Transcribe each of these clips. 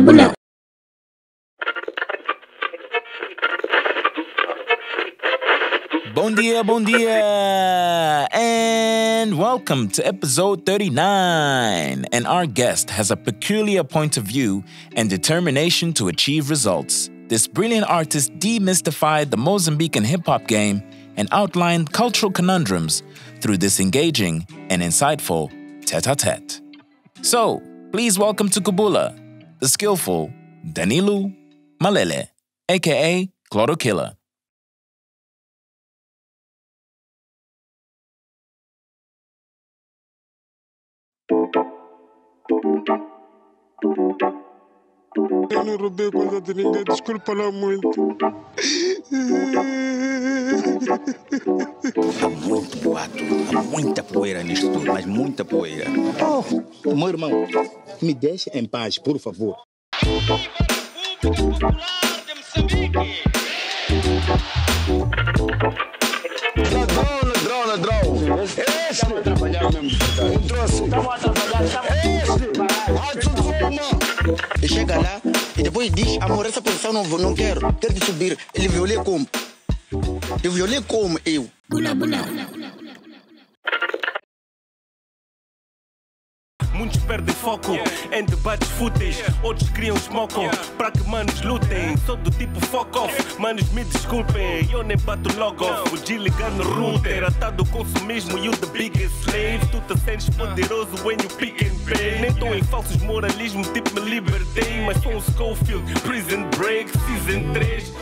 bula-bula. Bon dia, bon dia, and welcome to episode 39. And our guest has a peculiar point of view and determination to achieve results. This brilliant artist demystified the Mozambican hip hop game and outlined cultural conundrums through this engaging and insightful tete a tete. So, please welcome to Kubula, the skillful Danilo Malele, aka Clodo Killer. Eu não roubei coisa de ninguém, desculpa lá muito. Há muito boato, há muita poeira nisto tudo, mas muita poeira. Oh, meu irmão, me deixe em paz, por favor. Ladrão, ladrão, ladrão. É este. Estamos a trabalhar mesmo. Entrou assim. Estamos a trabalhar, estamos a trabalhar. É este. irmão. E chega lá e depois diz, amor, essa posição não, não quero, quero de subir. Ele violei como? Eu violei como eu? Bula, bula, bula, bula. muitos perdem foco yeah. em debates fúteis, yeah. outros criam smocon yeah. para que manos lutem. Sou do tipo fuck off, manos me desculpem, eu nem bato logo O G ligando router, atado ao consumismo, you the biggest slave. Tu te sentes poderoso when you pick and pay. Nem tão em falsos moralismo, tipo me libertei, mas sou um Schofield, Prison Break, Season 3.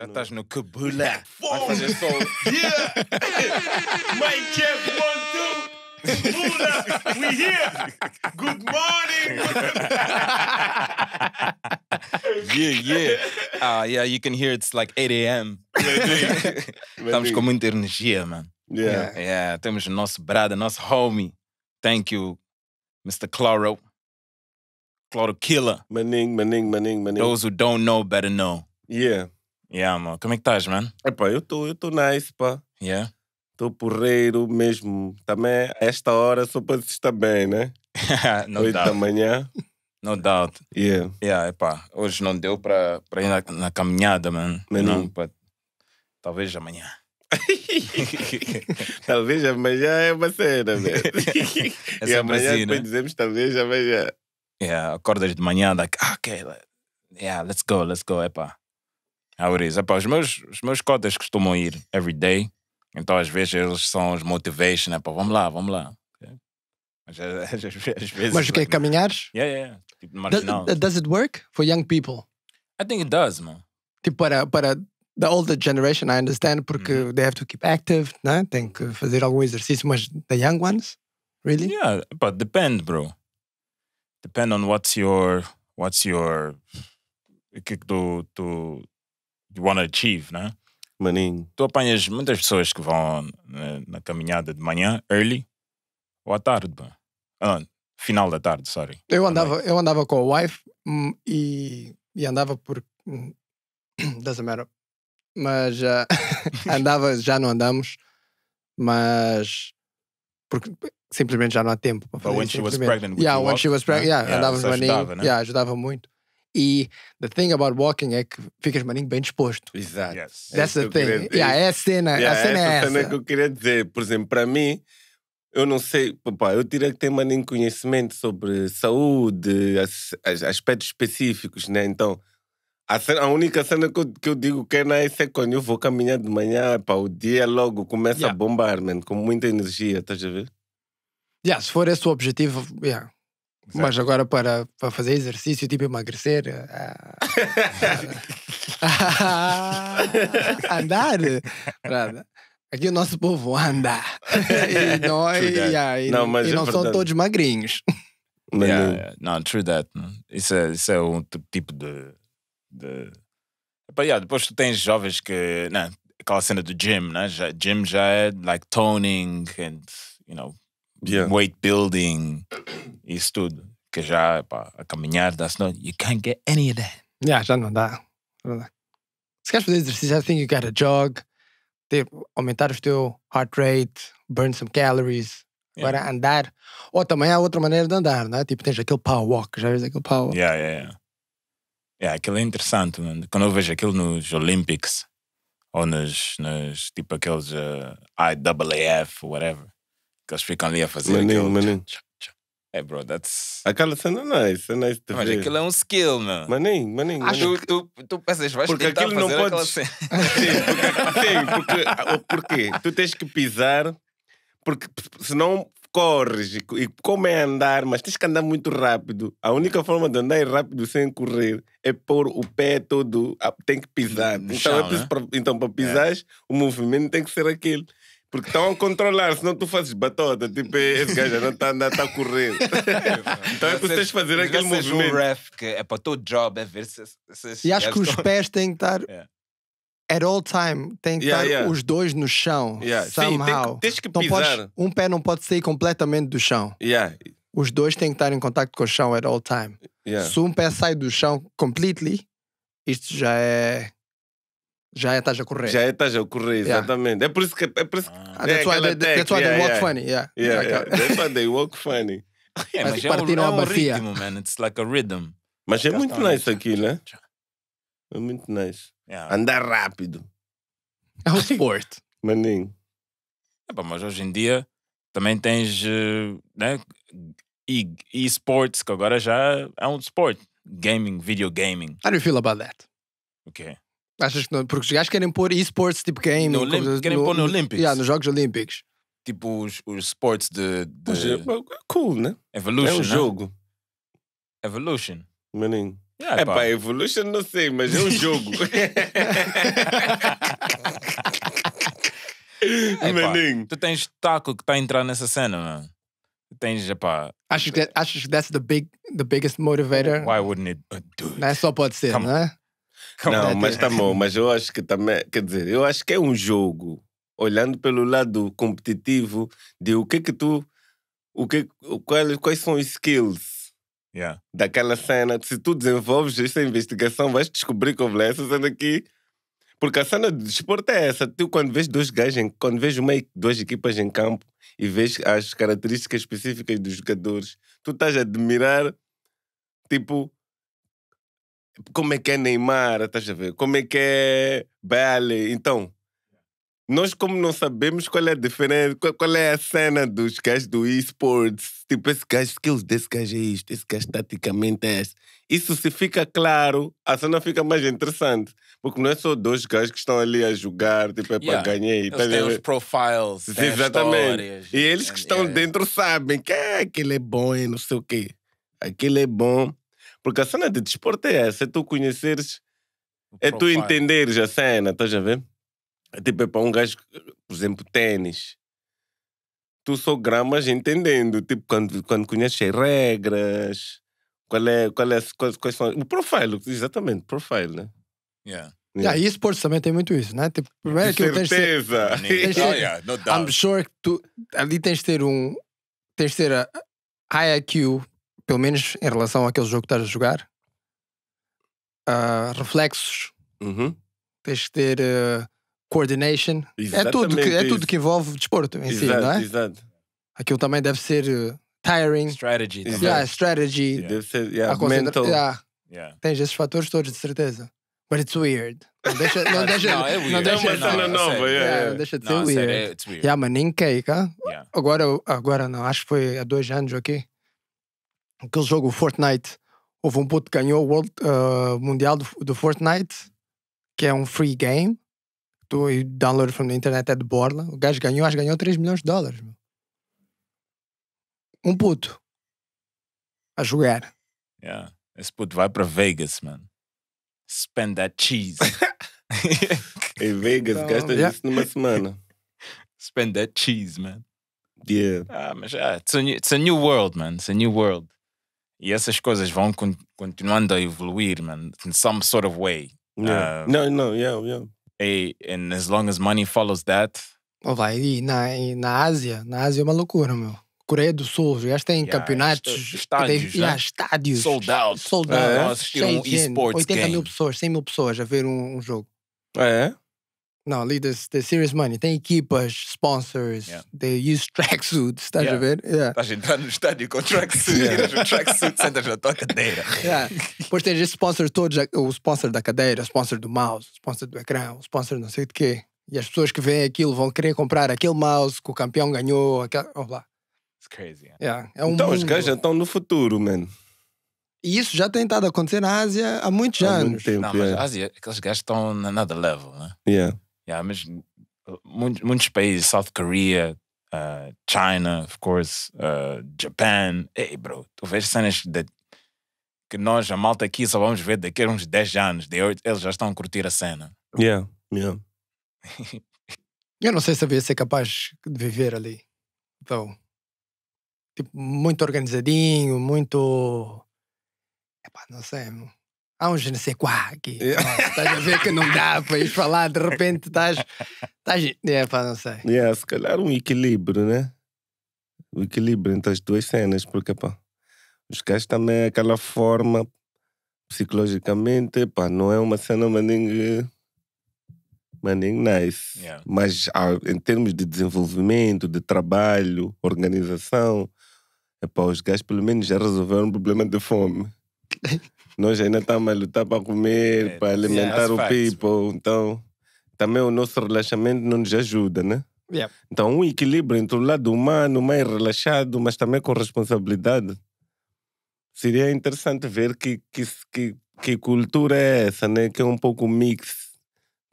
Já estás no cabula. Vai fazer só. yeah! Mike, é one, two! Buddha, we here. Good morning. yeah, yeah. Uh, yeah, you can hear it's like 8 a.m. Estamos com muita energia, man. Yeah. yeah. Temos o nosso brother, nosso homie. Thank you, Mr. Claro. Claro, Killer. Maning, maning, maning, maning. Those who don't know better know. Yeah. Yeah, mano. Como é que estás, man? Epá, eu tô, eu tô nice, pá. Yeah. Estou porreiro mesmo. Também, esta hora, só para se estar bem, né? Oito da manhã. No doubt. Yeah. Yeah, epá. Hoje não deu para ir na, na caminhada, mano. Não. não Talvez amanhã. talvez amanhã é uma cena, velho. Né? É e amanhã assim, né? dizemos talvez amanhã. Yeah, acordas de manhã, like, ah, ok, yeah, let's go, let's go, epá. How it is. Epá, os meus, os meus cotas costumam ir every day. Então, às vezes, eles são os né? pô, vamos lá, vamos lá. Mas, eh, às, vezes, Mas o que é caminhar? Yeah, yeah. Tipo, marginal. Does, does it tipo. work for young people? I think it does, man. Tipo, para, para the older generation, I understand, porque mm -hmm. they have to keep active, né? Tem que fazer algum exercício, mas the young ones? Really? Yeah, but depend, bro. Depend on what's your what's your o que é tu, tu you want to achieve, né? Maninho. Tu apanhas muitas pessoas que vão na, né, na caminhada de manhã, early, ou à tarde, ah, final da tarde, sorry. Eu andava, eu andava com a wife hum, e, e andava por. Hum, doesn't matter. Mas uh, andava, já não andamos, mas. Porque simplesmente já não há tempo para fazer. But when she was pregnant, yeah, when she was pregnant, né? yeah, yeah, andava maninho, ajudava, né? yeah, ajudava muito. E the thing about walking é que ficas maninho bem disposto. Exato. Yes. É That's the thing. Yeah, é a cena. Yeah, a cena é essa. cena que eu queria dizer. Por exemplo, para mim, eu não sei, papá, eu diria que tem maninho conhecimento sobre saúde, as, as, aspectos específicos, né? Então, a, cena, a única cena que eu, que eu digo que é na essa é quando eu vou caminhar de manhã, pá, o dia logo começa yeah. a bombar, man, com muita energia, estás a ver? Yeah, se for esse o objetivo, yeah. Exato. Mas agora para, para fazer exercício, tipo emagrecer, eh, ah, ah, andar. Prada. Aqui o nosso povo anda. e nós, yeah, e não, e não é são todos magrinhos. yeah, yeah. Não, true that. Isso, é, isso é um tipo de. de... But, yeah, depois tu tens jovens que. Não, aquela cena do gym, né? Já, gym já é like toning and, you know, yeah. weight building, isso tudo. Que já, pá, a caminhar, das not, you can't get any of that. Yeah, já não dá. Não dá. Se queres fazer exercício, I think you gotta jog, tipo, aumentar o teu heart rate, burn some calories. Agora yeah. andar. Ou também há outra maneira de andar, não é? Tipo, tens aquele power walk, já vês aquele power walk? Yeah, yeah, yeah. yeah aquilo é interessante, mano. Quando eu vejo aquilo nos Olympics, ou nos, nos tipo aqueles uh, eh, IAAF, whatever eles ficam ali a fazer maninho, aquele... Maninho. É, bro, that's... Aquela cena é nice, é, cena é Mas ver. aquilo é um skill, mano. Maninho, maninho, Acho que tu, tu pensas, vais porque tentar fazer não fazer podes... sim, porque, sim, porque... Ah, porquê? Tu tens que pisar, porque senão corres e, e como é andar, mas tens que andar muito rápido. A única forma de andar rápido sem correr é pôr o pé todo, ah, tem que pisar. No então, é chão, né? então, é então para pisar, é. o movimento tem que ser aquele. Porque estão a controlar, senão tu fazes batota. Tipo, esse gajo não está tá a correr. então é preciso fazer aquele movimento. Um ref que é para o teu job, é ver se. se, e acho que os estão... pés têm que estar. Yeah. At all time, têm que yeah, estar yeah. os dois no chão. Yeah. Somehow. Sim, tens que pisar. Podes, um pé não pode sair completamente do chão. Yeah. Os dois têm que estar em contato com o chão at all time. Se um pé sai do chão completely, isto já é já é, estás a correr. Já é, estás a correr, exatamente. Yeah. É por isso que. É por isso que ah, é that's, why they, that's why they walk funny. Yeah. Yeah, yeah. That's why they walk funny. É, mas, mas é um, é um ritmo, man. It's like a rhythm. Mas é muito nice aqui, né? É muito nice. Yeah. Andar rápido. É um esporte. Maninho. É, mas hoje em dia também tens eh, né, e-sports, que agora já é um esporte. Gaming, video gaming. How do you feel about that? Okay. Achas que não? Porque os gajos querem pôr e-sports tipo game. É no querem no, pôr no Olympics. Yeah, nos Jogos Olímpicos. Tipo os, os sports de, de... É, é cool, né? Evolution. É um né? jogo. Evolution. Menino. Yeah, é pá, Evolution não sei, mas é um jogo. é, Menino. Tu tens taco que está a entrar nessa cena, mano. Tens, pá. Acho que, acho que that's the, big, the biggest motivator. Why wouldn't it uh, do it? Não é só pode ser, Come não é? Não, é mas é? tá bom, mas eu acho que também, quer dizer, eu acho que é um jogo, olhando pelo lado competitivo de o que que tu, o que, quais, quais são os skills yeah. daquela cena. Se tu desenvolves essa investigação, vais descobrir como é essa cena aqui. Porque a cena do desporto é essa. Tu, quando vês dois gajos, quando vês uma, duas equipas em campo e vês as características específicas dos jogadores, tu estás a admirar, tipo, como é que é Neymar, estás a ver? Como é que é Bale? Então, nós como não sabemos qual é a diferença, qual, qual é a cena dos gajos do esports, tipo, esse gajo, skills desse gajo é isto, esse gajo taticamente é esse. Isso se fica claro, a cena fica mais interessante. Porque não é só dois gajos que estão ali a jogar, tipo, é yeah. para ganhar. Eles têm os profiles, Sim, exatamente. e eles que estão yeah, dentro sabem que ah, aquele é bom e não sei o quê. Aquele é bom porque a cena de desporto é essa, é tu conheceres, é tu entenderes a cena, estás a ver? É tipo, é para um gajo, por exemplo, ténis. Tu só gramas entendendo, tipo, quando, quando conheces as regras, qual é, qual é, quais, quais são. O profile, exatamente, profile, né? Yeah. Yeah. Yeah, esportes também tem muito isso, né? Tipo, primeiro é que tens certeza. ter, ter, oh, yeah, no doubt. I'm sure que tu ali tens de ter um tens de ter a high IQ pelo menos em relação àquele jogo que estás a jogar, uh, reflexos, uhum. tens que ter uh, coordination, é tudo, que, é tudo que envolve desporto em exato, si, não é? Exato. Aquilo também deve ser uh, tiring. Strategy. Também. Yeah, strategy. Yeah. Deve ser, yeah, a mental. Yeah. yeah. Tens esses fatores todos, de certeza. But it's weird. Não deixa, não deixa, não, é weird. Não deixa, é uma cena nova. Yeah, Não deixa de ser não, weird. É, weird. Yeah, mas nem cake, huh? yeah. agora, agora não, acho que foi há dois anos aqui. Okay? aquele jogo, Fortnite, houve um puto que ganhou o World, uh, Mundial do, do, Fortnite, que é um free game. Tu download from the internet é de borla. O gajo ganhou, acho que ganhou 3 milhões de dólares. Meu. Um puto a jogar. Yeah. Esse puto vai para Vegas, mano. Spend that cheese. em Vegas, então, gastas yeah. isso numa semana. Spend that cheese, man. Yeah. Ah, mas ah, it's, a new, it's a new world, man. It's a new world. E essas coisas vão con continuando a evoluir, man, in some sort of way. Yeah. Uh, no, no, yeah, yeah. e and as long as money follows that. Oh, vai, e na, e na Ásia, na Ásia é uma loucura, meu. Coreia do Sul, já tem yeah, é campeonatos, est eh, estádios, tem, yeah, né? estádios, sold out, sold out, é. Um 80 game. mil pessoas, 100 mil pessoas a ver um, um jogo. Ah, é? Não, leaders, the serious money. Tem equipas, sponsors, yeah. they use tracksuits, estás yeah. a ver? Yeah. Estás a entrar no estádio com tracksuit, yeah. tiras o tracksuit, sentas na tua cadeira. Yeah. Depois tens sponsors todos, o sponsor da cadeira, o sponsor do mouse, o sponsor do ecrã, o sponsor não sei de quê. E as pessoas que veem aquilo vão querer comprar aquele mouse que o campeão ganhou, aquela... lá. It's crazy. Yeah. É um então mundo. os gajos já estão no futuro, mano. E isso já tem estado a acontecer na Ásia há muitos há anos. Muito tempo, não, mas é. a Ásia, aqueles gajos estão na nada level, né? Yeah. Yeah, mas muitos, muitos países, South Korea, uh, China, of course, uh, Japan. Ei, bro, tu vês cenas de, que nós, a malta aqui, só vamos ver daqui a uns 10 anos. De, eles já estão a curtir a cena. Yeah, yeah. Eu não sei se eu ia ser capaz de viver ali. Então, tipo, muito organizadinho, muito. Epá, não sei há uns não sei quá aqui. estás a ver que não dá para ir falar, de repente estás. estás... É, pá, não sei. Yeah, se calhar um equilíbrio, né? O equilíbrio entre as duas cenas, porque pá, os gajos também é aquela forma psicologicamente, pá, não é uma cena maning. Maning nice. Yeah. Mas ah, em termos de desenvolvimento, de trabalho, organização, epá, os gajos pelo menos já resolveram o problema de fome. Nós ainda estamos a lutar para comer, é, para alimentar yeah, o facts, people. Então, também o nosso relaxamento não nos ajuda, né? Yeah. Então, um equilíbrio entre o lado humano, mais relaxado, mas também com responsabilidade. Seria interessante ver que, que, que, que cultura é essa, né? Que é um pouco mix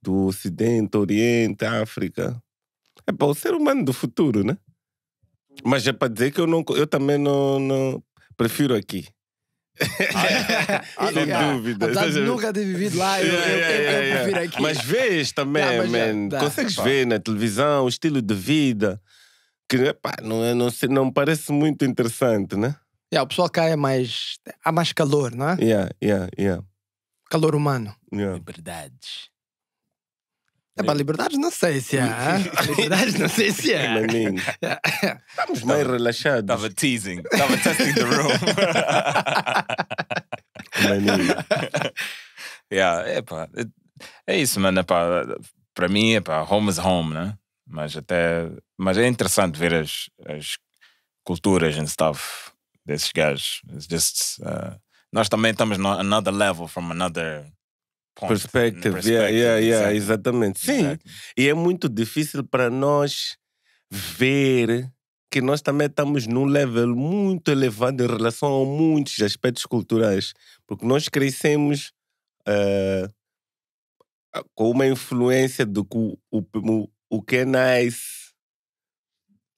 do Ocidente, Oriente, África. É para o ser humano do futuro, né? Mas é para dizer que eu, não, eu também não, não prefiro aqui ah, é? Sem dúvida. Apesar de nunca ter vivido lá, eu, yeah, eu, eu, yeah, eu prefiro aqui. Mas vês também, yeah, man. Já, Consegues tá. ver na televisão o estilo de vida que é, pá, não, é, não, sei, não parece muito interessante, né? Yeah, o pessoal cá é mais. há mais calor, não é? Yeah, yeah, yeah. Calor humano. Yeah. Liberdades. É para liberdade, não sei se é liberdade, não sei se é Maninho. Estamos meio relaxados. Estava teasing. Estava testing the room. Maninho. yeah, é pá. É isso, mano. É Para mim, é pá. Home is home, né? Mas até. Mas é interessante ver as, as culturas and stuff desses gajos. It's just. Uh, nós também estamos no another level from another Perspective, perspective yeah, yeah, yeah, exatamente. Sim, exactly. e é muito difícil para nós ver que nós também estamos num level muito elevado em relação a muitos aspectos culturais, porque nós crescemos uh, com uma influência do que o, o, que é nice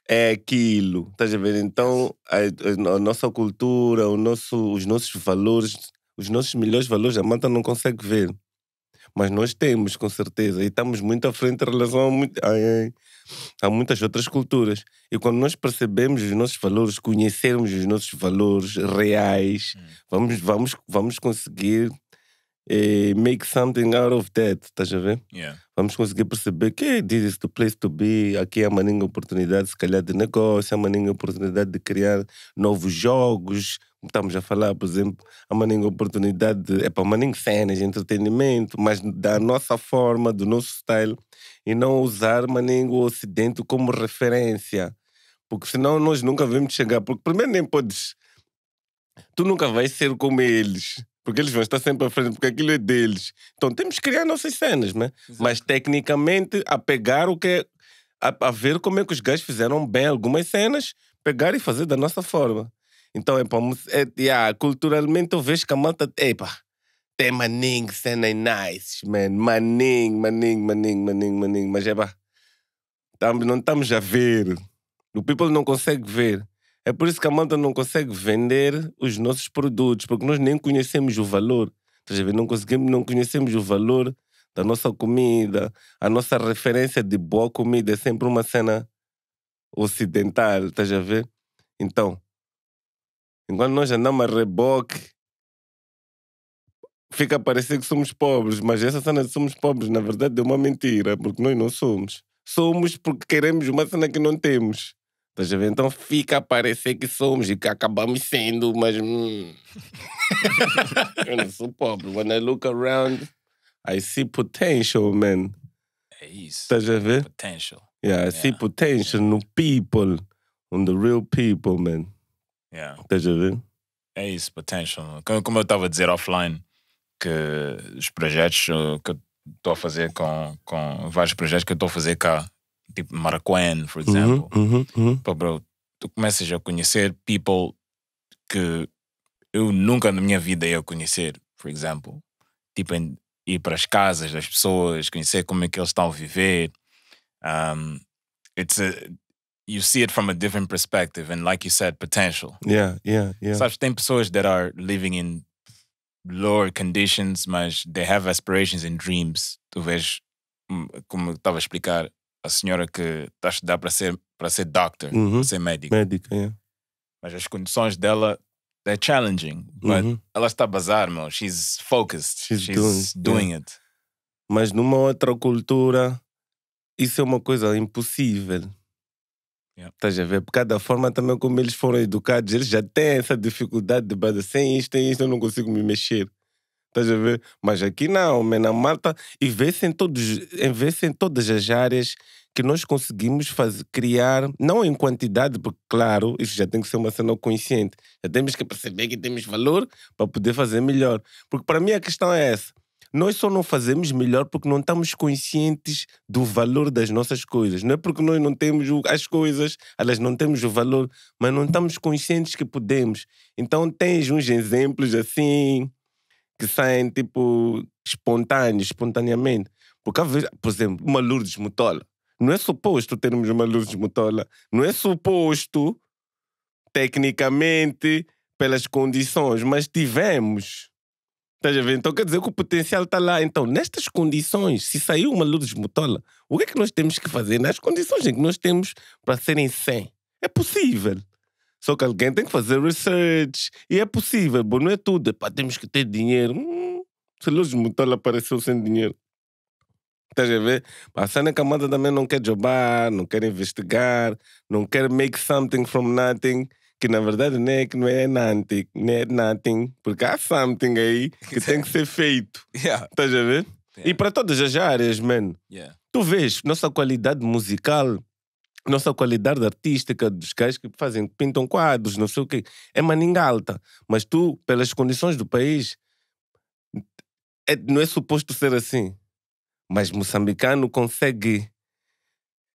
é aquilo, estás a ver? Então, a, a, nossa cultura, nosso, os nossos valores, os nossos melhores valores, a Manta não consegue ver mas nós temos, com certeza, e estamos muito à frente em relação a, a muitas outras culturas. E quando nós percebemos os nossos valores, conhecermos os nossos valores reais, hum. vamos, vamos, vamos conseguir eh, make something out of that, estás a ver? Yeah. Vamos conseguir perceber que hey, this is the place to be, aqui há é uma oportunidade, se calhar, de negócio, há é uma oportunidade de criar novos jogos, Estamos a falar, por exemplo, a Maninho Oportunidade, de, é para Maninho cenas, entretenimento, mas da nossa forma, do nosso style, e não usar Maninho Ocidente como referência. Porque senão nós nunca vamos chegar. Porque primeiro nem podes. Tu nunca vais ser como eles. Porque eles vão estar sempre à frente, porque aquilo é deles. Então temos que criar nossas cenas, né? Exato. Mas tecnicamente, a pegar o que é. A, a ver como é que os gajos fizeram bem algumas cenas, pegar e fazer da nossa forma. Então, para é, é yeah, culturalmente eu vejo que a malta. Epa, tem maning, cena é nice, man. Maning, maning, maning, maning, maning. Mas é pá, não estamos a ver. O people não consegue ver. É por isso que a malta não consegue vender os nossos produtos, porque nós nem conhecemos o valor. Não conseguimos, não conhecemos o valor da nossa comida. A nossa referência de boa comida é sempre uma cena ocidental, estás a ver? Então, Enquanto nós andamos a reboque, fica a parecer que somos pobres, mas essa cena de somos pobres, na verdade, é uma mentira, porque nós não somos. Somos porque queremos uma cena que não temos. Estás a ver? Então fica a parecer que somos e que acabamos sendo, mas. Hum. Eu não sou pobre. When I look around, I see potential, man. É isso. Estás a ver? Potential. Yeah, I yeah. see potential no people, on the real people, man. Yeah. Estás a ver? É isso, potential. Como eu estava a dizer offline, que os projetos uh, que eu estou a fazer com, com vários projetos que eu estou a fazer cá, tipo Maracuan, por exemplo, uhum, uhum, uhum. Bro, tu começas a conhecer people que eu nunca na minha vida ia conhecer, por exemplo. Tipo, ir para as casas das pessoas, conhecer como é que eles estão a viver. Um, it's a, you see it from a different perspective and like you said potential yeah yeah yeah such tem pessoas that are living in lower conditions mas they have aspirations and dreams tu vês hum, como estava a explicar a senhora que está a estudar para ser para ser doctor para uhum. ser médico médica yeah. mas as condições dela they're challenging but uhum. ela está a bazar meu she's focused she's, she's doing, doing yeah. it mas numa outra cultura isso é uma coisa impossível Estás a ver? Por cada forma também como eles foram educados, eles já têm essa dificuldade de base. Sem isto, sem isto, eu não consigo me mexer. Estás a ver? Mas aqui não, man, na Malta, e vê-se em, todos, vê em todas as áreas que nós conseguimos fazer, criar, não em quantidade, porque, claro, isso já tem que ser uma cena consciente. Já temos que perceber que temos valor para poder fazer melhor. Porque para mim a questão é essa. Nós só não fazemos melhor porque não estamos conscientes do valor das nossas coisas. Não é porque nós não temos as coisas, elas não temos o valor, mas não estamos conscientes que podemos. Então tens uns exemplos assim que saem tipo espontâneos, espontaneamente. Porque, por exemplo, uma Lourdes Mutola. Não é suposto termos uma Lourdes Mutola. Não é suposto, tecnicamente, pelas condições, mas tivemos. Estás a ver? Então quer dizer que o potencial está lá. Então, nestas condições, se saiu uma luz motola, o que é que nós temos que fazer nas condições em que nós temos para serem 100? É possível. Só que alguém tem que fazer research. E é possível, bom, não é tudo. Epá, temos que ter dinheiro. Hum, se luz motola apareceu sem dinheiro. Estás a ver? A cena camada também não quer jobar, não quer investigar, não quer make something from nothing que na verdade não é que não é nothing, não é nothing, porque há something aí que tem que ser feito. Yeah. Estás a ver? Yeah. E para todas as áreas, mano. Yeah. Tu vês nossa qualidade musical, nossa qualidade artística dos caras que fazem, pintam quadros, não sei o quê, é maninga alta. Mas tu, pelas condições do país, é, não é suposto ser assim. Mas moçambicano consegue.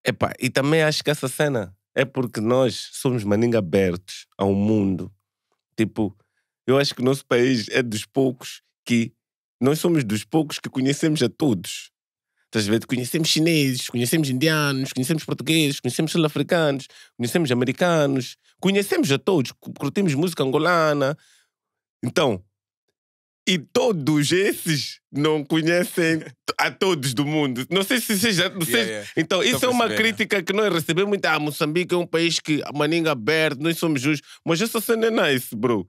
Epa, e também acho que essa cena é porque nós somos maninga abertos ao mundo. Tipo, eu acho que o nosso país é dos poucos que. Nós somos dos poucos que conhecemos a todos. Estás a ver? Conhecemos chineses, conhecemos indianos, conhecemos portugueses, conhecemos sul-africanos, conhecemos americanos, conhecemos a todos, curtimos música angolana. Então, e todos esses não conhecem a todos do mundo. Não sei se já. Yeah, yeah. Então, isso é uma crítica que nós recebemos muito. Ah, Moçambique é um país que a maninga aberta, nós somos justos. Mas essa cena é nice, bro.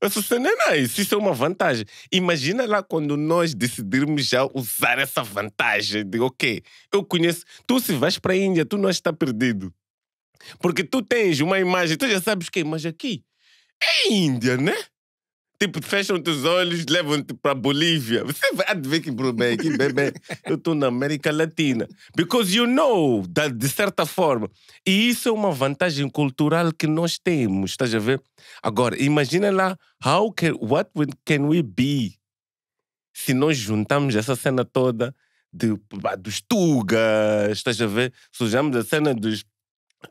Essa cena é nice. Isso é uma vantagem. Imagina lá quando nós decidirmos já usar essa vantagem. De, ok, eu conheço. Tu, se vais para a Índia, tu não está perdido. Porque tu tens uma imagem, tu já sabes quem, mas aqui é Índia, né? Tipo, fecham-te os olhos, levam-te para Bolívia. Você vai ver que bebê, que bebê. Eu estou na América Latina. Because you know, de certa forma. E isso é uma vantagem cultural que nós temos, estás a ver? Agora, imagina lá, how can, what can we be se nós juntamos essa cena toda de, dos tugas, estás a ver? Sujamos a cena dos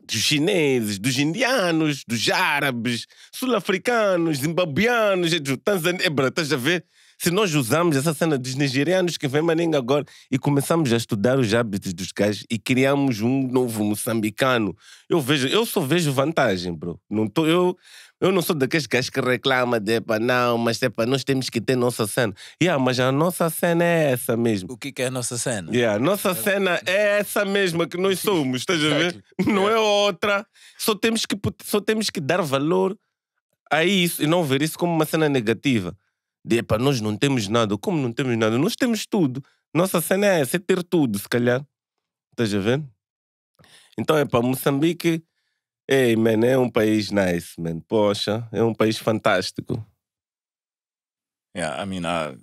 dos chineses, dos indianos, dos árabes, sul-africanos, zimbabianos, é tanzanianos. É, estás a ver? Se nós usamos essa cena dos nigerianos que vem Maninga agora e começamos a estudar os hábitos dos gajos e criamos um novo moçambicano, eu vejo, eu só vejo vantagem, bro. Não tô, eu, eu não sou daqueles gajos que reclama de, epa, não, mas epa, nós temos que ter nossa cena. Yeah, mas a nossa cena é essa mesmo. O que, é que é a nossa cena? Yeah, nossa é... cena é essa mesma que nós somos, estás a ver? Não é outra. Só temos, que, só temos que dar valor a isso e não ver isso como uma cena negativa. De, epa, nós não temos nada. Como não temos nada? Nós temos tudo. Nossa cena é essa, é ter tudo, se calhar. Estás a ver? Então, é para Moçambique Ei, man, é um país nice, man. Poxa, é um país fantástico. Yeah, I mean, uh,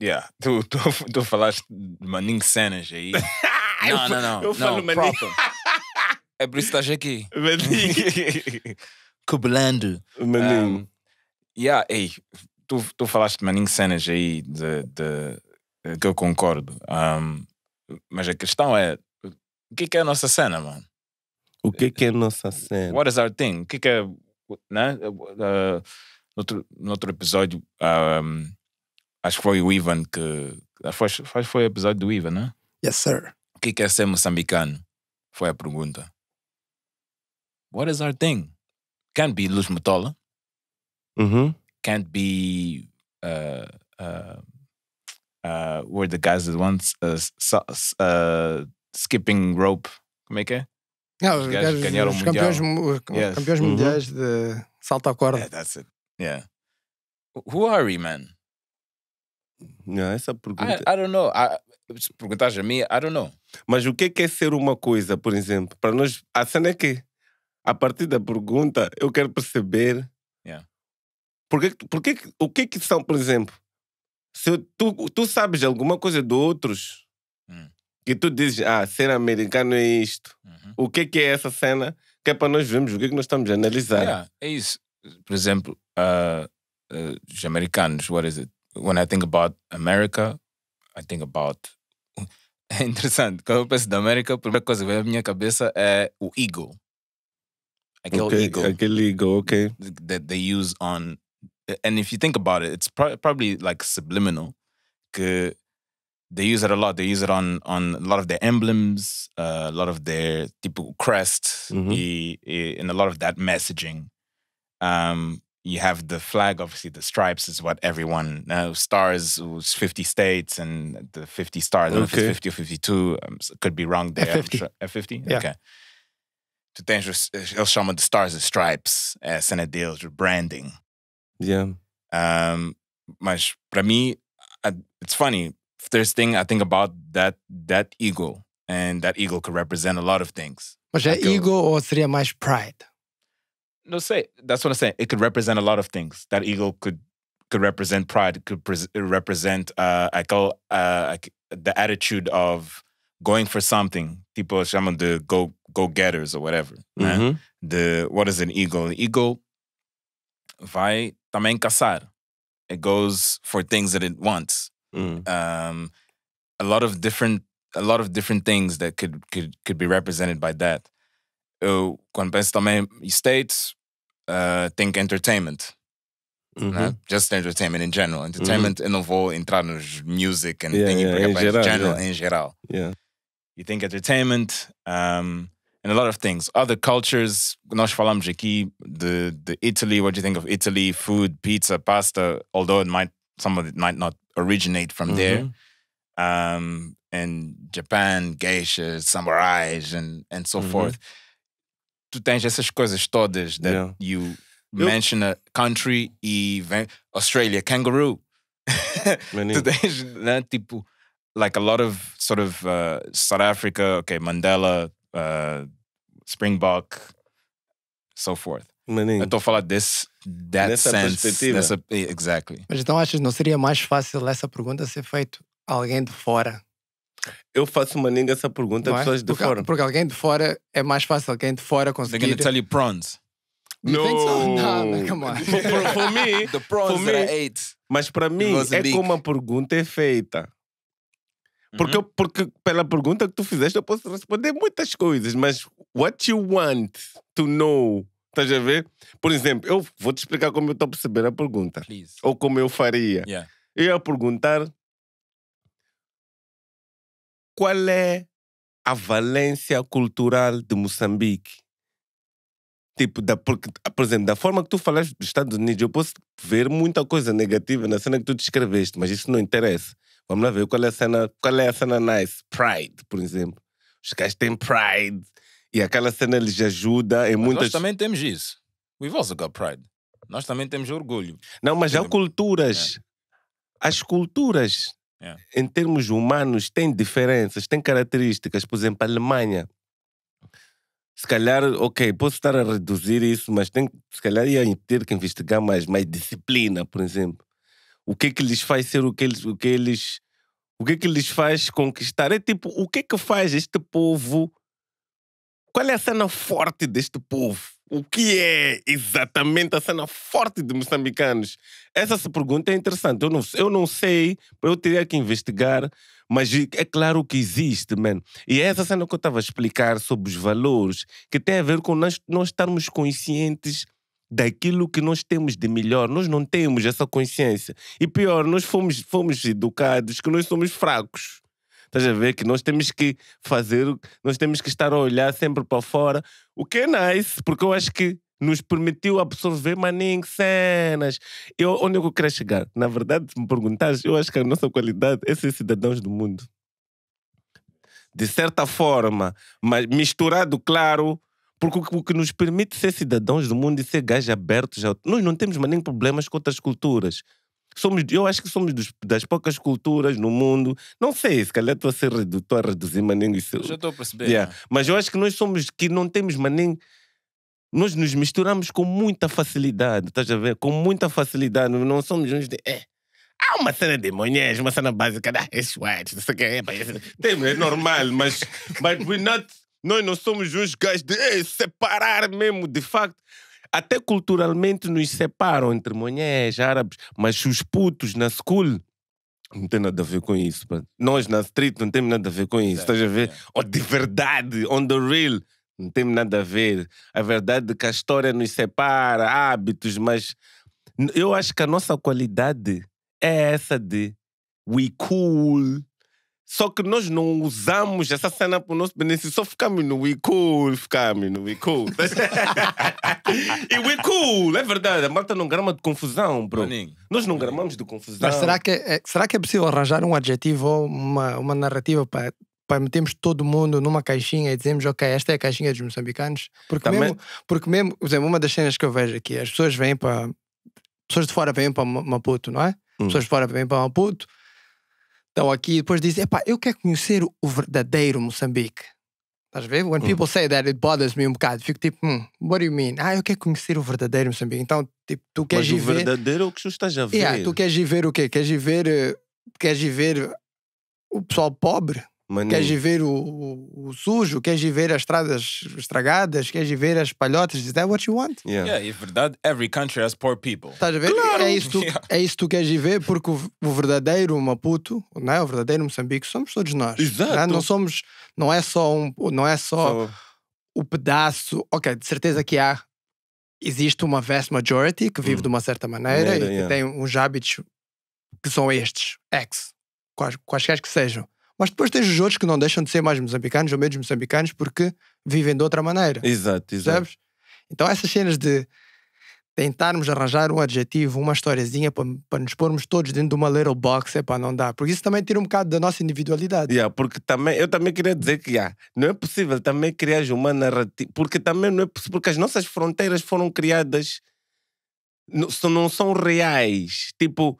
yeah. Tu, tu, tu falaste de maninho cenas aí. não, não, não. Eu falo maninho. É por isso que estás aqui. Maninho. Cobelando. Maninho. Um, yeah, ei, tu, tu falaste de maninho cenas aí de, de, de que eu concordo. Um, mas a questão é, o que, é que é a nossa cena, mano? O que, é que é a nossa eh, cena? What is our thing? O que, é que é. Né? Uh, noutro, episódio, um, acho que foi o Ivan que. acho que foi o episódio do Ivan, né? Yes, sir. O que, é que é ser moçambicano? Foi a pergunta. What is our thing? Can't be Luz Matola. Uhum. Can't be. Uh, uh, uh, were the guys that once uh, uh, skipping rope. Como é que é? Não, os, gajos ganharam os campeões, eh, Yes. campeões uhum. mundiais de salto à corda. Yeah, that's it. Yeah. Who are you man? Não, essa pergunta. I, I don't know. I, se perguntas a mim, I don't know. Mas o que é, que é ser uma coisa, por exemplo? Para nós, a cena é que, a partir da pergunta, eu quero perceber. Yeah. Porque, é porque, é o que é que são, por exemplo? Se tu, tu sabes alguma coisa de outros, que tu dizes, ah, ser americano é isto. Uhum. O que é, que é essa cena? Que é para nós vermos o que é que nós estamos a analisar. Yeah, é isso. Por exemplo, uh, uh, os americanos, what is it? When I think about America, I think about. É interessante, quando eu penso da América, a primeira coisa que vem à minha cabeça é o ego Aquele okay, Aquele ok. That they use on. And if you think about it, it's pro probably like subliminal. Que they use it a lot. They use it on on a lot of their emblems, uh, a lot of their tipo crest, mm-hmm. a lot of that messaging. Um, you have the flag, obviously the stripes is what everyone stars was 50 states and the 50 stars. Okay. I don't know if it's 50 or 52. Um, so could be wrong there. F50. Sure. F50? Yeah. Okay. Tu tens eles chamam the stars and stripes, as uh, cena deals with branding. Yeah. Um, mas para mim, uh, it's funny first thing I think about that that eagle, and that eagle could represent a lot of things. Mas é like eagle a, ou seria mais pride? No sei. That's what I'm saying. It could represent a lot of things. That eagle could could represent pride. Could represent uh, I call uh, the attitude of going for something. People chamam de go go getters or whatever. Mm -hmm. né? The what is an eagle? An eagle vai também caçar. It goes for things that it wants. Mm. Um, a lot of different a lot of different things that could could could be represented by that. Eu, uh, quando penso também states, uh, think entertainment. Mm -hmm. Just entertainment in general. Mm-hmm. Entertainment, mm -hmm. eu não vou entrar nos music and yeah, yeah, em geral, general, yeah. em geral. Yeah. You think entertainment, um, and a lot of things. Other cultures, nós falamos aqui the, the Italy, what do you think of Italy? Food, pizza, pasta, although it might some of it might not originate from mm-hmm. there. Um, and Japan, geishas, samurais, and and so mm-hmm. forth. Tu tens essas coisas todas that yeah. you eu... mention a country even Australia, kangaroo. tu tens, né, tipo, like a lot of sort of uh, South Africa, okay, Mandela, uh, Springbok, so forth. Maninho. Eu estou a falar desse that nessa sense, perspectiva. Nessa, exactly. Mas então achas não seria mais fácil essa pergunta ser feita a alguém de fora? Eu faço uma ninga essa pergunta não a é? pessoas é? de porque, fora. Porque alguém de fora é mais fácil, alguém de fora conseguir. They're gonna tell you prawns. no. think so? come on. for, for, me, the prawns for me, ate. Mas para mim é como a pergunta é feita. Uhum. Porque, uh -huh. porque pela pergunta que tu fizeste eu posso responder muitas coisas, mas what you want to know Estás a ver? Por exemplo, eu vou-te explicar como eu estou a perceber a pergunta. Please. Ou como eu faria. Yeah. Eu ia perguntar qual é a valência cultural de Moçambique. Tipo, da, porque, por exemplo, da forma que tu falaste dos Estados Unidos, eu posso ver muita coisa negativa na cena que tu descreveste, mas isso não interessa. Vamos lá ver qual é a cena, qual é a cena nice. Pride, por exemplo. Os gajos têm pride, e aquela cena lhes ajuda em mas muitas. Nós também temos isso. We've also got pride. Nós também temos orgulho. Não, mas há culturas. É. As culturas, é. em termos humanos, têm diferenças, têm características. Por exemplo, a Alemanha. Se calhar, ok, posso estar a reduzir isso, mas tem, se calhar ia ter que investigar mais, mais disciplina, por exemplo. O que é que lhes faz ser o que eles. O que eles o que é que lhes faz conquistar? É tipo, o que é que faz este povo qual é a cena forte deste povo? O que é exatamente a cena forte de moçambicanos? Essa pergunta é interessante. Eu não, eu não sei, eu teria que investigar, mas é claro que existe, mano. E é essa cena que eu estava a explicar sobre os valores, que tem a ver com nós, nós estarmos conscientes daquilo que nós temos de melhor. Nós não temos essa consciência. E pior, nós fomos, fomos educados que nós somos fracos. Estás a ver que nós temos que fazer, nós temos que estar a olhar sempre para fora, o que é nice, porque eu acho que nos permitiu absorver maninho cenas. Eu, onde é que eu quero chegar? Na verdade, se me perguntares, eu acho que a nossa qualidade é ser cidadãos do mundo. De certa forma, mas misturado, claro, porque o que nos permite ser cidadãos do mundo e ser gajos abertos, nós não temos mais nem problemas com outras culturas somos, eu acho que somos dos, das poucas culturas no mundo. Não sei, se calhar estou a ser redutor, a reduzir maninho. Isso, já estou a perceber. Yeah. Né? Mas eu acho que nós somos que não temos maninho. Nós nos misturamos com muita facilidade, estás a ver? Com muita facilidade. Não somos uns de. É. Há uma cena de manhãs, uma cena básica da é esses não sei o que é. É-, é normal, mas but we not, nós não somos uns gajos de é, separar mesmo, de facto até culturalmente nos separam entre mulheres, árabes, mas os putos na school não tem nada a ver com isso. Pá. Nós na street não temos nada a ver com isso. Estás a ver? Oh, de verdade, on the real, não temos nada a ver. A verdade é que a história nos separa, hábitos, mas eu acho que a nossa qualidade é essa de we cool, só que nós não usamos essa cena para o nosso benefício, só ficamos no we cool, ficamos no we cool. e we cool, é verdade, a malta não grama de confusão, bro. Maninho. Nós não gramamos de confusão. Mas será que é, será que é possível arranjar um adjetivo ou uma, uma narrativa para para metermos todo mundo numa caixinha e dizemos, ok, esta é a caixinha dos moçambicanos. Porque mesmo, porque mesmo, por exemplo, uma das cenas que eu vejo aqui, as pessoas vêm para pessoas de fora vêm para Maputo, não é? Hum. Pessoas de fora vêm para Maputo, estão aqui, depois dizem, epá, eu quero conhecer o verdadeiro Moçambique. Estás a ver? When hum. people say that, it bothers me um bocado. Fico tipo, hmm, what do you mean? Ah, eu quero conhecer o verdadeiro Moçambique. Então, tipo, tu queres Mas ir ver... o verdadeiro é o que tu estás a ver. Yeah, tu queres ir ver o quê? Queres ir ver... Eh, queres ir ver o pessoal pobre? Mano. Queres ver o, o, o, sujo? Queres ver as estradas estragadas? Queres ver as palhotas? Is that what you want? Yeah, yeah verdade, every country has poor people. Estás a ver? Claro. É, isso que yeah. é que tu queres ver, porque o, o, verdadeiro Maputo, não é? o verdadeiro Moçambique, somos todos nós. Exato. Não, é? não somos, não é só um, não é só so. o pedaço. Ok, de certeza que há. Existe uma vast majority que vive hum. de uma certa maneira, maneira e que yeah. tem uns hábitos que são estes, X, quais, quaisquer que sejam mas depois tens os outros que não deixam de ser mais moçambicanos ou menos moçambicanos porque vivem de outra maneira. Exato, exato. Sabes? Então essas cenas de tentarmos arranjar um adjetivo, uma historiazinha para, para nos pormos todos dentro de uma little box, é para não dar. Porque isso também tira um bocado da nossa individualidade. Yeah, porque também, eu também queria dizer que yeah, não é possível também criar uma narrativa, porque também não é possível, porque as nossas fronteiras foram criadas, não, não são reais. Tipo,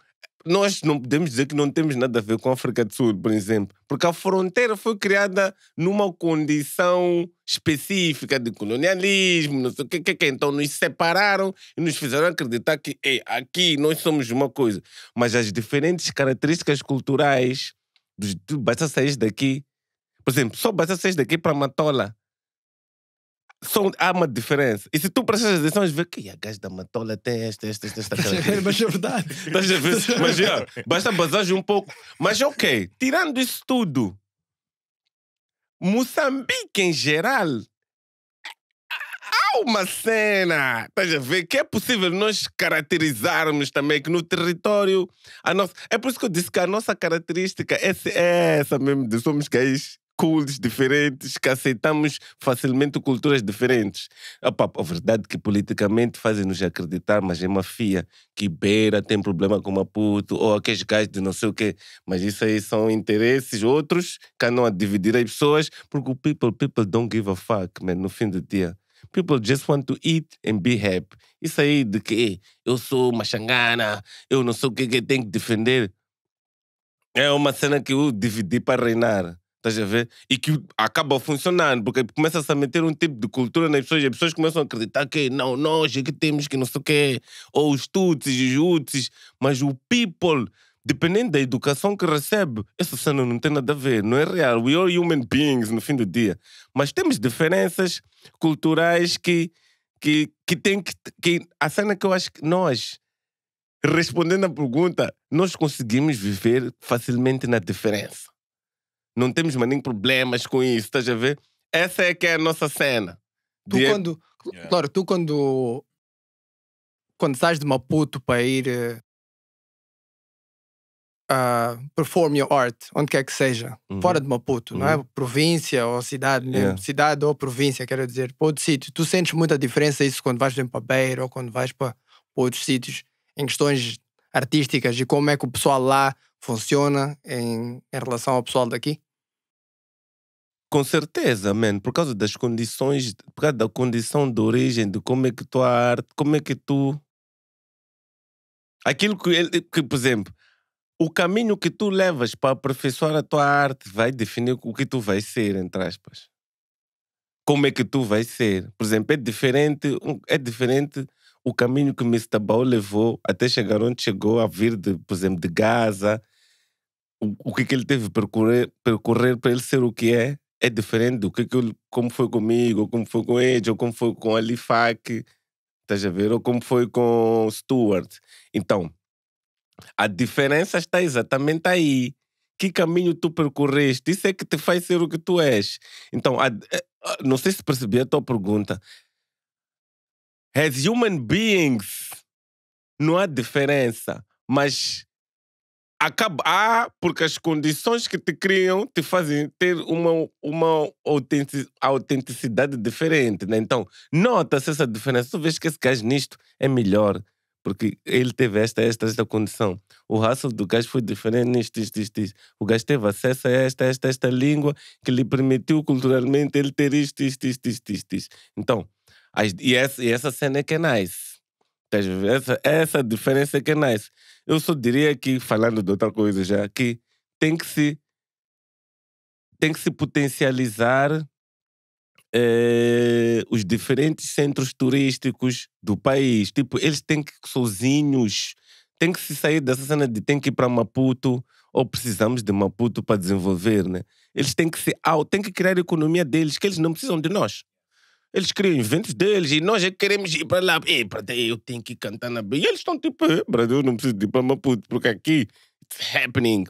nós não podemos dizer que não temos nada a ver com a África do Sul, por exemplo, porque a fronteira foi criada numa condição específica de colonialismo, não sei o que, que, que. Então nos separaram e nos fizeram acreditar que Ei, aqui nós somos uma coisa. Mas as diferentes características culturais, dos, basta sair daqui. Por exemplo, só basta sair daqui para Matola são, há uma diferença. E se tu prestas atenção, vais ver que a gajo da Matola tem esta, esta, esta, esta. mas é verdade. a ver? Mas já basta basar um pouco. Mas ok, tirando isso tudo, Moçambique em geral, há uma cena, estás a ver, que é possível nós caracterizarmos também que no território. A nossa... É por isso que eu disse que a nossa característica é, é essa mesmo, de somos gays cools diferentes, que aceitamos facilmente culturas diferentes. Opa, a é verdade é que politicamente fazem-nos acreditar, mas é mafia, que Beira tem problema com Maputo, ou aqueles gajos de não sei o quê. Mas isso aí são interesses outros que andam a dividir as pessoas, porque o people, people don't give a fuck, man, no fim do dia. People just want to eat and be happy. Isso aí de que eu sou xangana, eu não sei o que, que tenho que defender. É uma cena que eu dividi para reinar. Estás a ver? E que acaba funcionando, porque começa-se a meter um tipo de cultura nas pessoas e as pessoas começam a acreditar que não, nós é que temos que não sei o quê, ou os tutsis, os utsis, mas o people, dependendo da educação que recebe, essa cena não tem nada a ver, não é real. We are human beings no fim do dia. Mas temos diferenças culturais que, que, que tem que, que. A cena que eu acho que nós respondendo à pergunta, nós conseguimos viver facilmente na diferença. Não temos mais nem problemas com isso, estás a ver? Essa é que é a nossa cena. Tu de... quando. Yeah. Claro, tu quando. Quando sais de Maputo para ir. Uh, perform your art, onde quer que seja, uhum. fora de Maputo, uhum. não é? Uhum. Província ou cidade, yeah. cidade ou província, quero dizer, para outro sítio. Tu sentes muita diferença isso quando vais para Beira ou quando vais para outros sítios em questões artísticas e como é que o pessoal lá funciona em, em relação ao pessoal daqui? Com certeza, man, por causa das condições, por causa da condição de origem, de como é que tu arte, como é que tu. Aquilo que, ele, que por exemplo, o caminho que tu levas para aperfeiçoar a tua arte vai definir o que tu vais ser, entre aspas. Como é que tu vais ser? Por exemplo, é diferente, é diferente o caminho que Mr. Bao levou até chegar onde chegou, a vir, de, por exemplo, de Gaza, o, o que, que ele teve que percorrer, percorrer para ele ser o que é, é diferente do que, que como foi comigo, ou como foi com Edge, ou como foi com Alifac, estás a ver? Ou como foi com Stuart. Então, a diferença está exatamente aí. Que caminho tu percorreste? Isso é que te faz ser o que tu és. Então, a, eh, a, ah, não sei se percebi a tua pergunta. As human beings, não há diferença, mas acabar, porque as condições que te criam te fazem ter uma, uma autenticidade diferente, né? Então, nota-se essa diferença. Tu vês que esse gajo nisto é melhor, porque ele teve esta, esta, esta condição. O raço do gajo foi diferente nisto, isto, isto, isto. O gajo teve acesso a esta, esta, esta língua que lhe permitiu culturalmente ele ter isto, isto, isto, isto, isto. Então, as, e, essa, e essa cena é que é nice. Estás a ver? Essa, essa diferença é que é nice. Eu só diria que, falando de outra coisa já, que tem que se, tem que se potencializar eh, os diferentes centros turísticos do país. Tipo, eles têm que ir sozinhos, têm que se sair dessa cena de tem que ir para Maputo ou precisamos de Maputo para desenvolver, né? Eles têm que se, têm que criar a economia deles, que eles não precisam de nós. Eles criam eventos deles e nós é que queremos ir para lá. Ei, brother, eu tenho que cantar na B. E eles estão tipo, brother, eu não preciso de ir para Maputo, porque aqui it's happening.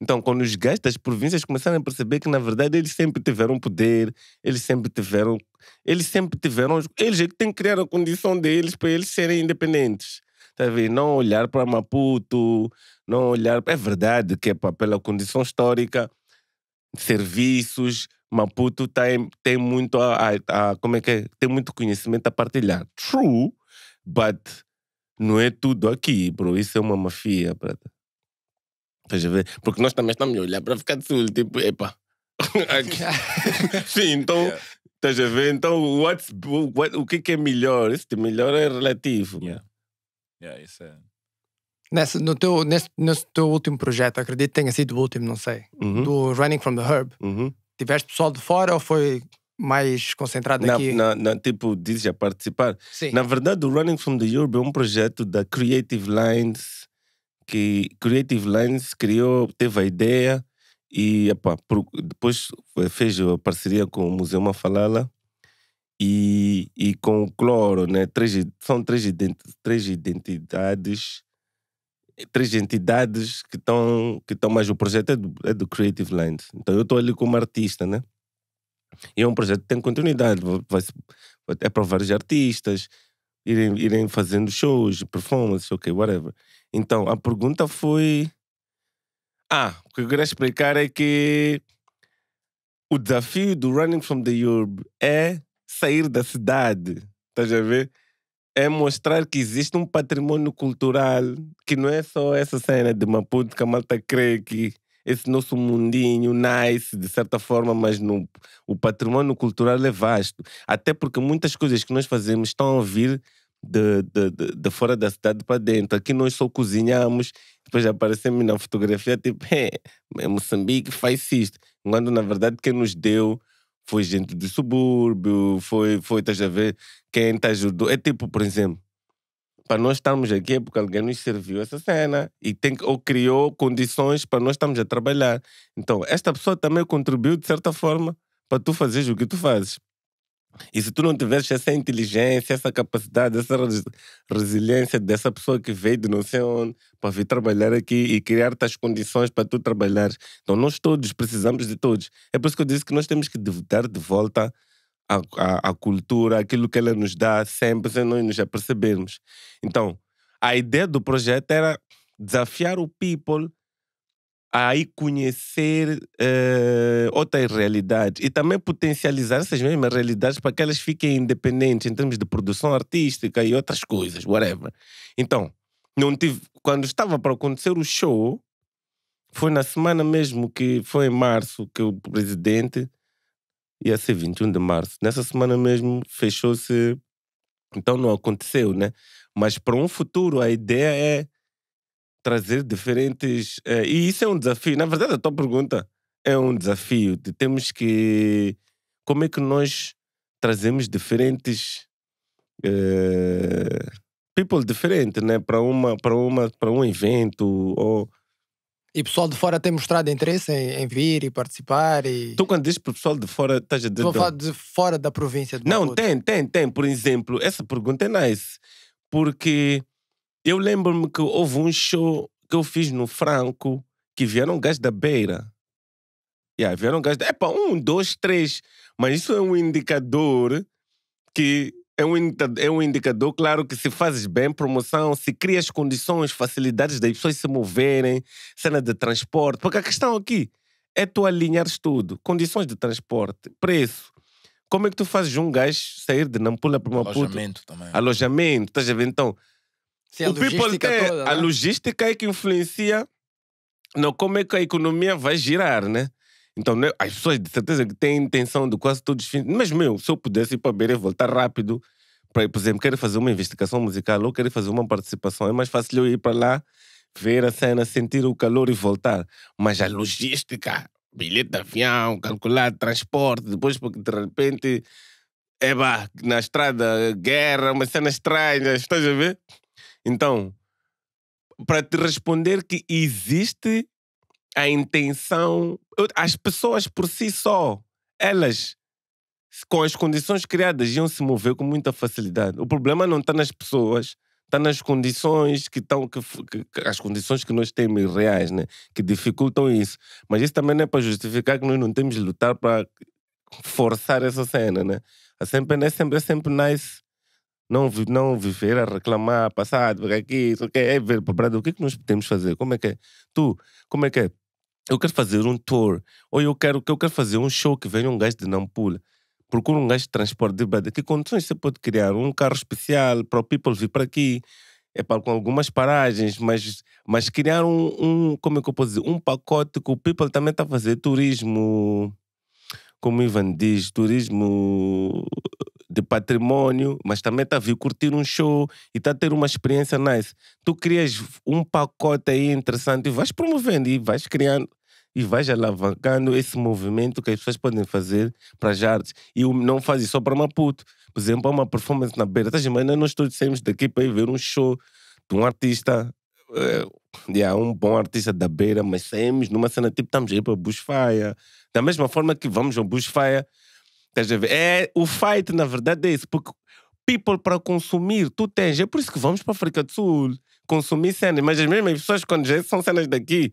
Então, quando os gajos das províncias começaram a perceber que, na verdade, eles sempre tiveram poder, eles sempre tiveram. Eles sempre tiveram. Eles é que têm que criar a condição deles para eles serem independentes. Tá vendo? Não olhar para Maputo, não olhar. É verdade que é pela condição histórica, serviços, Maputo tem, tem muito a, a, a, como é que é? tem muito conhecimento a partilhar. True, but não é tudo aqui, bro. Isso é uma mafia, brother. ver? Porque nós também estamos a olhar para ficar de Sul, tipo, epa. Sim, então, yeah. a ver? Então, what's, what, o que é, é melhor? Isso tipo de melhor é relativo. Yeah. yeah isso é. Nesse, no, teu, nesse, nesse teu último projeto, acredito que tenha sido o último, não sei, uh uhum. -huh. do Running from the Herb. Uh uhum. -huh Tiveste pessoal de fora ou foi mais concentrado na, aqui? Na, na, tipo, dizes a participar. Sim. Na verdade, o Running from the Europe é um projeto da Creative Lines, que Creative Lines criou, teve a ideia e depois fez a parceria com o Museu Mafalala e, e com o Cloro, né? Três, são três, identi três identidades três entidades que estão que estão mais o projeto é do, é do Creative Land. Então eu estou ali como artista, né? E é um projeto que tem continuidade, vai, vai é para vários artistas irem, irem fazendo shows, performances, ok, whatever. Então a pergunta foi ah, o que eu queria explicar é que o desafio do Running from the Urb é sair da cidade, estás a ver? é mostrar que existe um património cultural, que não é só essa cena de Maputo que a malta crê que esse nosso mundinho nice, de certa forma, mas no, o património cultural é vasto. Até porque muitas coisas que nós fazemos estão a vir de, de, de, de fora da cidade para dentro. Aqui nós só cozinhamos, depois aparecemos na fotografia, tipo, é, Moçambique faz isto. Quando, na verdade, quem nos deu foi gente de subúrbio, foi, foi estás a ver, quem te ajudou. É tipo, por exemplo, para nós estarmos aqui é porque alguém nos serviu essa cena e tem, ou criou condições para nós estarmos a trabalhar. Então, esta pessoa também contribuiu de certa forma para tu fazeres o que tu fazes. E se tu não tivesse essa inteligência, essa capacidade, essa resiliência dessa pessoa que veio de não sei onde para vir trabalhar aqui e criar as condições para tu trabalhar. Então, nós todos precisamos de todos. É por isso que eu disse que nós temos que dar de volta a, a, a cultura, aquilo que ela nos dá sempre, sem nós nos apercebermos. Então, a ideia do projeto era desafiar o people aí conhecer uh, outras realidades e também potencializar essas mesmas realidades para que elas fiquem independentes em termos de produção artística e outras coisas, whatever. Então, não tive, quando estava para acontecer o show, foi na semana mesmo que foi em março que o presidente ia ser 21 de março. Nessa semana mesmo fechou-se, então não aconteceu, né? Mas para um futuro a ideia é trazer diferentes. Uh, e isso é um desafio. Na verdade, a tua pergunta é um desafio. De temos que. Como é que nós trazemos diferentes. Uh, people diferentes né? Para uma, para uma, para um evento ou e pessoal de fora tem mostrado interesse em, em, vir e participar e... Tu quando dizes para o pessoal de fora, estás a dizer... Estou a falar de fora da província de Não, tem, tem, tem. Por exemplo, essa pergunta é nice. Porque eu lembro-me que houve um show que eu fiz no Franco que vieram gajos da Beira. Yeah, vieram gajos da... Epa, um, dois, três. Mas isso é um indicador que... É um, é um indicador, claro, que se fazes bem promoção, se crias condições, facilidades das pessoas se moverem, cena de transporte. Porque a questão aqui é tu alinhares tudo. Condições de transporte, preço, como é que tu fazes um gajo sair de Nampula para Maputo? Alojamento também. Alojamento, estás a ver? Então, Sim, a o people tem é, toda, a né? logística é que influencia no como é que a economia vai girar, né? Então, né, as pessoas de certeza que têm intenção de quase todos os fins. Mas, meu, se eu pudesse ir para Beira e voltar rápido, para, por exemplo, querer fazer uma investigação musical ou querer fazer uma participação, é mais fácil eu ir para lá, ver a cena, sentir o calor e voltar. Mas a logística, bilhete de avião, calcular transporte, depois, porque de repente, é bah, na estrada, guerra, uma cena estranha, estás a ver? Então, para te responder que existe a intenção, as pessoas por si só, elas com as condições criadas iam se mover com muita facilidade. O problema não está nas pessoas, está nas condições que estão que, que, as condições que nós temos reais, né, que dificultam isso. Mas isso também não é para justificar que nós não temos de lutar para forçar essa cena, né? É sempre, é sempre, é sempre nice não, não viver a reclamar, passado, porque aqui, isso que é ver para o que é que nós podemos fazer? Como é que é? Tu, como é que é? Eu quero fazer um tour, ou eu quero, eu quero fazer um show que venha um gajo de Nampula. Procura um gajo de transporte de Brada. Que condições você pode criar? Um carro especial para o people vir para aqui, é para, com algumas paragens, mas, mas criar um, um, como é que eu posso dizer, um pacote que o people também está a fazer turismo, como o Ivan diz, turismo de patrimônio, mas também está a vir curtir um show e está a ter uma experiência nice. Tu crias um pacote aí interessante e vais promovendo e vais criando e vais alavancando esse movimento que as pessoas podem fazer para as artes. E não fazes só para Maputo. Por exemplo, há uma performance na beira. Estás imaginando, nós todos saímos daqui para ir ver um show de um artista, uh, um bom artista da beira, mas saímos numa cena tipo, estamos aí para para Bushfire. Da mesma forma que vamos ao Bushfire, Estás a ver? É, o fight, na verdade, é isso. Porque people para consumir, tu tens. É por isso que vamos para a África do Sul consumir cenas. Mas as mesmas pessoas, quando já são cenas daqui,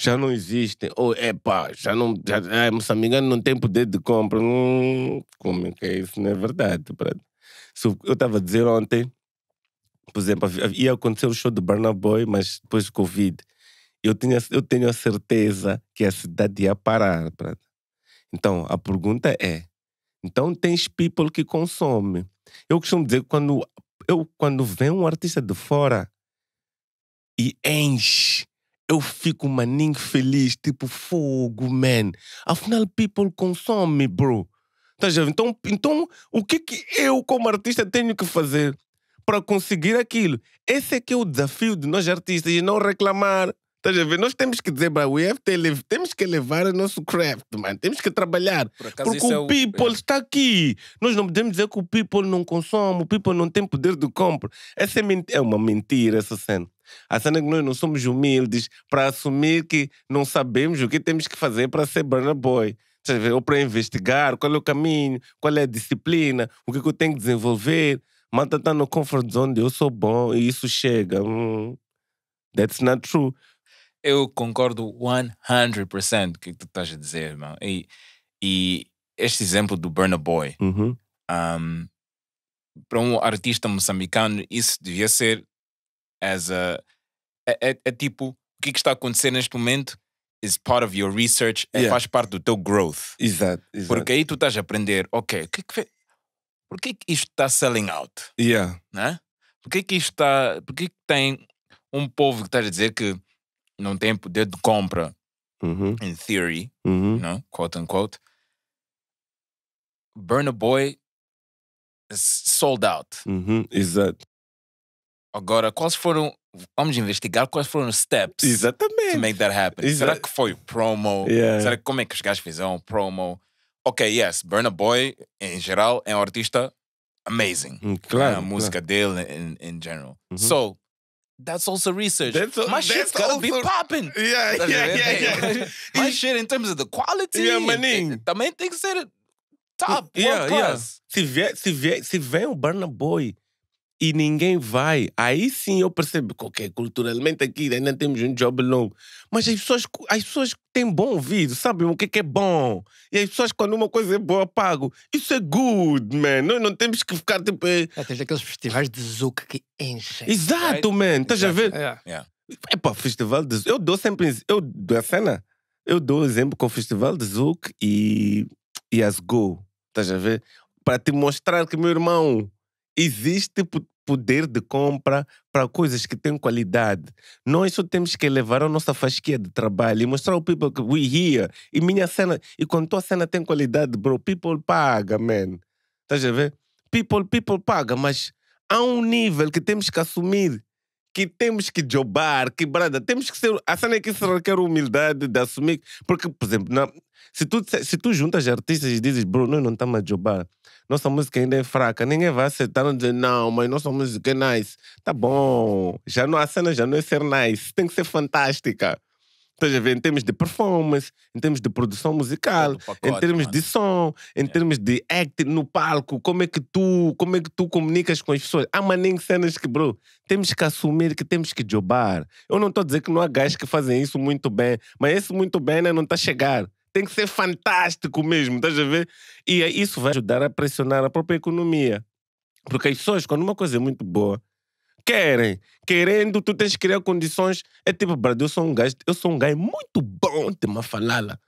já não existem. Ou, é pá, já não. Já, é, engano, não tem poder de compra. Hum, como é que é isso? Não é verdade. Eu estava a dizer ontem, por exemplo, ia acontecer o show do Burna Boy, mas depois do Covid. Eu, tinha, eu tenho a certeza que a cidade ia parar. Então, a pergunta é: então tens people que consome. Eu costumo dizer quando, eu, quando vem um artista de fora e enche, eu fico maninho feliz, tipo fogo, man. Afinal, people consome, bro. Tá então, então, o que, que eu, como artista, tenho que fazer para conseguir aquilo? Esse é que é o desafio de nós artistas, e não reclamar. Estás a ver? Nós temos que dizer para o IF, temos que elevar o nosso craft, mano. Temos que trabalhar. Por acaso, porque o é o... people está aqui. Nós não podemos dizer que o people não consome, o people não tem poder de compra. Essa é, é uma mentira, essa cena. A cena é que nós não somos humildes para assumir que não sabemos o que temos que fazer para ser burner boy. Estás a ver? Ou para investigar qual é o caminho, qual é a disciplina, o que, que eu tenho que desenvolver. Mata está no comfort zone de eu sou bom e isso chega. Hum. That's not true. Eu concordo 100% com o que tu estás a dizer, mano. E, e este exemplo do Burna Boy, uhum. um, para um artista moçambicano, isso devia ser as a, é, é, tipo, o que, é que está acontecer neste momento is part of your research, yeah. é, faz parte do teu growth. Exato, exato. Porque aí tu estás a aprender, ok, que é que por é que, isto está selling out? Yeah. Né? Por que, isto está. Por que, que tem um povo que está a dizer que não tem poder de compra, uhum. in theory, uhum. you know, quote unquote, Burner Boy sold out. Uhum. Exato. Agora, quais foram. Vamos investigar quais foram os steps. Exatamente. To make that happen. Exa Será que foi promo? Yeah. Será que, como é que os gajos fizeram promo? Ok, yes, Burner Boy, em geral, é um artista amazing. Hum, né, claro. Na música dele, in, in general. Uhum. So, That's also research. That's a, my shit's gotta also, be popping. Tá yeah, yeah, yeah, yeah, yeah. my shit in terms of the quality. Yeah, maninho. Eh, eh, também tem que ser top, yeah, class. Yeah. Se, vier, se, vier, se vem o Burna Boy e ninguém vai, aí sim eu percebo que okay, culturalmente aqui ainda temos um job longo. Mas as pessoas, as pessoas tem bom ouvido, sabem o que é, que é bom. E as pessoas, quando uma coisa é boa, pagam. Isso é good, man. Nós não temos que ficar tipo. Eh, é... tens aqueles festivais de Zouk que enchem. Exato, right? man. Estás a ver? É para festival de Eu dou sempre. Eu dou a cena. Eu dou exemplo com o festival de Zouk e. E as Go. Estás a ver? Para te mostrar que, meu irmão, existe tipo, poder de compra para coisas que têm qualidade. Nós só temos que elevar a nossa fasquia de trabalho e mostrar ao people que we here. E minha cena, e quando tua cena tem qualidade, bro, people paga, man. Estás a ver? People, people paga, mas há um nível que temos que assumir, que temos que jobar, que brada, temos que ser. A cena é que isso requer humildade de assumir. Porque, por exemplo, na, se, tu, se tu juntas artistas e dizes, bro, nós não estamos a jobar nossa música ainda é fraca, ninguém vai aceitar e dizer não, mas nossa música é nice. Tá bom, já não, a cena já não é ser nice, tem que ser fantástica. Estás a ver? Em termos de performance, em termos de produção musical, pacote, em termos mano. de som, em é. termos de acting no palco, como é que tu, como é que tu comunicas com as pessoas? Há nem cenas que, bro, temos que assumir que temos que jobar. Eu não estou a dizer que não há gajos que fazem isso muito bem, mas esse muito bem né, não está a chegar tem que ser fantástico mesmo, estás a ver? E é, isso vai ajudar a pressionar a própria economia. Porque as pessoas, quando uma coisa é muito boa, querem. Querendo, tu tens que criar condições. É tipo, brother, eu sou um gajo, eu sou um gajo muito bom de falala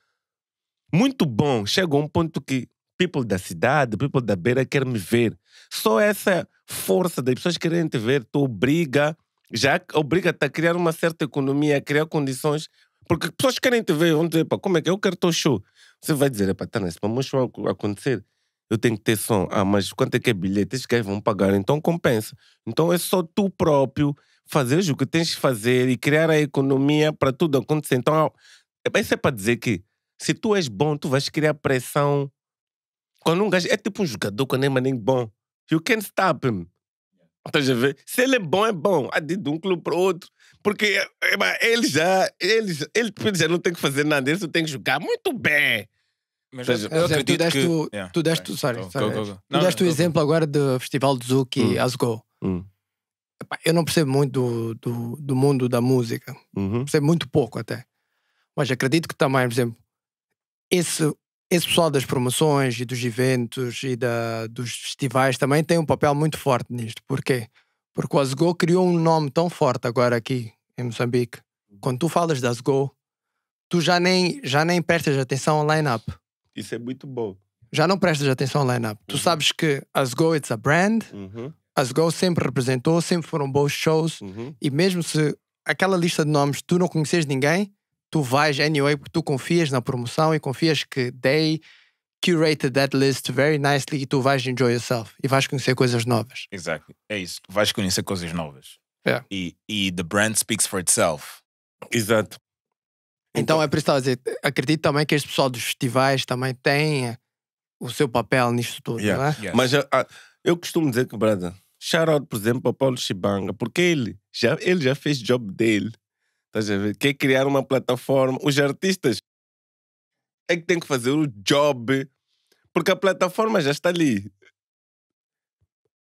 Muito bom. Chega a um ponto que people da cidade, people da beira querem me ver. Só essa força das pessoas querem te ver, tu obriga, já obriga-te a criar uma certa economia, a criar condições porque pessoas querem te ver, vão dizer, pá, como é que é? eu quero teu show? Você vai dizer, pá, tá nesse, para o meu show acontecer, eu tenho que ter som. Ah, mas quanto é que é bilhete? Esses caras vão pagar, então compensa. Então é só tu próprio fazer o que tens de fazer e criar a economia para tudo acontecer. Então, isso é para dizer que se tu és bom, tu vais criar pressão. Quando um gajo é tipo um jogador que nem é nem bom. You can't stop him. Estás a ver? Se ele é bom, é bom. Há ah, de um clube para o outro. Porque é, é, ele já, ele, tipo, ele já não tem que fazer nada, ele só tem que jogar muito bem. Mas Seja, eu acredito tu deste, que... Tu, yeah. deste, sorry, go, sorry. Go, go, Tu deste o exemplo agora do Festival de Zouk hum. e hum. Asgo. Hum. Eu não percebo muito do, do, do mundo da música. Uhum. Percebo muito pouco até. Mas acredito que também, por exemplo, esse esse pessoal das promoções e dos eventos e da, dos festivais também tem um papel muito forte nisto. Porquê? Porque o Asgo criou um nome tão forte agora aqui em Moçambique. Quando tu falas das Asgo, tu já nem, já nem prestas atenção ao line-up. Isso é muito bom. Já não prestas atenção ao line-up. Uhum. Tu sabes que Asgo it's a brand, uhum. Asgo sempre representou, sempre foram bons shows, uhum. e mesmo se aquela lista de nomes tu não conheces ninguém, tu vais anyway porque tu confias na promoção e confias que they curated that list very nicely e tu vais enjoy yourself e vais conhecer coisas novas. Exato, é isso. Vais conhecer coisas novas. Yeah. É. E, e the brand speaks for itself. Exato. Então, é por isso que dizer, acredito também que este pessoal dos festivais também tem eh, o seu papel nisto tudo, yeah. não é? Yes. Mas eu, ah, eu costumo dizer que, brother, shout out, por exemplo, a Paulo Chibanga, porque ele já, ele já fez job dele Estás a ver? quer é criar uma plataforma. Os artistas é que têm que fazer o job, porque a plataforma já está ali.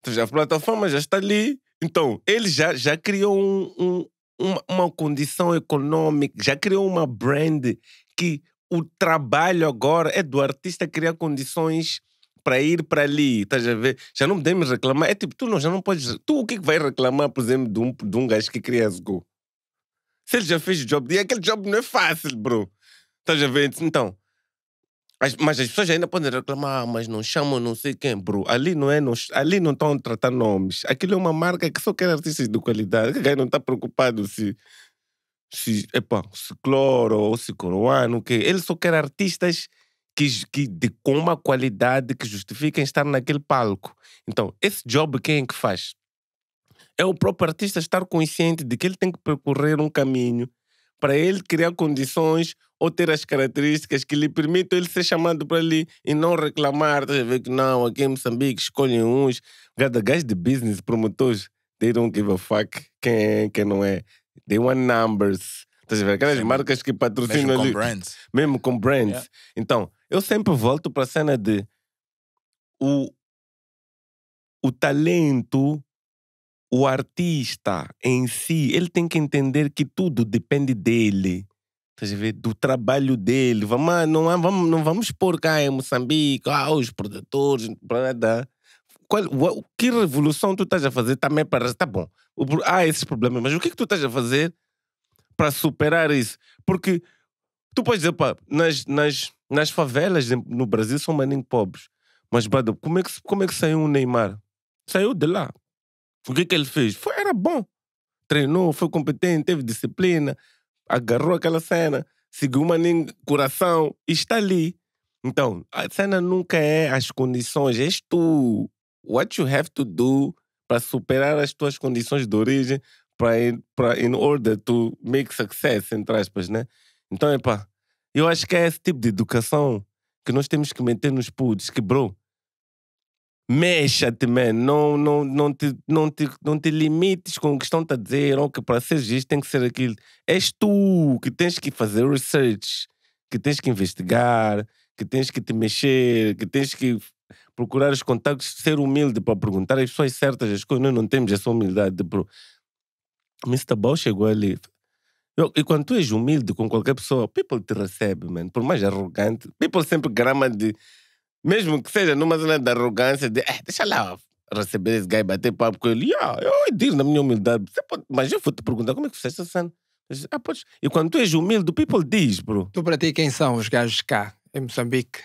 A plataforma já está ali. Então, ele já, já criou um, um, uma, uma condição econômica, já criou uma brand que o trabalho agora é do artista criar condições para ir para ali, estás a ver? Já não podemos reclamar. É tipo, tu não, já não podes. Tu o que, é que vai reclamar, por exemplo, de um, de um gajo que cria Go? Se ele já fez o job e aquele job não é fácil, bro. Estás a ver? Então, as, mas as pessoas ainda podem reclamar, ah, mas não chamam não sei quem, bro. Ali não é, não, ali não estão a tratar nomes. Aquilo é uma marca que só quer artistas de qualidade. O cara não está preocupado se, se, epa, se cloro ou se coroano, que ele só quer artistas que, que de com uma qualidade que justifiquem estar naquele palco. Então, esse job quem é que faz? é o próprio artista estar consciente de que ele tem que percorrer um caminho para ele criar condições ou ter as características que lhe permitam ele ser chamado para ali e não reclamar, Tá a ver que não, aqui em Moçambique escolhem uns, gás de business, promotores, they don't give a fuck quem é, quem não é. They want numbers. Tá a ver? Aquelas Sim. marcas que patrocinam mesmo com ali. Brands. Mesmo com brands. Yeah. Então, eu sempre volto para a cena de o, o talento o artista em si, ele tem que entender que tudo depende dele. Estás a ver? Do trabalho dele. Vamos, ah, não, vamos, não vamos pôr cá em Moçambique, ah, os produtores, nada. Qual, o, que revolução tu estás a fazer também para. Tá bom, há esses problemas, mas o que, é que tu estás a fazer para superar isso? Porque tu podes dizer, pá, nas, nas, nas favelas no Brasil são maninhos pobres. Mas, como é que, como é que saiu o Neymar? Saiu de lá. O que, que ele fez? Foi, era bom. Treinou, foi competente, teve disciplina, agarrou aquela cena, seguiu uma coração e está ali. Então, a cena nunca é as condições, és tu. What you have to do para superar as tuas condições de origem para para in order to make success, entre aspas, né? Então, é pá, eu acho que é esse tipo de educação que nós temos que meter nos putos, que bro, mexa-te, man. Não, não, não, te, não, te, não te limites com o que estão a dizer, ou que para seres isto tem que ser aquilo. És tu que tens que fazer research, que tens que investigar, que tens que te mexer, que tens que procurar os contactos, ser humilde para perguntar as pessoas certas as coisas. Nós não temos essa humildade. Bro. Mr. Ball chegou ali. Eu, e quando tu és humilde com qualquer pessoa, people te recebe, man. Por mais arrogante, people sempre grama de mesmo que seja numa zona de arrogância, de eh, deixa lá receber esse gajo e bater papo com ele. Yeah, eu digo na minha humildade, pode... mas eu vou te perguntar como é que você está sendo Ah, E quando tu és humilde, o people diz, bro. Tu para ti, quem são os gajos cá em Moçambique?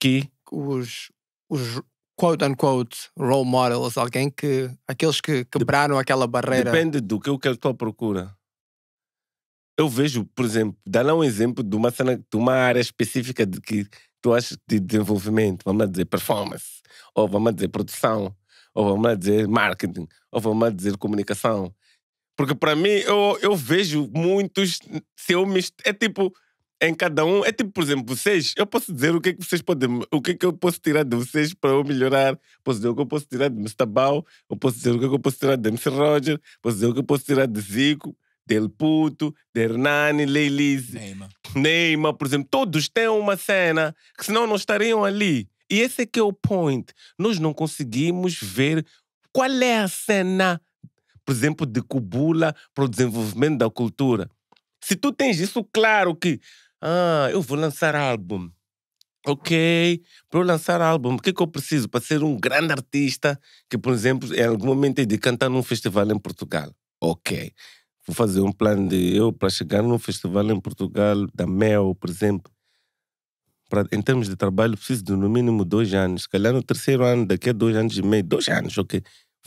Que? Os, os quote unquote role models, alguém que. aqueles que quebraram Dep aquela barreira. Depende do que eu quero tua procura. Eu vejo, por exemplo, dá lá um exemplo de uma cena, de uma área específica de que tu achas tipo de desenvolvimento, vamos lá dizer performance, ou vamos lá dizer produção, ou vamos lá dizer marketing, ou vamos lá dizer comunicação. Porque para mim, eu, eu vejo muitos ciúmes, é tipo, em cada um, é tipo, por exemplo, vocês, eu posso dizer o que é que vocês podem, o que é que eu posso tirar de vocês para eu melhorar, posso dizer o que eu posso tirar de Mr. Bal, eu posso dizer o que, é que eu posso tirar de MC Roger, posso dizer o que eu posso tirar de Zico, Del Puto, de Hernani, Leilize, Neymar. Neymar, por exemplo, todos têm uma cena que senão não estariam ali. E esse é que é o point. Nós não conseguimos ver qual é a cena, por exemplo, de Cubula para o desenvolvimento da cultura. Se tu tens isso claro que, ah, eu vou lançar álbum. Ok, para eu lançar álbum, o que, é que eu preciso para ser um grande artista que, por exemplo, em algum momento é de cantar num festival em Portugal? Ok. Vou tipo, fazer um plano de eu para chegar num festival em Portugal, da Mel, por exemplo. Pra, em termos de trabalho, preciso de no mínimo dois anos. Se calhar no terceiro ano, daqui a dois anos e meio, dois anos, ok.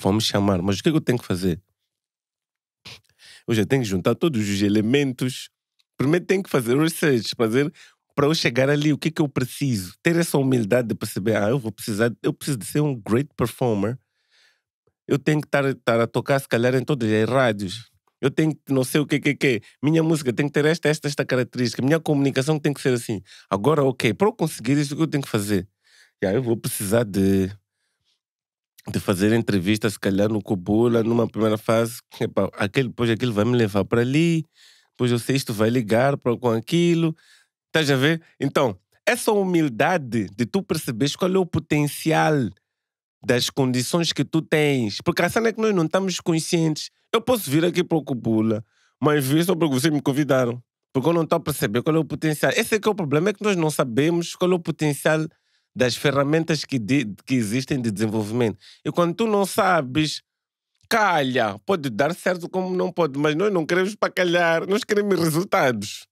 me chamar. Mas o que, é que eu tenho que fazer? Eu já tenho que juntar todos os elementos. Primeiro tenho que fazer research, fazer para eu chegar ali, o que é que eu preciso? Ter essa humildade de perceber, ah, eu vou precisar, eu preciso de ser um great performer. Eu tenho que estar, estar a tocar, se calhar, em todas as rádios eu tenho que não sei o que, que, que. Minha música tem que ter esta, esta, esta característica. Minha comunicação tem que ser assim. Agora, ok, para eu conseguir isso, o que eu tenho que fazer? eu vou precisar de, de fazer entrevista, se calhar, no Cobula, numa primeira fase. Epa, aquele, depois aquilo vai me levar para ali. Depois eu sei isto vai ligar para com aquilo. Estás a ver? Então, essa humildade de tu perceberes qual é o potencial das condições que tu tens. Porque a cena é que nós não estamos conscientes. Eu posso vir aqui para o Cubula mas vi só porque vocês me convidaram. Porque eu não estou a perceber qual é o potencial. Esse é que é o problema, é que nós não sabemos qual é o potencial das ferramentas que, de, que existem de desenvolvimento. E quando tu não sabes, calha. Pode dar certo como não pode, mas nós não queremos para calhar, nós queremos resultados.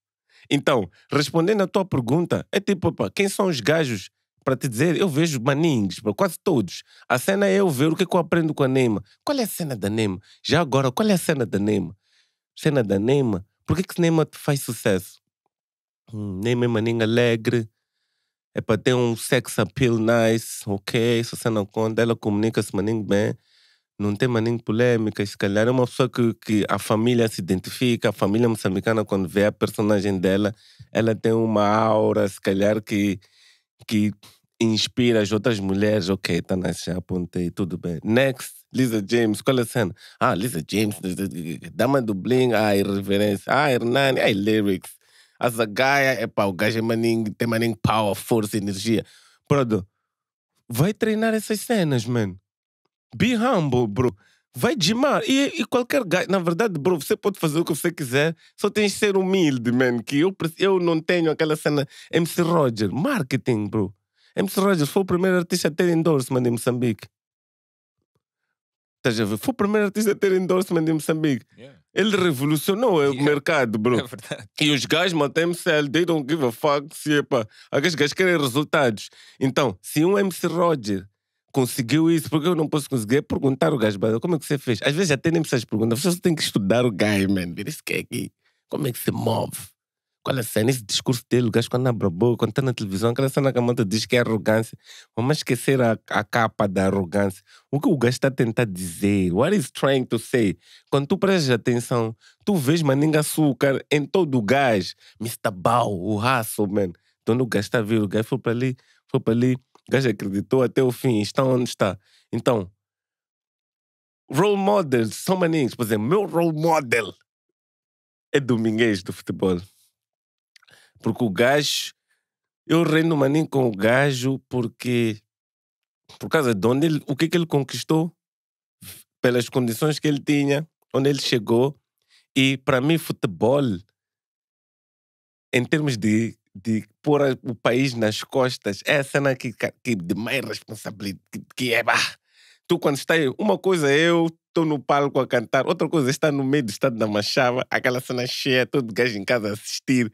Então, respondendo à tua pergunta, é tipo, opa, quem são os gajos para te dizer, eu vejo manings, para quase todos. A cena é eu ver o que, é que eu aprendo com a Neymar. Qual é a cena da Neymar? Já agora, qual é a cena da Neymar? Cena da Neymar? Por que que Neymar faz sucesso? Hum, Neymar é maninho alegre, é para ter um sex appeal nice, ok, isso você não conta, ela comunica-se maninho bem, não tem maninho polêmica, se calhar é uma pessoa que, que a família se identifica, a família moçambicana quando vê a personagem dela, ela tem uma aura, se calhar que que inspira as outras mulheres. Ok, tá nice, já apontei, tudo bem. Next, Lisa James, qual é a cena? Ah, Lisa James, dama do bling, ah, reverência, ai, ah, Hernani, ai, lyrics. As a Gaia, epá, o gajo é, é tem maninho power, força, energia. Brother, vai treinar essas cenas, mano. Be humble, bro vai gimar. E, e qualquer gajo, na verdade, bro, você pode fazer o que você quiser, só tens de ser humilde, man. Que eu, eu não tenho aquela cena MC Roger. Marketing, bro. MC Roger foi o primeiro artista a ter endorsement em Moçambique. Estás a ver? Foi o primeiro artista a ter endorsement em Moçambique. Yeah. Ele revolucionou yeah. o mercado, bro. É verdade. E os gajos mantêm MCL, they don't give a fuck se é Aqueles gajos querem resultados. Então, se um MC Roger conseguiu isso, porque eu não posso conseguir. É perguntar o gajo, como é que você fez? Às vezes até nem precisa perguntar, você tem que estudar o gajo, mano. Ver isso que é aqui. Como é que se move? Qual é a cena? Esse discurso dele, o gajo quando abre a boca, quando está na televisão, aquela cena que a malta diz que é arrogância. Vamos esquecer a, a capa da arrogância. O que o gajo está a tentar dizer? What is trying to say? Quando tu prestas atenção, tu vês maninga açúcar em todo o gajo. Mr. Bau, o hustle, mano. Então o gajo está a ver, o gajo foi para ali, foi para ali o gajo acreditou até o fim, está onde está. Então, role models são maninhos. Por exemplo, meu role model é Domingues do futebol. Porque o gajo, eu rendo maninho com o gajo porque, por causa de onde ele, o que, é que ele conquistou, pelas condições que ele tinha, onde ele chegou. E para mim, futebol, em termos de de pôr o país nas costas é a cena que, que de mais responsabilidade que, que é. Bah. Tu, quando estás uma coisa é eu estou no palco a cantar, outra coisa é está no meio do estado da Machava, aquela cena cheia, todo gajo em casa a assistir.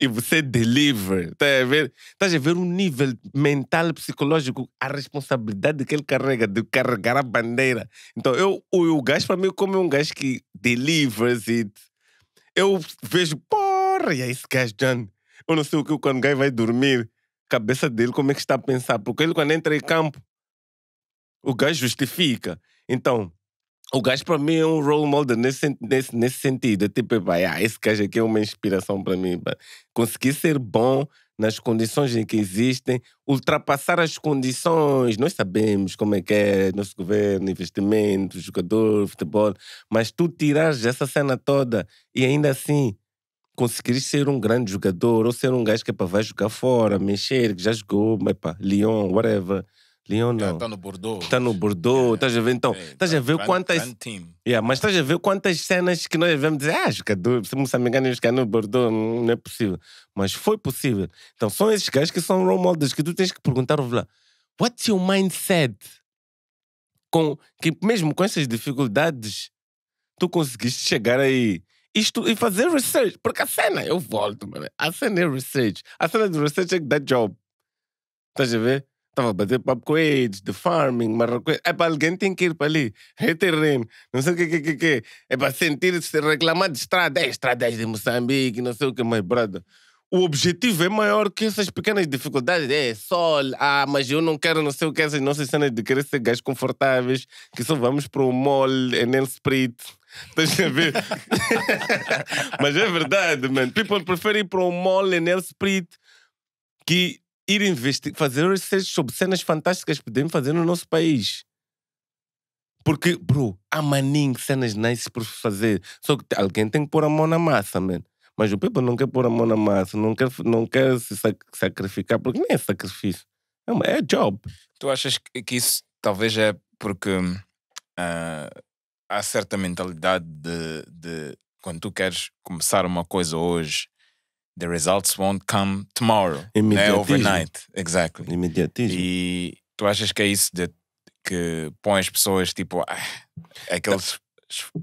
E você deliver, estás a ver? Estás a ver o nível mental, psicológico, a responsabilidade que ele carrega de carregar a bandeira. Então, eu, o, o gajo para mim como é um gajo que delivers it. Eu vejo, porra, e é esse gajo, John eu não sei o que quando o gajo vai dormir, cabeça dele, como é que está a pensar? Porque ele, quando entra em campo, o gajo justifica. Então, o gajo para mim é um role model nesse, nesse, nesse sentido. É tipo, vai, ah, esse gajo aqui é uma inspiração para mim. Pá. Conseguir ser bom nas condições em que existem, ultrapassar as condições. Nós sabemos como é que é nosso governo, investimento, jogador, futebol, mas tu tirares essa cena toda e ainda assim conseguir ser um grande jogador ou ser um gajo que é para vai jogar fora, mexer, que já jogou, mas pá, Lyon, whatever. Lyon é, não. Está no Bordeaux. Está no Bordeaux, é, estás yeah. a ver? Então, estás tá a ver quantas. Grand team. Yeah, mas estás a ver quantas cenas que nós vemos dizer, ah, jogador, se não me engano, jogar no Bordeaux, não é possível. Mas foi possível. Então, são esses gajos que são role models, que tu tens que perguntar lá, what's your mindset? Com, que mesmo com essas dificuldades, tu conseguiste chegar aí isto e fazer research. Porque a cena, eu volto, mano. A cena é research. A cena de research é que dá job. Estás a ver? Estava a bater papo com AIDS, de farming, marroquês. É para alguém tem que ir para ali. É terreno. Não sei o que, que, que, que. É para sentir-se reclamar de estradas. É estradas é de Moçambique, não sei o que, mais brother o objetivo é maior que essas pequenas dificuldades. É sol, ah, mas eu não quero não sei o que, essas nossas cenas de querer ser gás confortáveis, que só vamos para o mall, Enel é Sprit. Estás a ver? mas é verdade, man. People preferem ir para o mall, el é Sprit, que ir investir, fazer research sobre cenas fantásticas que podemos fazer no nosso país. Porque, bro, há maninho cenas nice por fazer. Só que alguém tem que pôr a mão na massa, mano. Mas o people não quer pôr a mão na massa, não quer, não quer se sacrificar, porque nem é sacrifício. É, uma, é job. Tu achas que isso talvez é porque uh, há certa mentalidade de, de quando tu queres começar uma coisa hoje, the results won't come tomorrow. Né? Overnight. Exactly. Imediatismo. E tu achas que é isso de, que põe as pessoas tipo. Ah, aqueles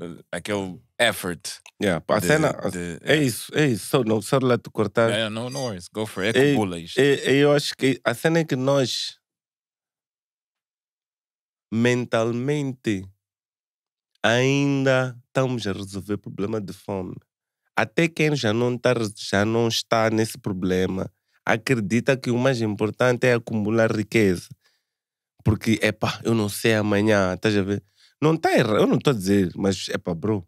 eh, aquele effort. Yeah, a de, cena. De, é isso, é isso. Só, não, só lá te cortar. Yeah, no, no worries, go for it. É, é, é, é, eu acho que a cena é que nós mentalmente ainda estamos a resolver o problema de fome. Até quem já não, tá, já não está nesse problema acredita que o mais importante é acumular riqueza. Porque, epá, eu não sei amanhã, estás a ver? Não está errado, eu não estou a dizer, mas é para bro.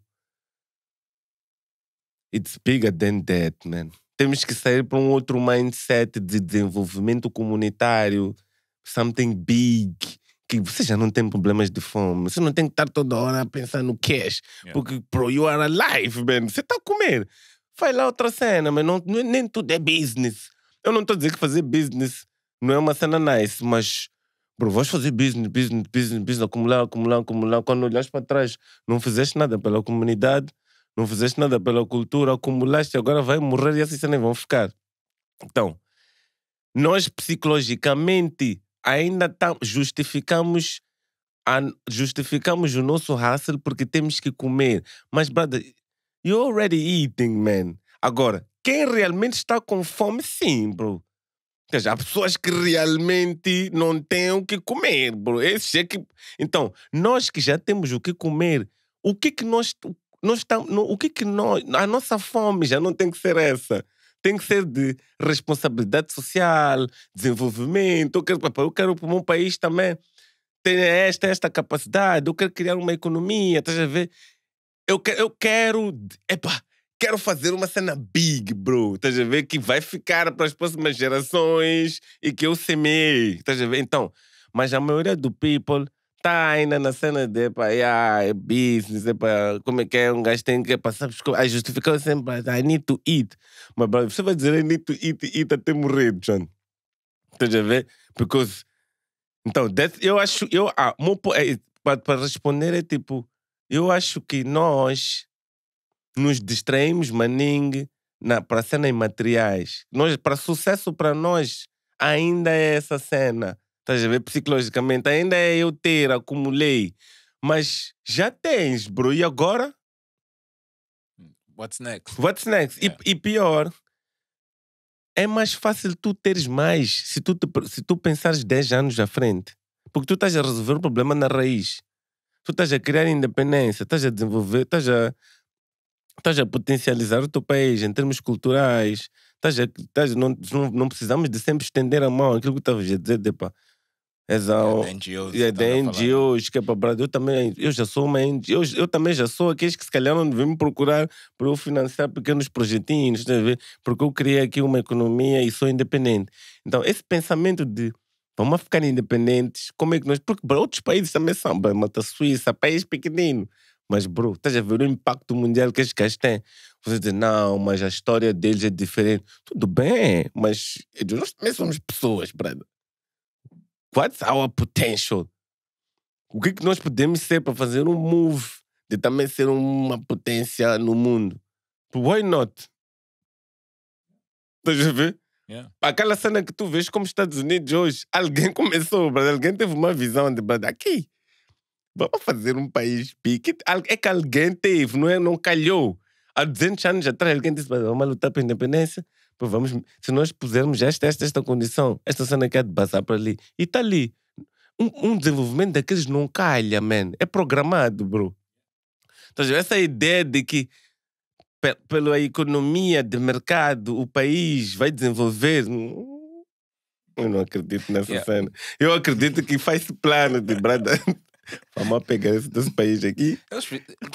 It's bigger than that, man. Temos que sair para um outro mindset de desenvolvimento comunitário, something big. Que você já não tem problemas de fome, você não tem que estar toda hora a pensar no cash, yeah. porque bro you are alive, man. Você está a comer. Faz lá outra cena, mas não, nem tudo é business. Eu não estou a dizer que fazer business não é uma cena nice, mas Bro, vais fazer business, business, business, business, acumular, acumular, acumular. Quando olhas para trás, não fizeste nada pela comunidade, não fizeste nada pela cultura, acumulaste, agora vai morrer e essas nem vão ficar. Então, nós psicologicamente ainda tam, tá, justificamos a, justificamos o nosso hustle porque temos que comer. Mas, brother, you're already eating, man. Agora, quem realmente está com fome, sim, bro. Quer há pessoas que realmente não têm o que comer, bro. Esse é que... Então, nós que já temos o que comer, o que que nós... nós tam, o que que nós... A nossa fome já não tem que ser essa. Tem que ser de responsabilidade social, desenvolvimento. Eu quero, eu quero para um país também ter esta, esta capacidade. Eu quero criar uma economia, estás a ver? Eu, quero... Eu quero epa, quero fazer uma cena big, bro. Tá a ver? Que vai ficar para as próximas gerações e que eu semei. Tá a ver? Então, mas a maioria do people tá ainda na cena de pá, yeah, é business, é como é que é? Um gajo tem que passar A justificação é sempre, I need to eat. Mas, brother, você vai dizer I need to eat, eat até morrer, John. Tá a ver? Because. Então, eu acho. Eu, ah, é, para responder, é tipo. Eu acho que nós nos distraímos, maning, na, para cena em materiais. Nós, para sucesso para nós, ainda é essa cena. Estás a ver? Psicologicamente, ainda é eu ter, acumulei. Mas já tens, bro, e agora? Hum, what's next? What's next? Yeah. E, é. e, pior, é mais fácil tu teres mais se tu, te, se tu pensares 10 anos à frente. Porque tu estás a resolver o problema na raiz. Tu estás a criar independência, estás a desenvolver, estás a estás a potencializar o teu país em termos culturais. Estás a, estás, não, não, precisamos de sempre estender a mão. Aquilo que estavas a dizer, de, pá, é NGOs, é da NGOs que é para Brasil. Eu também, eu já sou uma NGO, eu, eu também já sou aqueles que se calhar não devem me procurar para eu financiar pequenos projetinhos, porque eu criei aqui uma economia e sou independente. Então, esse pensamento de vamos ficar independentes, como é que nós. Porque para outros países também são, para Mata Suíça, país pequenino. Mas, bro, estás a ver o impacto mundial que esses gajos têm. Você diz, não, mas a história deles é diferente. Tudo bem, mas nós também somos pessoas, brother. What's our potential? O que, é que nós podemos ser para fazer um move de também ser uma potência no mundo? Why not? Estás a ver? Yeah. Aquela cena que tu vês como Estados Unidos hoje, alguém começou, brother, alguém teve uma visão de brother, aqui Vamos fazer um país pique. É que alguém teve, não é? Não calhou. Há 200 anos atrás alguém disse, vamos é lutar para a independência. Pô, vamos, se nós pusermos esta, esta, esta condição, esta cena que é de passar para ali. E está ali. Um, um, desenvolvimento daqueles não calha, man. É programado, bro. Então, assim, essa ideia de que pela economia de mercado o país vai desenvolver... Hum, eu não acredito nessa yeah. cena. Eu acredito que faz plano de brada. Vamos pegar esse desse país aqui.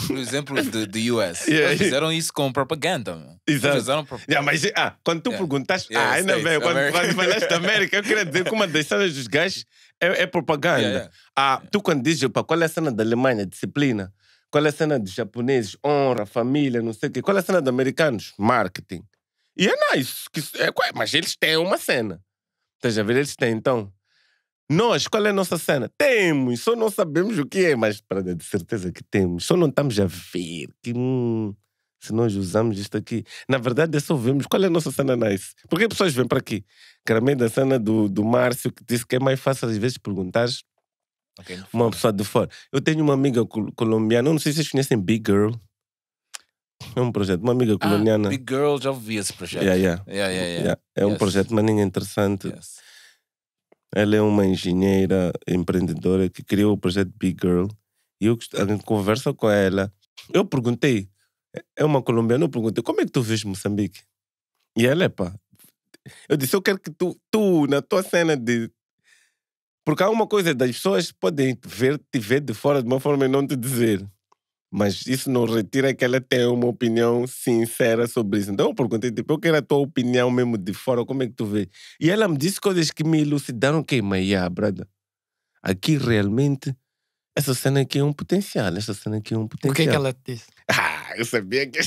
por exemplo, do US. Yeah. Eles fizeram isso com propaganda. Exato. Eles fizeram propaganda. Yeah, mas ah, quando tu yeah. perguntaste, yeah, ah, ainda States, bem, quando America. falaste da América, eu queria dizer que uma das cenas dos gajos é, é propaganda. Ah, tu quando dizes, opa, qual é a cena da Alemanha? Disciplina. Qual é a cena dos japoneses? Honra, família, não sei o quê. Qual é a cena dos americanos? Marketing. E é nice. Que, é, mas eles têm uma cena. Estás a ver? Eles têm, então. Nós, qual é a nossa cena? Temos, só não sabemos o que é, mas para de certeza que temos. Só não estamos a ver que hum, se nós usamos isto aqui. Na verdade, é só vemos qual é a nossa cena nice. Porque as pessoas vêm para aqui. Claramente, a cena do, do Márcio que disse que é mais fácil às vezes perguntar okay, uma pessoa de fora. Eu tenho uma amiga colombiana, não sei se vocês conhecem Big Girl. É um projeto, uma amiga ah, colombiana. Ah, Big Girl, já ouvi esse projeto. Yeah, yeah. Yeah, yeah, yeah. yeah. É yes. um projeto, maninha é interessante. Yes. Ela é uma engenheira empreendedora que criou o projeto Big Girl. E eu converso com ela. Eu perguntei, é uma colombiana, eu perguntei, como é que tu vês Moçambique? E ela, é pá, eu disse, eu quero que tu, tu, na tua cena de. Porque há uma coisa das pessoas podem ver, te ver de fora de uma forma e não te dizer. Mas isso não retira que ela tenha uma opinião sincera sobre isso. Então eu perguntei, tipo, eu quero a tua opinião mesmo de fora, como é que tu vês? E ela me disse coisas que me elucidaram que, mas yeah, Brada, aqui realmente, essa cena aqui é um potencial, essa cena aqui é um potencial. O que é que ela te disse? Ah, eu sabia que...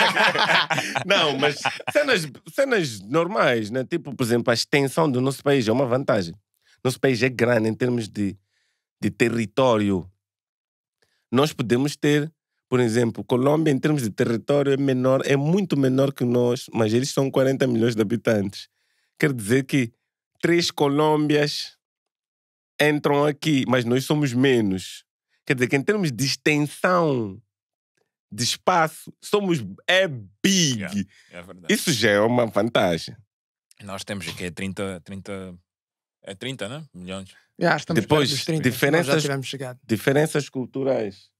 não, mas cenas, cenas normais, né? Tipo, por exemplo, a extensão do nosso país é uma vantagem. Nosso país é grande em termos de, de território, nós podemos ter, por exemplo, Colômbia, em termos de território, é menor, é muito menor que nós, mas eles são 40 milhões de habitantes. Quer dizer que três Colômbias entram aqui, mas nós somos menos. Quer dizer que em termos de extensão de espaço, somos é big. Yeah, é Isso já é uma vantagem. Nós temos aqui 30, 30, é 30, né? Milhões. Já, Depois, 30, diferenças, diferenças culturais.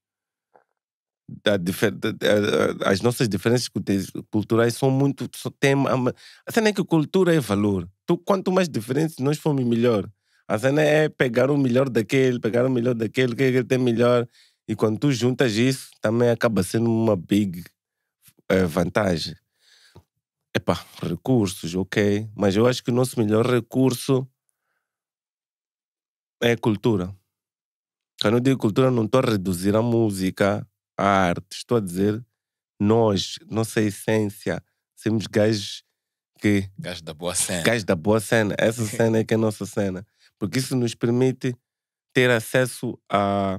Da, da, da, as nossas diferenças culturais são muito. Só tem, a cena é que cultura é valor. Tu, quanto mais diferentes nós formos, melhor. A cena é pegar o melhor daquele, pegar o melhor daquele, que ele tem melhor. E quando tu juntas isso, também acaba sendo uma big é, vantagem. Epá, recursos, ok. Mas eu acho que o nosso melhor recurso é cultura. Quando eu digo cultura, não estou a reduzir a música, a arte. Estou a dizer nós, nossa essência. Somos gajos que. Gajos da boa cena. Gajos da boa cena. Essa cena é que é a nossa cena. Porque isso nos permite ter acesso a,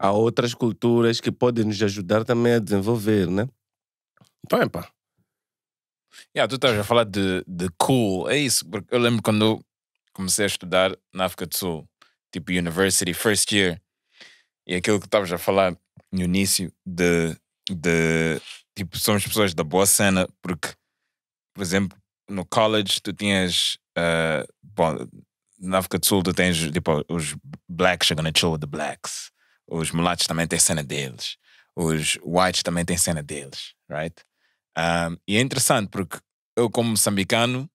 a outras culturas que podem nos ajudar também a desenvolver, né? Então, epa. Yeah, tu estás a falar de, de cool. É isso, porque eu lembro quando comecei a estudar na África do Sul, tipo University First Year. E aquilo que estavas a falar no início de, de tipo, somos pessoas da boa cena, porque, por exemplo, no college tu tinhas uh, bom, na África do Sul tu tens tipo os blacks are a chill with the blacks os mulatos também têm cena deles os whites também têm cena deles right um, ah, e é interessante porque eu como moçambicano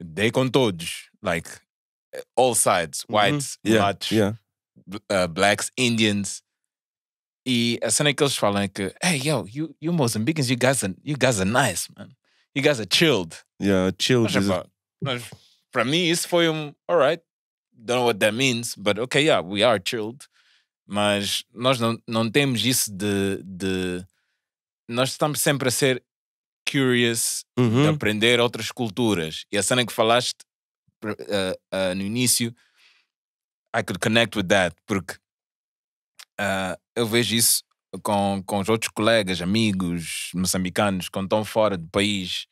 dei com todos like eh, all sides, mm-hmm. whites, yeah, much, yeah. Uh, blacks, Indians. E a cena que eles falam é que, hey, yo, you, you Mozambicans, you guys are, you guys are nice, man. You guys are chilled. Yeah, chilled. Mas, mas para mim isso foi um, alright, don't know what that means, but okay, yeah, we are chilled. Mas nós não, não temos isso de, de. Nós estamos sempre a ser curious de mm-hmm. aprender outras culturas. E a cena que falaste uh, no início, I could connect with that, porque ah, eu vejo isso com, com os outros colegas, amigos moçambicanos, quando estão fora do país.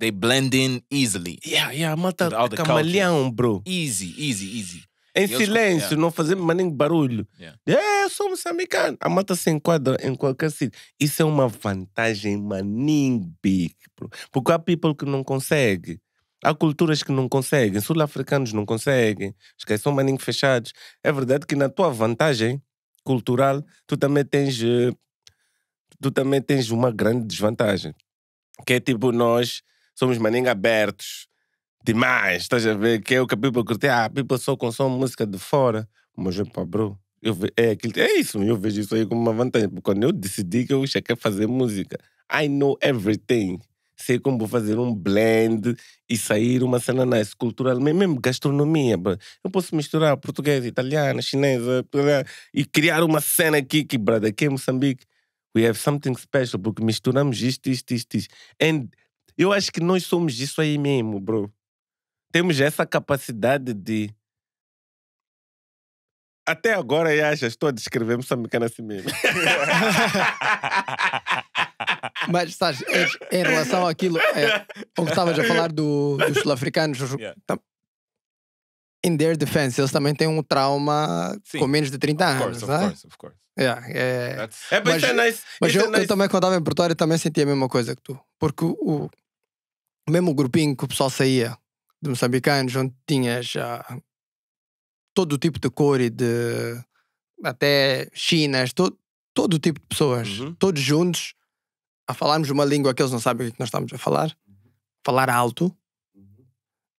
They blend in easily. Yeah, yeah, mata camaleão, bro. Easy, easy, easy. Em e silêncio, eles... não fazendo mais nenhum barulho. Yeah. Yeah, eu sou moçambicano. A mata se enquadra em qualquer sítio. Isso é uma vantagem maninho big, bro. Porque há people que não conseguem Há culturas que não conseguem, sul-africanos não conseguem, os que são maninhos fechados. É verdade que na tua vantagem cultural, tu também tens eh, tu também tens uma grande desvantagem. Que é tipo, nós somos maninhos abertos demais, estás a ver? Que é o que a people curte. Ah, a people só consome música de fora. Mas, pá, bro, eu ve... é, aquilo... é isso, eu vejo isso aí como uma vantagem. Porque quando eu decidi que eu já quero fazer música, I know everything sei como vou fazer um blend e sair uma cena nice, cultural, mesmo gastronomia. Bro. Eu posso misturar português, italiano, chinesa eh, eh, e criar uma cena aqui que, brother, aqui em Moçambique, we have something special, porque misturamos isto, isto, isto, isto. And eu acho que nós somos isso aí mesmo, bro. Temos essa capacidade de até agora, Yasha, estou a descrever moçambicano assim mesmo. Mas em relação àquilo, é, o que estavas a falar do, dos sul-africanos, yeah. in their defense, eles também têm um trauma Sim. com menos de 30 of course, anos. Of é? course, of course. Yeah, é, é, mas, nice, mas eu, nice... eu, também, quando estava em Pretória, também sentia a mesma coisa que tu. Porque o, o mesmo grupinho que o pessoal saía de moçambicanos, onde tinhas já ah, todo o tipo de cor e de. até chinas, todo todo tipo de pessoas, uhum. todos juntos a falarmos uma língua que eles não sabem o que é nós estamos a falar, uhum. falar alto uhum.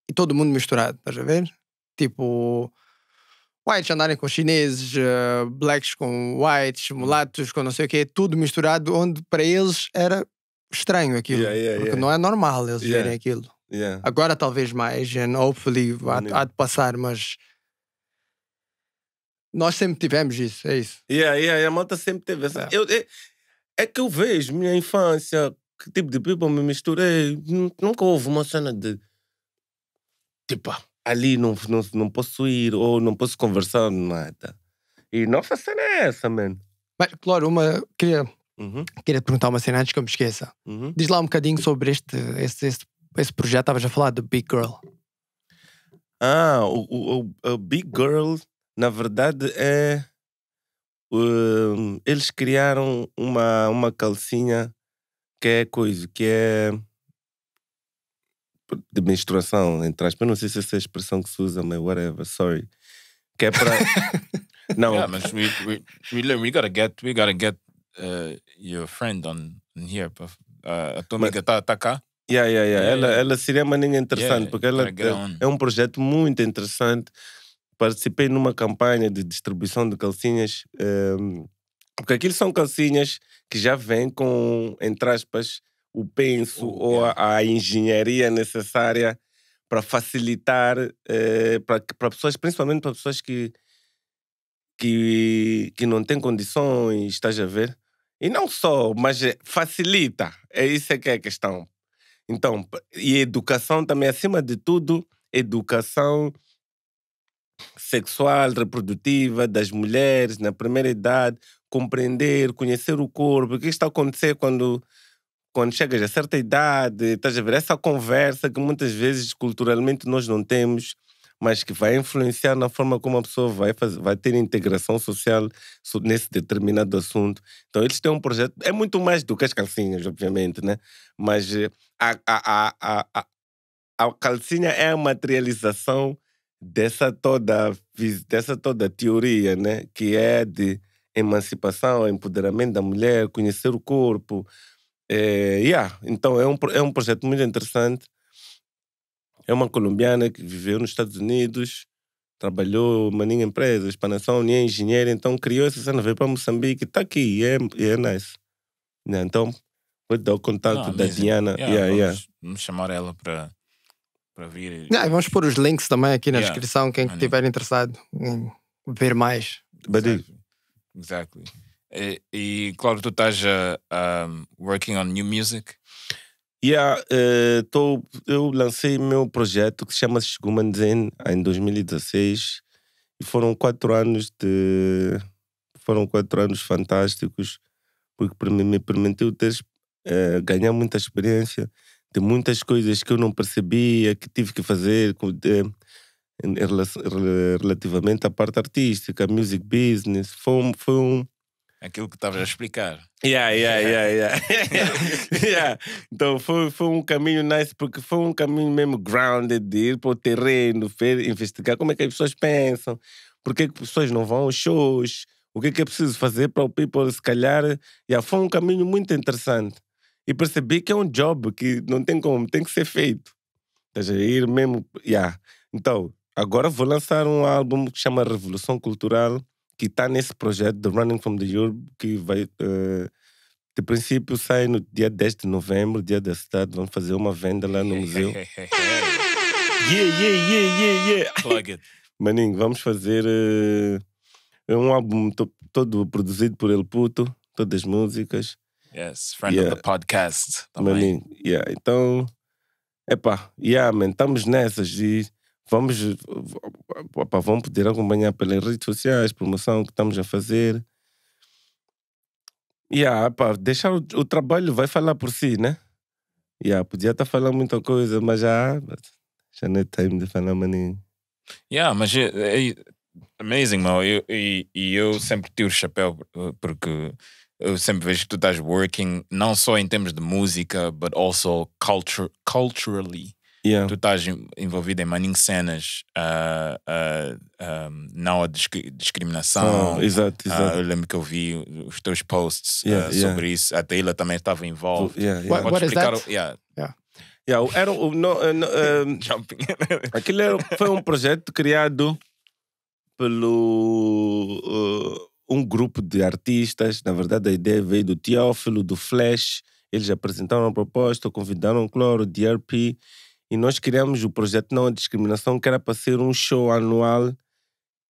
e todo mundo misturado, estás a ver? Tipo, whites andarem com chineses, uh, blacks com whites, uhum. mulatos com não sei o quê, tudo misturado, onde para eles era estranho aquilo, yeah, yeah, porque yeah. não é normal eles verem aquilo. Agora talvez mais, and hopefully há, há de passar, mas nós sempre tivemos isso, é isso. Yeah, yeah, a Malta sempre teve essa. É. Eu, eu, é que eu vejo minha infância, que tipo de people me misturei. Nunca houve uma cena de. Tipo, ali não, não, não posso ir ou não posso conversar, nada. E nossa cena é essa, mano. Mas, claro, uma. Queria, uhum. queria te perguntar uma cena antes que eu me esqueça. Uhum. Diz lá um bocadinho sobre este, este, este, este projeto. Estavas a falar do Big Girl. Ah, o, o, o, o Big Girl, na verdade, é uh, eles criaram uma, uma calcinha que é coisa, que é de menstruação, entre aspas. Eu não sei se essa é a expressão que se usa, mas whatever, sorry. Que é para. não. Yeah, mas we, we, we, we gotta get, we gotta get uh, your friend on, on here. Uh, a tua amiga está tá cá? Yeah, yeah, yeah. ela, ela seria uma ninguém interessante, porque ela é um projeto muito interessante participei numa campanha de distribuição de calcinhas, um, ehm, porque aquilo são calcinhas que já vêm com, entre aspas, o penso oh, ou yeah. a, a, engenharia necessária para facilitar eh, para pessoas, principalmente para pessoas que, que, que não têm condições, estás a ver? E não só, mas é, facilita. É isso é que é a questão. Então, e educação também, acima de tudo, educação sexual, reprodutiva das mulheres na primeira idade, compreender, conhecer o corpo, o que está a acontecer quando, quando chegas a certa idade, estás a ver essa conversa que muitas vezes culturalmente nós não temos, mas que vai influenciar na forma como a pessoa vai, fazer, vai ter integração social nesse determinado assunto. Então eles têm um projeto, é muito mais do que as calcinhas, obviamente, né? Mas eh, a, a, a, a, a, a calcinha é a materialização dessa toda, dessa toda teoria, né? Que é de emancipação, é empoderamento da mulher, conhecer o corpo. É, yeah. Então é um, é um projeto muito interessante. É uma colombiana que viveu nos Estados Unidos, trabalhou em empresa, expansão, nem é engenheira, então criou essa cena, veio para Moçambique, está aqui, é, é nice. Né. Então, vou dar o contato Não, da Diana. Yeah, yeah, vamos, yeah. vamos chamar ela para para vir. vamos pôr os links também aqui na yeah. descrição, quem estiver ah, interessado em ver mais. Exactly. exactly. E, e claro, tu estás uh, um, working on new music? Yeah, uh, tô, eu lancei meu projeto que se chama Human Zen em 2016 e foram quatro anos de foram quatro anos fantásticos porque me permitiu ter, uh, ganhar muita experiência de muitas coisas que eu não percebia, que tive que fazer relativamente à parte artística, music business. Foi um. Foi um... Aquilo que estavas a explicar. Yeah, yeah, yeah, yeah. yeah. Então foi, foi um caminho nice, porque foi um caminho mesmo grounded de ir para o terreno, investigar como é que as pessoas pensam, porque é que as pessoas não vão aos shows, o que é que é preciso fazer para o people, se calhar. Yeah, foi um caminho muito interessante e percebi que é um job que não tem como, tem que ser feito. Estás a ir mesmo. Yeah. Então, agora vou lançar um álbum que chama Revolução Cultural, que está nesse projeto The Running from the Europe, que vai. Uh, de princípio sai no dia 10 de novembro, dia da cidade, vamos fazer uma venda lá no museu. yeah, yeah, yeah, yeah, yeah. Plug it. Maninho, vamos fazer uh, um álbum todo produzido por El Puto, todas as músicas. Yes, friend yeah. of the podcast. Também. Yeah. Então, epá, yeah, man, estamos nessas e vamos, opa, vão poder acompanhar pelas redes sociais, promoção que estamos a fazer. Yeah, epá, deixar o, o trabalho vai falar por si, né? Yeah, podia estar falando muita coisa, mas já, já não é time de falar maninho. Yeah, mas é, é amazing, meu. E eu, eu, eu sempre tiro o chapéu eh, porque eu sempre vejo que tu estás working não só em termos de música, but also culture, culturally. Yeah. Tu estás envolvido em manning cenas, uh, uh, um, não a disc discriminação. Oh, exato, ah, exato. Uh, eu lembro que eu vi os teus posts ah, yeah, yeah. sobre isso. A Taylor também estava envolvida. Yeah, yeah. What, what explicar is that? O... Yeah. Yeah. Yeah, era, o, no, eh, no, um, Jumping. Eh, aquilo era, foi um projeto criado pelo eh, um grupo de artistas. Na verdade, a ideia veio do Teófilo, do Flash. Eles apresentaram a proposta, convidaram o Cloro, o DRP. E nós criamos o projeto Não a Discriminação, que era para ser um show anual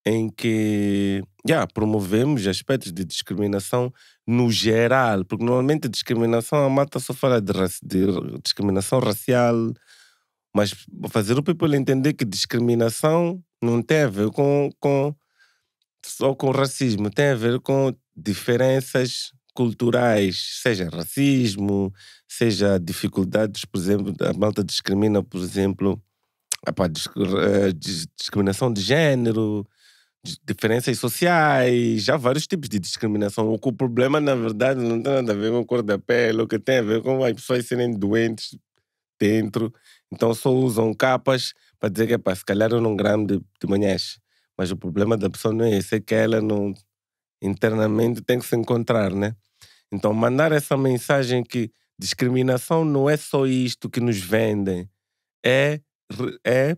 em que yeah, promovemos aspectos de discriminação no geral, porque normalmente a discriminação, a mata só fala de, de discriminação racial, mas fazer o people entender que discriminação não tem a ver com, com, só com racismo, tem a ver com diferenças culturais, seja racismo, seja dificuldades, por exemplo, a malta discrimina, por exemplo, opa, ah eh, discriminação de género, diferenças sociais, há vários tipos de discriminação. O problema, na verdade, não tem nada a ver com a cor da pele, o que tem a ver com as pessoas serem doentes dentro, então só usam capas para dizer que, pá, se calhar eu não gramo de, de manhãs. Mas o problema da pessoa não é esse, é que ela não, internamente tem que se encontrar, né? Então, mandar essa mensagem que discriminação não é só isto que nos vendem, é, é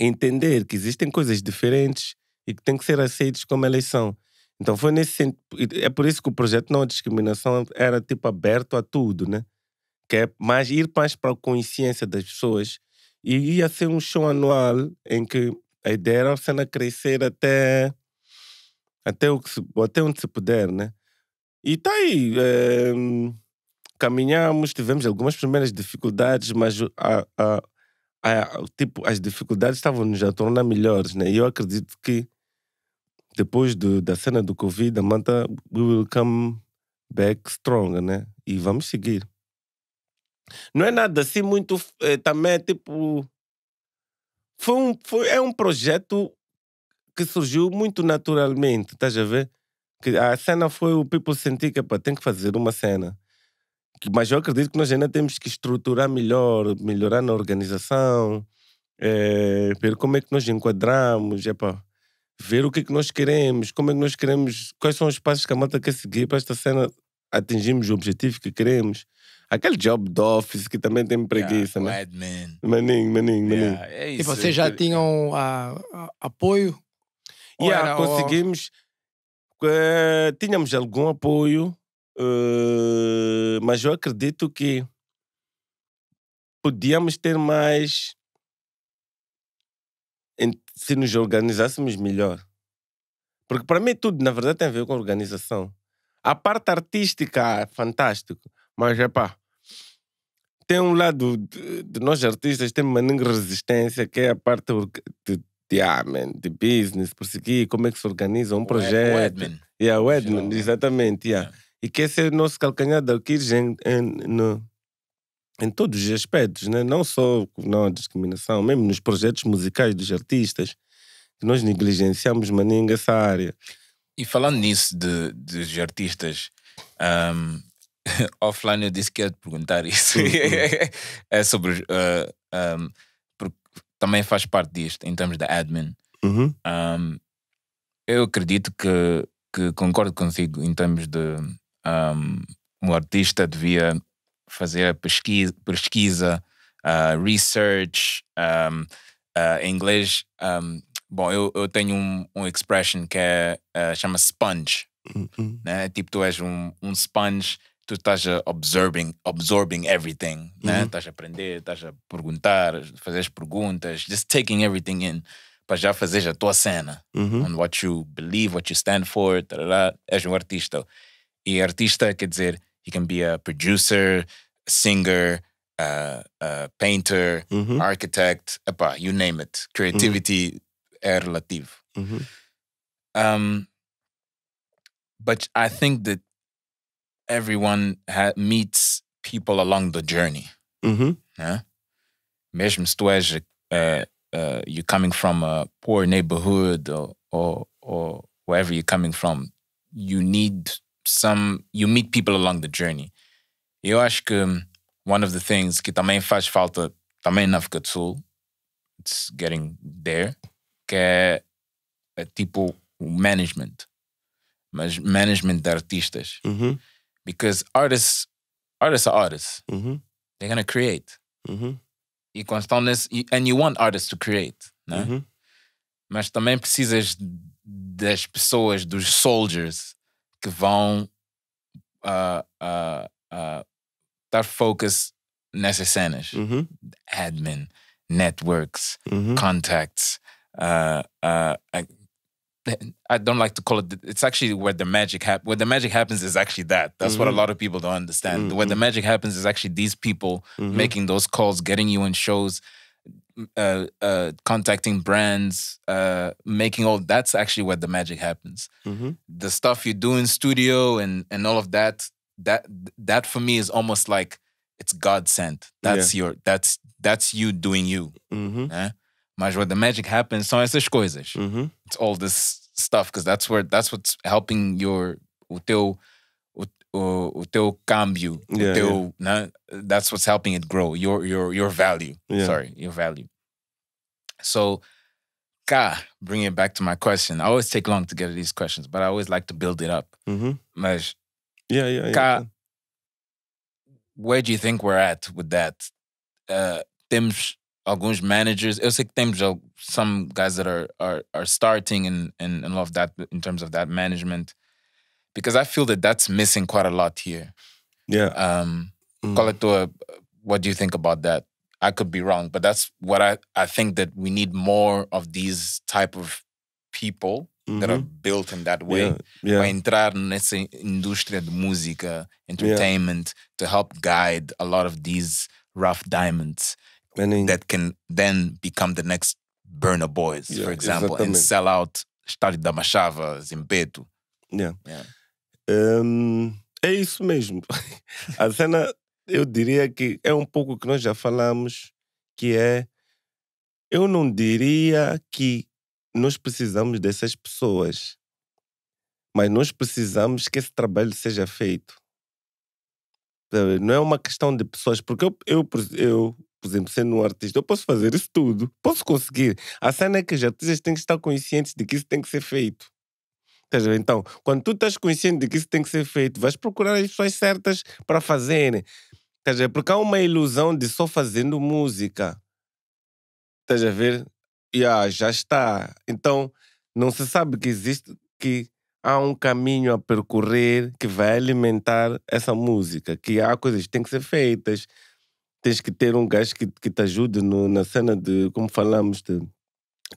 entender que existem coisas diferentes e que têm que ser aceitas como elas são. Então, foi nesse sentido. É por isso que o projeto Não Discriminação era tipo aberto a tudo, né? Que é mais, ir mais para a consciência das pessoas. E ia ser um show anual em que a ideia era a cena crescer até, até, o que se, até onde se puder, né? E tá aí. É, caminhamos, tivemos algumas primeiras dificuldades, mas a, a, a, tipo, as dificuldades estavam nos a tornar melhores, né? E eu acredito que depois do, da cena do Covid, a Manta we will come back strong, né? E vamos seguir. Não é nada assim muito. É, também é tipo foi um, foi, é um projeto que surgiu muito naturalmente, estás a ver? Que a cena foi o people sentir que epa, tem que fazer uma cena. Mas eu acredito que nós ainda temos que estruturar melhor, melhorar na organização, é, ver como é que nós enquadramos, epa, ver o que é que nós queremos, como é que nós queremos, quais são os passos que a malta quer seguir para esta cena atingirmos o objetivo que queremos. Aquele job do office que também tem preguiça, yeah, né? Man. Maninho, maninho, maninho. Yeah, é tipo, isso, e vocês já é tinham uh, apoio? Yeah, conseguimos. Ou... Uh, eh, tínhamos algum apoio, uh, mas eu acredito que podíamos ter mais se nos organizássemos melhor. Porque para mim tudo, na verdade, tem a ver com organização. A parte artística, ah, é fantástico. Mas é pá, tem um lado de, de nós artistas, tem uma resistência, que é a parte de, de, ah, man, de business, por seguir, como é que se organiza um o projeto. e o yeah, o Edmund, exatamente. Yeah. Yeah. É. E que esse é o nosso calcanhar de em, em, no, em todos os aspectos, né? não só na discriminação, mesmo nos projetos musicais dos artistas, que nós negligenciamos maninga essa área. E falando nisso de, dos artistas, um, offline eu disse que ia te perguntar isso. Uhum. é sobre. Uh, eh, um, ehm, porque também faz parte disto, em termos da admin. Uhum. Um, ehm, eu acredito que, que concordo consigo em termos de. Um, ehm, um artista devia fazer a pesquisa, pesquisa uh, research. Um, uh, eh, em inglês, bom, eu, eu tenho um, um expression que é, uh, eh, chama sponge. Uhum. Né? Tipo, tu és um, um sponge tu estás absorbing, observing, absorbing everything, né? Uhum. Estás a aprender, estás a perguntar, fazer perguntas, just taking everything in para já fazer a tua cena. Uhum. On what you believe, what you stand for, tarará, és um artista. E artista quer dizer, he can be a producer, a singer, uh a painter, uhum. architect, epá, you name it. Creativity é relativo. Uhum. Um, but I think that everyone ha- meets people along the journey. Mm-hmm. Yeah? Mesmo se tu és, uh, eh, uh, eh, you're coming from a poor neighborhood or, or, or wherever you're coming from, you need some, you meet people along the journey. Eu acho que um, one of the things que também faz falta também na África do Sul, it's getting there, que é, é tipo o management, mas management de artistas. Uhum. Mm-hmm because artists artists are artists. Mm-hmm. They're gonna create. Uhum. E quando estão this, And you want artists to create, né? Uhum. Mm-hmm. Mas também precisas das pessoas, dos soldiers, que vão uh, uh, uh, focus nessas cenas. Uhum. Mm-hmm. Admin, networks, mm-hmm. contacts, ah, ah, I don't like to call it. It's actually where the magic happens. Where the magic happens is actually that. That's mm-hmm. what a mm-hmm. lot of people don't understand. Mm-hmm. Where the magic happens is actually these people mm-hmm. making those calls, getting you in shows, uh, uh, contacting brands, uh, making all. That's actually where the magic happens. Mm-hmm. The stuff you do in studio and and all of that. That that for me is almost like it's God sent. That's yeah. your. That's that's you doing you. Mm-hmm. Eh? Mas where the magic happens são essas coisas. Uhum. It's all this stuff, because that's where that's what's helping your o teu o, o, teu câmbio, yeah, o teu, yeah. Né? that's what's helping it grow, your your your value. Yeah. Sorry, your value. So cá, bring it back to my question. I always take long to get to these questions, but I always like to build it up. mm Mas yeah, yeah, cá, yeah. where do you think we're at with that? Uh, temos alguns managers, eu sei que temos some guys that are are are starting and and and love that in terms of that management, because I feel that that's missing quite a lot here. Yeah. Um, mm. Coletua, what do you think about that? I could be wrong, but that's what I I think that we need more of these type of people mm -hmm. that are mm-hmm. built in that way yeah, yeah. entrar nessa indústria de música, entertainment, yeah. to help guide a lot of these rough diamonds I that can then become the next Burner Boys, yeah, for example, exatamente. and sell out Estádio da Machava, Zimbeto. Yeah. yeah. Um, é isso mesmo. A cena, eu diria que é um pouco que nós já falamos, que é. Eu não diria que nós precisamos dessas pessoas, mas nós precisamos que esse trabalho seja feito. Não é uma questão de pessoas, porque eu, eu, eu por exemplo, sendo um artista, eu posso fazer isso tudo, posso conseguir. A cena é que os artistas têm que estar conscientes de que isso tem que ser feito. Então, quando tu estás consciente de que isso tem que ser feito, vais procurar as pessoas certas para fazerem. porque há uma ilusão de só fazendo música. Estás a ver? Yeah, já está. Então, não se sabe que existe, que há um caminho a percorrer que vai alimentar essa música, que há coisas que têm que ser feitas, tens que ter um gajo que, que te ajude no, na cena de, como falamos, de,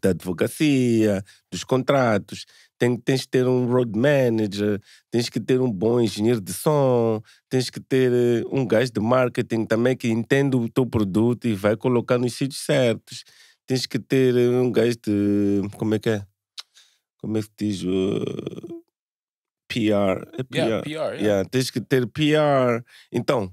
da advocacia, dos contratos. Tem, tens que ter um road manager, tens que ter um bom engenheiro de som, tens que ter eh, um gajo de marketing também que entenda o teu produto e vai colocar nos sítios certos. Tens que ter eh, um gajo de. Como é que é? Como é que diz? Uh, PR. É PR. Yeah, PR yeah. Yeah, tens que ter PR. Então,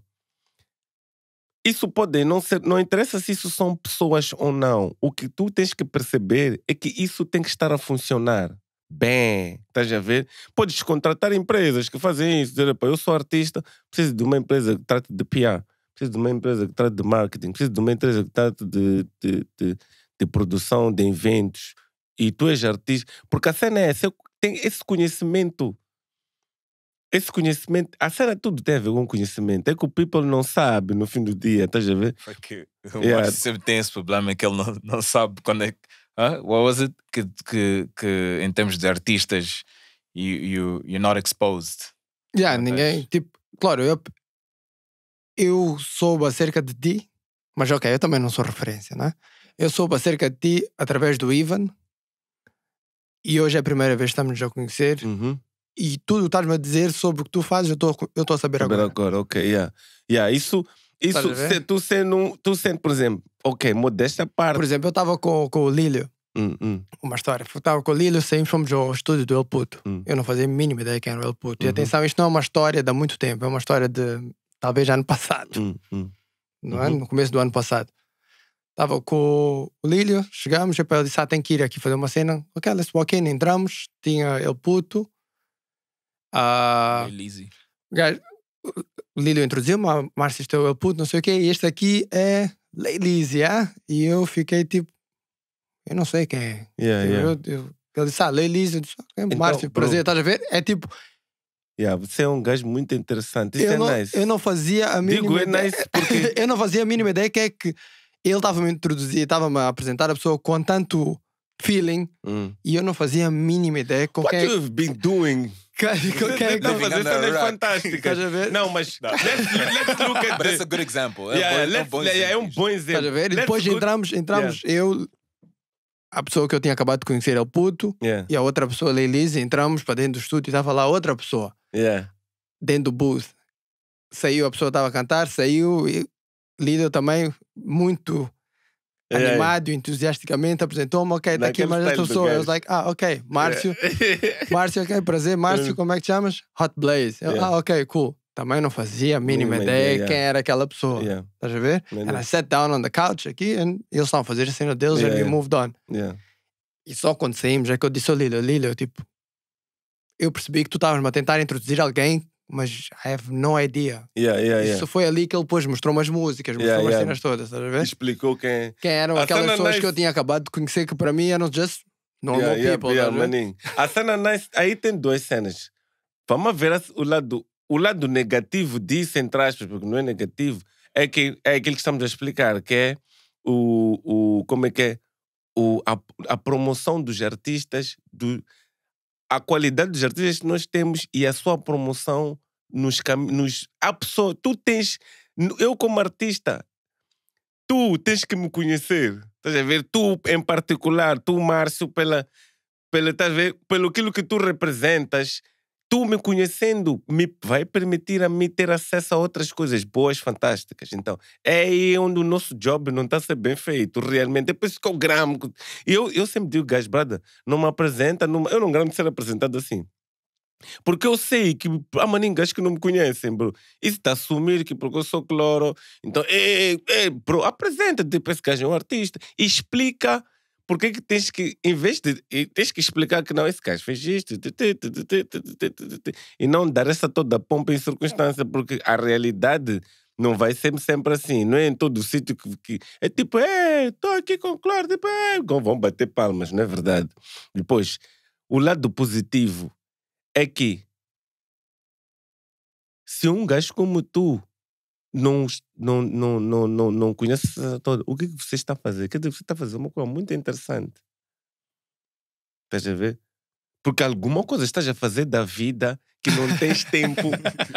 isso pode não ser, não interessa se isso são pessoas ou não. O que tu tens que perceber é que isso tem que estar a funcionar bem, estás a ver? Podes contratar empresas que fazem isso, dizer, eu sou artista, preciso de uma empresa que trate de PR, preciso de uma empresa que trate de marketing, preciso de uma empresa que trate de, de, de, de produção de eventos, e tu és artista, porque a cena é essa, tem esse conhecimento esse conhecimento, a cena é tudo tem a ver com conhecimento. É que o people não sabe no fim do dia, estás a ver? Porque o yeah. sempre tem esse problema é que ele não, não sabe quando é que. Huh? What was it? Que, que, que em termos de artistas, you, you, you're not exposed. Yeah, Mas... ninguém. Tipo, claro, eu, eu soube acerca de ti, mas ok, eu também não sou referência, né? Eu soube acerca de ti através do Ivan e hoje é a primeira vez que estamos a conhecer. Uhum e tu estás-me a dizer sobre o que tu fazes, eu estou a saber agora. Saber agora, ok, yeah. yeah isso, isso se, tu, sendo, tu sendo, por exemplo, ok, modesta parte. Por exemplo, eu estava com, com o Lílio, hum, hum. uma história. Estava com o Lílio, saímos, fomos ao estúdio do El Puto. Hum. Eu não fazia a mínima ideia quem era o El Puto. E uhum. atenção, isto não é uma história de há muito tempo, é uma história de talvez ano passado. Hum, hum. No, ano, é? uhum. no começo do ano passado. Estava com o Lílio, chegamos, e ele disse: Ah, tem que ir aqui fazer uma cena. Ok, let's walk in. Entramos, tinha El Puto, Uh, Elise. É Lilo introduziu, mas Márcio estou é eu puto, não sei o quê, e este aqui é Ladies, yeah? E eu fiquei tipo, eu não sei quem é. Yeah, eu, yeah. Eu, eu, ele disse, ah, Ladies, eu disse, ah, é então, Márcio, prazer, estás a ver? É tipo. Yeah, você é um gajo muito interessante. Isso eu é não, nice. Eu não fazia a mínima Digo, é ideia. É nice porque... eu não fazia a mínima ideia que é que ele estava-me a introduzir, estava-me a apresentar a pessoa com tanto feeling hum. e eu não fazia a mínima ideia com What quem. What you've been doing? Que, não, mas essa também é fantástico. Não, mas Let's, look at this. that's a good example. É, um, bom, exemplo. ver? E depois entramos, entramos eu, a pessoa que eu tinha acabado de conhecer, é o puto, yeah. e a outra pessoa, a Elise, entramos para dentro do estúdio e estava lá outra pessoa. Yeah. Dentro do booth. Saiu, a pessoa estava a cantar, saiu, e Lido também, muito é. animado, yeah. entusiasticamente, apresentou-me, ok, está aqui mais esta pessoa. Eu was like, ah, ok, é. Márcio. Yeah. Márcio, ok, prazer. Márcio, hum. como é que te chamas? Hot Blaze. Eu, ah, ok, cool. Também não fazia a mínima, ideia, ideia quem era aquela pessoa. Yeah. Estás a ver? and I sat down on the couch aqui e eles estavam a fazer a cena deles and we moved on. E só quando saímos é que eu disse ao Lila, Lila, eu tipo, eu percebi que tu estavas-me a tentar introduzir alguém mas I have no idea. Yeah, yeah, yeah. Isso foi ali que ele pôs, mostrou umas músicas, mostrou yeah, umas cenas todas, estás a ver? Explicou quem, é. quem eram a aquelas pessoas nice... que eu tinha acabado de conhecer que para mim eram just normal people. Yeah, maninho. A cena nice, aí tem duas cenas. Vamos ver o lado, o lado negativo disso, entre aspas, porque não é negativo, é, que, é aquilo que estamos a explicar, que é o, o como é que é o, a, a promoção dos artistas do, a qualidade dos artistas que nós temos e a sua promoção nos caminhos. A pessoa, tu tens, eu como artista, tu tens que me conhecer. Estás a ver? Tu, em particular, tu, Márcio, pela, pela, estás a ver? pelo aquilo que tu representas, tu me conhecendo me vai permitir a mim ter acesso a outras coisas boas, fantásticas. Então, é aí onde o nosso job não está a ser bem feito, realmente. É por isso que eu gramo. Eu, eu sempre digo, gás, não me apresenta, não, eu não gramo de ser apresentado assim. Porque eu sei que há maningas que não me conhecem, bro. Isso está a assumir que porque eu sou cloro. Então, ei, é, ei, é, é, bro, apresenta-te para esse gajo, é um artista. E explica porque que, que tens que, em vez de tens que explicar que não, esse gajo fez isto e não dar essa toda pompa em circunstância, porque a realidade não vai ser sempre assim, não é em todo o sítio que, que, é tipo, é, estou aqui com claro, tipo, é, vão bater palmas, não é verdade? Depois, o lado positivo é que se um gajo como tu não, não, não, não, não, não conhece todo. O que, é que você está a fazer? Quer dizer, você está a fazer uma coisa muito interessante. Estás a ver? Porque alguma coisa estás a fazer da vida que não tens tempo.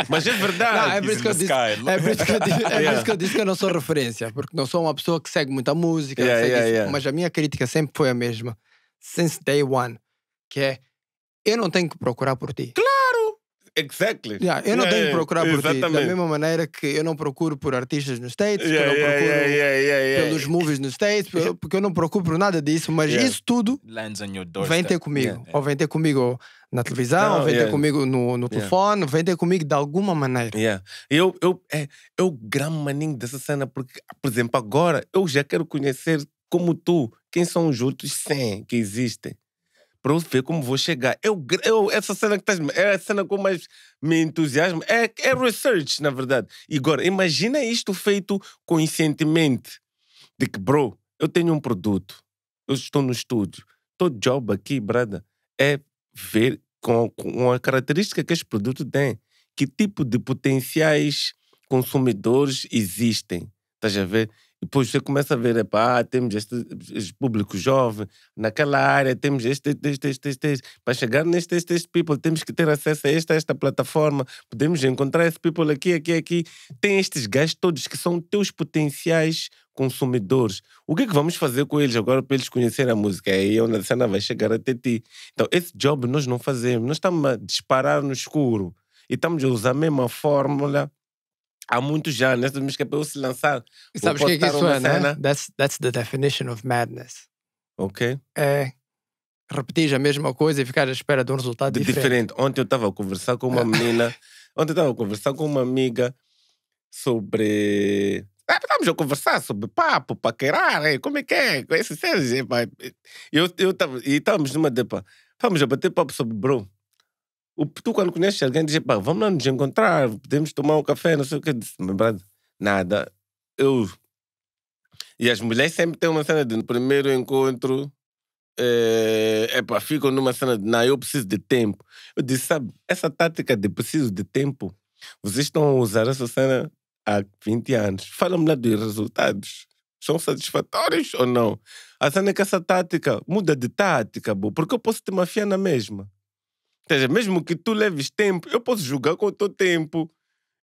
Mas é verdade. Não, é, por isso disse, é, por isso que eu disse, é isso que eu disse que eu não sou referência, porque não sou uma pessoa que segue muita música, yeah, yeah, isso, yeah. mas a minha crítica sempre foi a mesma, since day one, que é eu não tenho que procurar por ti. Claro! Exactly. Yeah, eu não yeah, tenho que procurar por ti. Da mesma maneira que eu não procuro por artistas nos States, que eu não procuro pelos movies nos States, porque eu não procuro por nada disso, mas isso tudo vem ter comigo. Ou vem ter comigo na televisão, não, ou vem ter comigo no, no telefone, vem ter comigo de alguma maneira. Yeah. Eu, eu, é, eu é gramo maninho dessa cena, porque, por exemplo, agora eu já quero conhecer como tu, quem são os outros 100 que existem para eu ver como vou chegar. Eu, eu, essa cena que tá estás. É a cena com mais me entusiasmo. É, é research, na verdade. E agora, imagina isto feito conscientemente. De que, bro, eu tenho um produto. Eu estou no estúdio. Todo job aqui, brada, é ver com, com a característica que este produto tem. Que tipo de potenciais consumidores existem. Estás a ver? Depois você começa a ver, epá, temos este, este público jovem, naquela área temos este, este, este, este, este. Para chegar neste, este, este people, temos que ter acesso a esta, esta plataforma, podemos encontrar esse people aqui, aqui, aqui. Tem estes gajos todos que são teus potenciais consumidores. O que é que vamos fazer com eles agora para eles conhecerem a música? É aí onde a cena vai chegar até ti. Então, esse job nós não fazemos. Nós estamos a disparar no escuro. E estamos a usar a mesma fórmula há muitos anos. Essa música para eu se lançar. E sabes o que, é que isso é, né? That's, that's the definition of madness. Ok. É repetir a mesma coisa e ficar à espera de um resultado de diferente. diferente. Ontem eu estava a conversar com uma menina. Ontem eu estava a conversar com uma amiga sobre. Ah, estávamos a conversar sobre papo, paquerar, como é que é? Esses seres, eu, eu tava, e estávamos numa depa. Estávamos a bater papo sobre bro. O, tu, quando conheces alguém, dizes, pá, vamos lá nos encontrar, podemos tomar um café, não sei o que. Lembrado, nada. Eu. E as mulheres sempre têm uma cena de primeiro encontro. É, é pá, ficam numa cena de, não, eu preciso de tempo. Eu disse, sabe, essa tática de preciso de tempo, vocês estão a usar essa cena há 20 anos. Fala-me lá dos resultados. São satisfatórios ou não? A cena é que essa tática muda de tática, bo, porque eu posso te mafiar na mesma. Estás Mesmo que tu leves tempo, eu posso jogar com o teu tempo.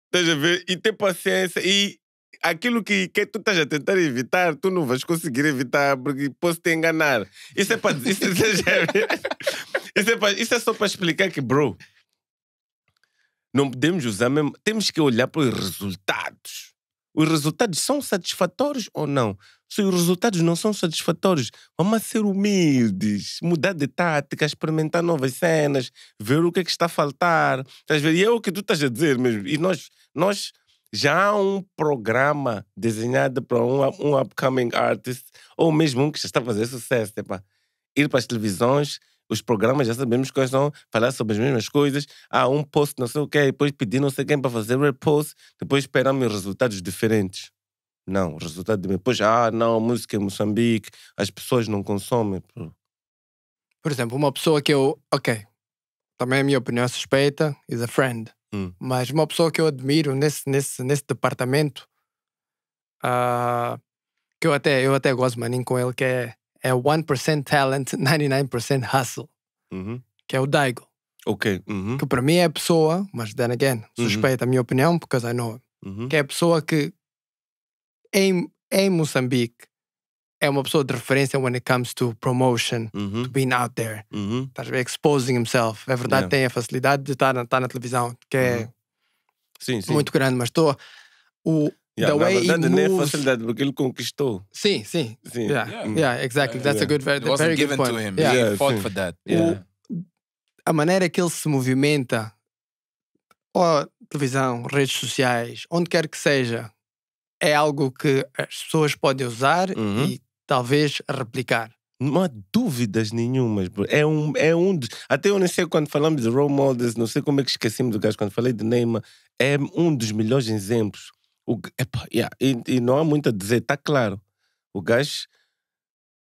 Estás ver? E ter paciência. E aquilo que, que tu estás a tentar evitar, tu não vais conseguir evitar, porque posso te enganar. Isso é para. Isso, isso, é, é, é isso é só para explicar que, bro, não podemos usar mesmo. Temos que olhar para os resultados. Os resultados são satisfatórios ou não? Se os resultados não são satisfatórios, vamos ser humildes, mudar de tática, experimentar novas cenas, ver o que é que está a faltar. E é o que tu estás a dizer mesmo. E nós, nós já há um programa desenhado para um, um upcoming artist, ou mesmo um que já está a fazer sucesso. Ir para as televisões, os programas já sabemos quais são, falar sobre as mesmas coisas. Há ah, um post, não sei o quê, depois pedir não sei quem para fazer repost, depois esperamos resultados diferentes. Não, o resultado de mim. Pois, ah, não, música em Moçambique, as pessoas não consomem. Por exemplo, uma pessoa que eu. Ok, também a minha opinião é suspeita, is a friend. Hum. Mas uma pessoa que eu admiro nesse, nesse, nesse departamento, uh, que eu até, eu até gosto maninho com ele, que é, é 1% talent, 99% hustle, uhum. que é o Daigo. Ok. Uhum. Que para mim é a pessoa, mas then again, uhum. suspeita uhum. a minha opinião, because I know. Uhum. Que é a pessoa que em, em Moçambique é uma pessoa de referência when it comes to promotion, uhum. to being out there. Uhum. Estás a Exposing himself. É verdade, yeah. tem a facilidade de estar na, estar na televisão, que é uhum. sim, sim. muito grande, mas estou. O, yeah, the way verdade, he é moves... é facilidade, porque ele conquistou. Sim, sim. sim. Yeah. Yeah. yeah exactly. That's yeah. a good, very, It wasn't very given good point. to him. Yeah. Yeah, he fought sim. for that. O, a maneira que ele se movimenta, ou televisão, redes sociais, onde quer que seja, é algo que as pessoas podem usar uhum. e talvez replicar. Não há dúvidas nenhumas. É um, é um. Até eu nem sei quando falamos de role models, não sei como é que esquecemos do gajo. Quando falei de Neymar, é um dos melhores exemplos. O, epa, yeah, e, e, não há muito a dizer, está claro. O gajo.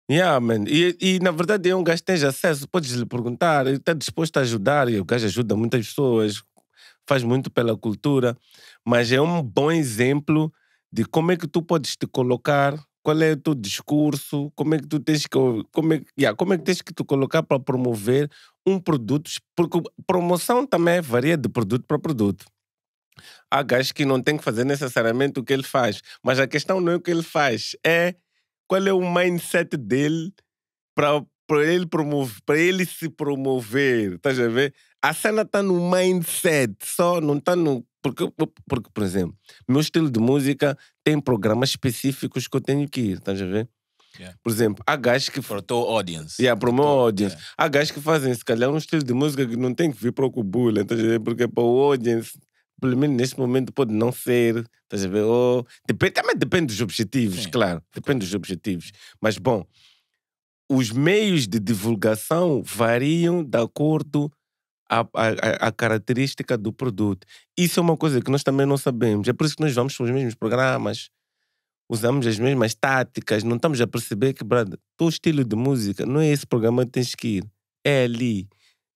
Yeah, man. E, e na verdade é um gajo que tens acesso, podes lhe perguntar, ele está disposto a ajudar, e o gajo ajuda muitas pessoas, faz muito pela cultura, mas é um bom exemplo de como é que tu podes te colocar, qual é o teu discurso, como é que tu tens que, como é, yeah, como é que tens que te colocar para promover um produto, porque promoção também varia de produto para produto. Há gajos que não tem que fazer necessariamente o que ele faz, mas a questão não é o que ele faz, é qual é o mindset dele para para ele promover, para ele se promover, estás a ver? A cena está no mindset, só não está no porque, porque, por exemplo, meu estilo de música tem programas específicos que eu tenho que ir, estás a ver? Yeah. Por exemplo, há gajos que. Para o audience. Yeah, para o meu audience. Yeah. Há gajos que fazem, se calhar, um estilo de música que não tem que vir para o Cubula, estás a ver? Porque para o audience, pelo menos neste momento, pode não ser, estás a ver? Ou... Depende, também depende dos objetivos, Sim. claro. Depende dos objetivos. Mas, bom, os meios de divulgação variam de acordo a, a, a, característica do produto. Isso é uma coisa que nós também não sabemos. É por isso que nós vamos para os mesmos programas, usamos as mesmas táticas, não estamos a perceber que, brother, teu estilo de música não é esse programa que tens que ir. É ali.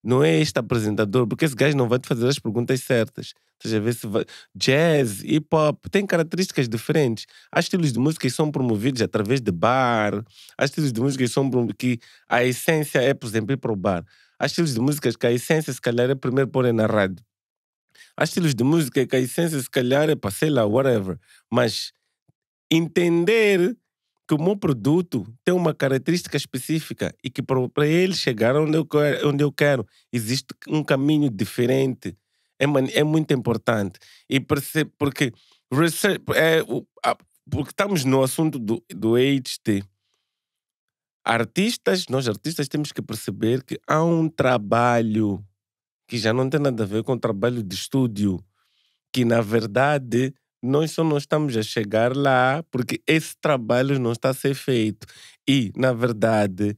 Não é este apresentador, porque esse gajo não vai te fazer as perguntas certas. seja ver se vai... Jazz, hip hop, tem características diferentes. Há estilos de música que são promovidos através de bar, há estilos de música que são que a essência é, por exemplo, ir para o bar. Há estilos de músicas que a essência, se calhar, é primeiro pôr na rádio. Há estilos de música que a essência, se calhar, é para, sei lá, whatever. Mas entender que o meu produto tem uma característica específica e que para ele chegar onde eu quero, onde eu quero existe um caminho diferente. É, é muito importante. E percebe, porque, research, é, porque estamos no assunto do, do HT artistas, nós artistas temos que perceber que há um trabalho que já não tem nada a ver com o trabalho de estúdio, que na verdade nós só não estamos a chegar lá porque esse trabalho não está a ser feito. E, na verdade,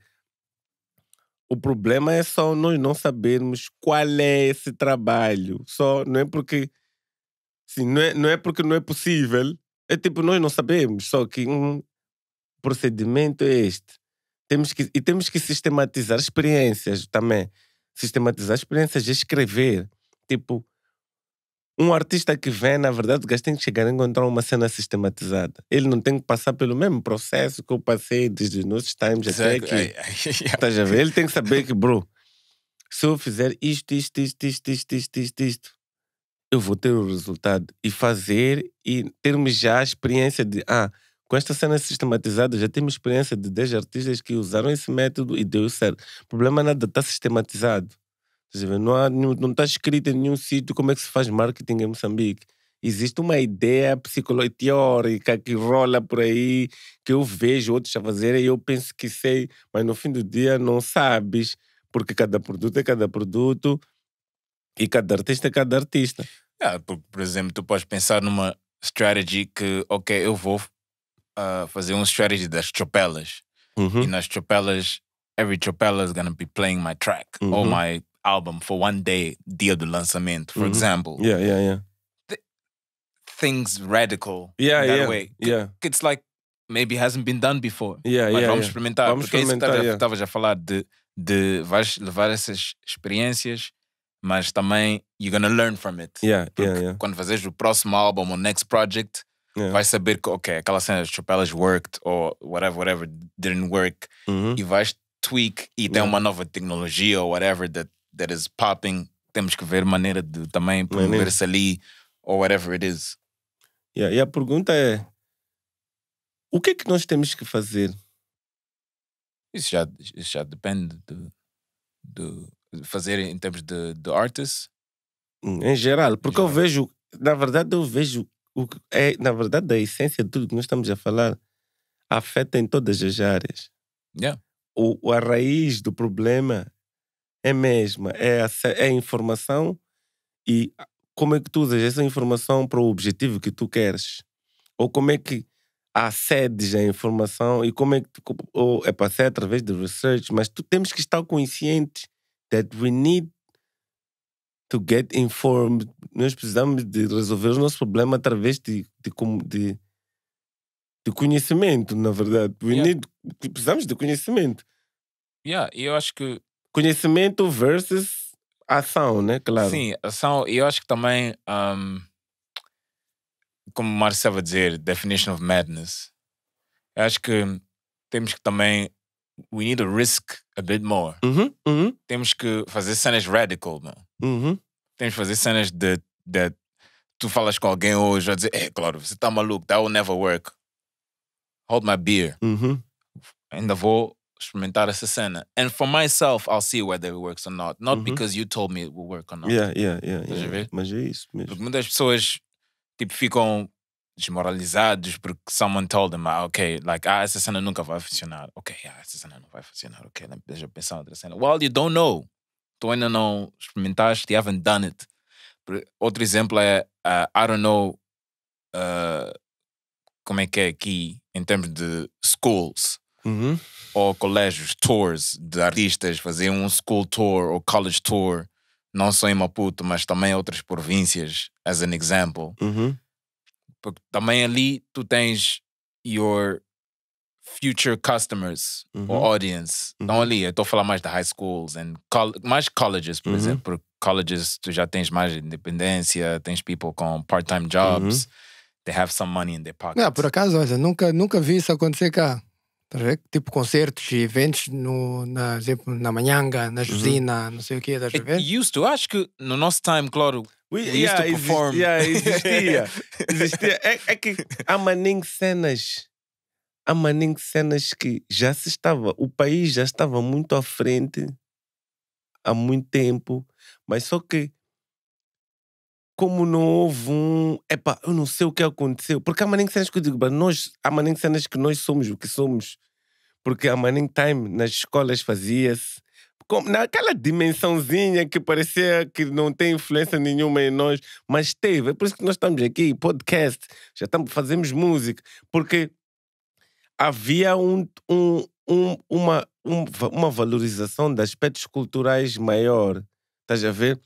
o problema é só nós não sabermos qual é esse trabalho. Só não é porque sim, não, é, não é porque não é possível. É tipo, nós não sabemos, só que um procedimento é este. Temos que, e temos que sistematizar experiências também. Sistematizar experiências de escrever. Tipo, um artista que vem, na verdade, o gajo tem que chegar a encontrar uma cena sistematizada. Ele não tem que passar pelo mesmo processo que eu passei desde nossos times até aqui. Estás a ver? Ele tem que saber que, bro, se eu fizer isto, isto, isto, isto, isto, isto, isto, isto, eu vou ter o resultado. E fazer e termos já a experiência de, ah, com esta cena sistematizada, já temos experiência de 10 artistas que usaram esse método e deu certo. O problema é nada está sistematizado. Não, há, não está escrito em nenhum sítio como é que se faz marketing em Moçambique existe uma ideia psicológica que rola por aí, que eu vejo outros a fazerem e eu penso que sei, mas no fim do dia não sabes, porque cada produto é cada produto e cada artista é cada artista. Ah, por, por, exemplo, tu podes pensar numa strategy que, ok, eu vou uh, fazer um strategy das chopelas. Uhum. E nas chopelas, every chopela is gonna be playing my track uhum. or my album for one day, dia do lançamento, for uhum. example. Yeah, yeah, yeah. Th things radical yeah, that yeah, way. Yeah. It's like maybe hasn't been done before. Yeah, Mas yeah, vamos yeah. experimentar. Vamos porque experimentar, isso que estavas yeah. a falar de, de vais levar essas experiências mas também you're gonna learn from it. Yeah, Porque yeah, yeah. Quando fazes o próximo álbum ou next project, Yeah. É. Vais saber que, ok, aquela cena de chapelas worked ou whatever, whatever didn't work. Uh E vais tweak e tem yeah. uma nova tecnologia ou whatever that, that is popping. Temos que ver maneira de também promover-se ali ou whatever it is. Yeah, e a pergunta é: o que é que nós temos que fazer? Isso já, isso já depende do, do fazer em termos de, de artist? Hum, em geral, porque em geral. eu vejo, na verdade, eu vejo o, é, na verdade, a essência de tudo que nós estamos a falar afeta em todas as áreas. Yeah. O, a raiz do problema é mesma, é a, é a informação e como é que tu usas essa informação para o objetivo que tu queres? Ou como é que acedes à informação e como é que tu, ou é para ser através de research, mas tu temos que estar consciente that we need to get informed. Nós precisamos de resolver os nossos problemas através de, de, de, de conhecimento, na verdade. Yeah. Need, precisamos de conhecimento. Yeah, eu acho que... Conhecimento versus ação, né? Claro. Sim, ação. E eu acho que também, um, como o Marcelo estava a dizer, definition of madness. Eu acho que temos que também we need to risk a bit more. Uhum, uhum. Temos que fazer cenas radical, não? Uhum. Temos que fazer cenas de, de. Tu falas com alguém hoje, vai dizer: É, claro, você tá maluco, that will never work. Hold my beer. Uhum. Ainda vou experimentar essa cena. And for myself, I'll see whether it works or not. Not uhum. because you told me it will work or not. Yeah, yeah, yeah. yeah. Mas é isso mesmo. Porque muitas pessoas tipo, ficam desmoralizados porque someone told them, ah, ok, like, ah, essa cena nunca vai funcionar. Ok, ah, essa cena não vai funcionar. Ok, deixa eu pensar outra cena. Well, you don't know. Tu ainda não experimentaste, you haven't done it. Outro exemplo é, uh, I don't know uh, como é que é aqui em termos de schools. Uhum. Ou colégios, tours de artistas, fazer um school tour ou college tour, não só em Maputo, mas também em outras províncias, as an example. Uhum. Porque também ali tu tens your future customers uhum. or audience. Então uhum. ali, eu estou a falar mais de high schools and mais colleges, por uhum. exemplo. Porque colleges tu já tens mais independência, tens people com part-time jobs. Uhum. They have some money in their pockets. Não, por acaso, olha, nunca, nunca vi isso acontecer cá. Tá tipo concertos e eventos no, na, exemplo, na Manhanga, na uhum. Jusina, não sei o quê, das tá vezes. Used to. Acho que no nosso time, claro, We, yeah, to perform. yeah, existia. existia. É, é, que há maning cenas. Há maning cenas que já se estava. O país já estava muito à frente há muito tempo, mas só que como não houve um. Epá, eu não sei o que aconteceu. Porque há maning cenas que eu digo, nós, há maning cenas que nós somos o que somos. Porque a maning time nas escolas fazia-se naquela dimensãozinha que parecia que não tem influência nenhuma em nós, mas teve. É por isso que nós estamos aqui, podcast, já estamos, fazemos música, porque havia um, um, um, uma, uma valorização de aspectos culturais maior. Estás a ver?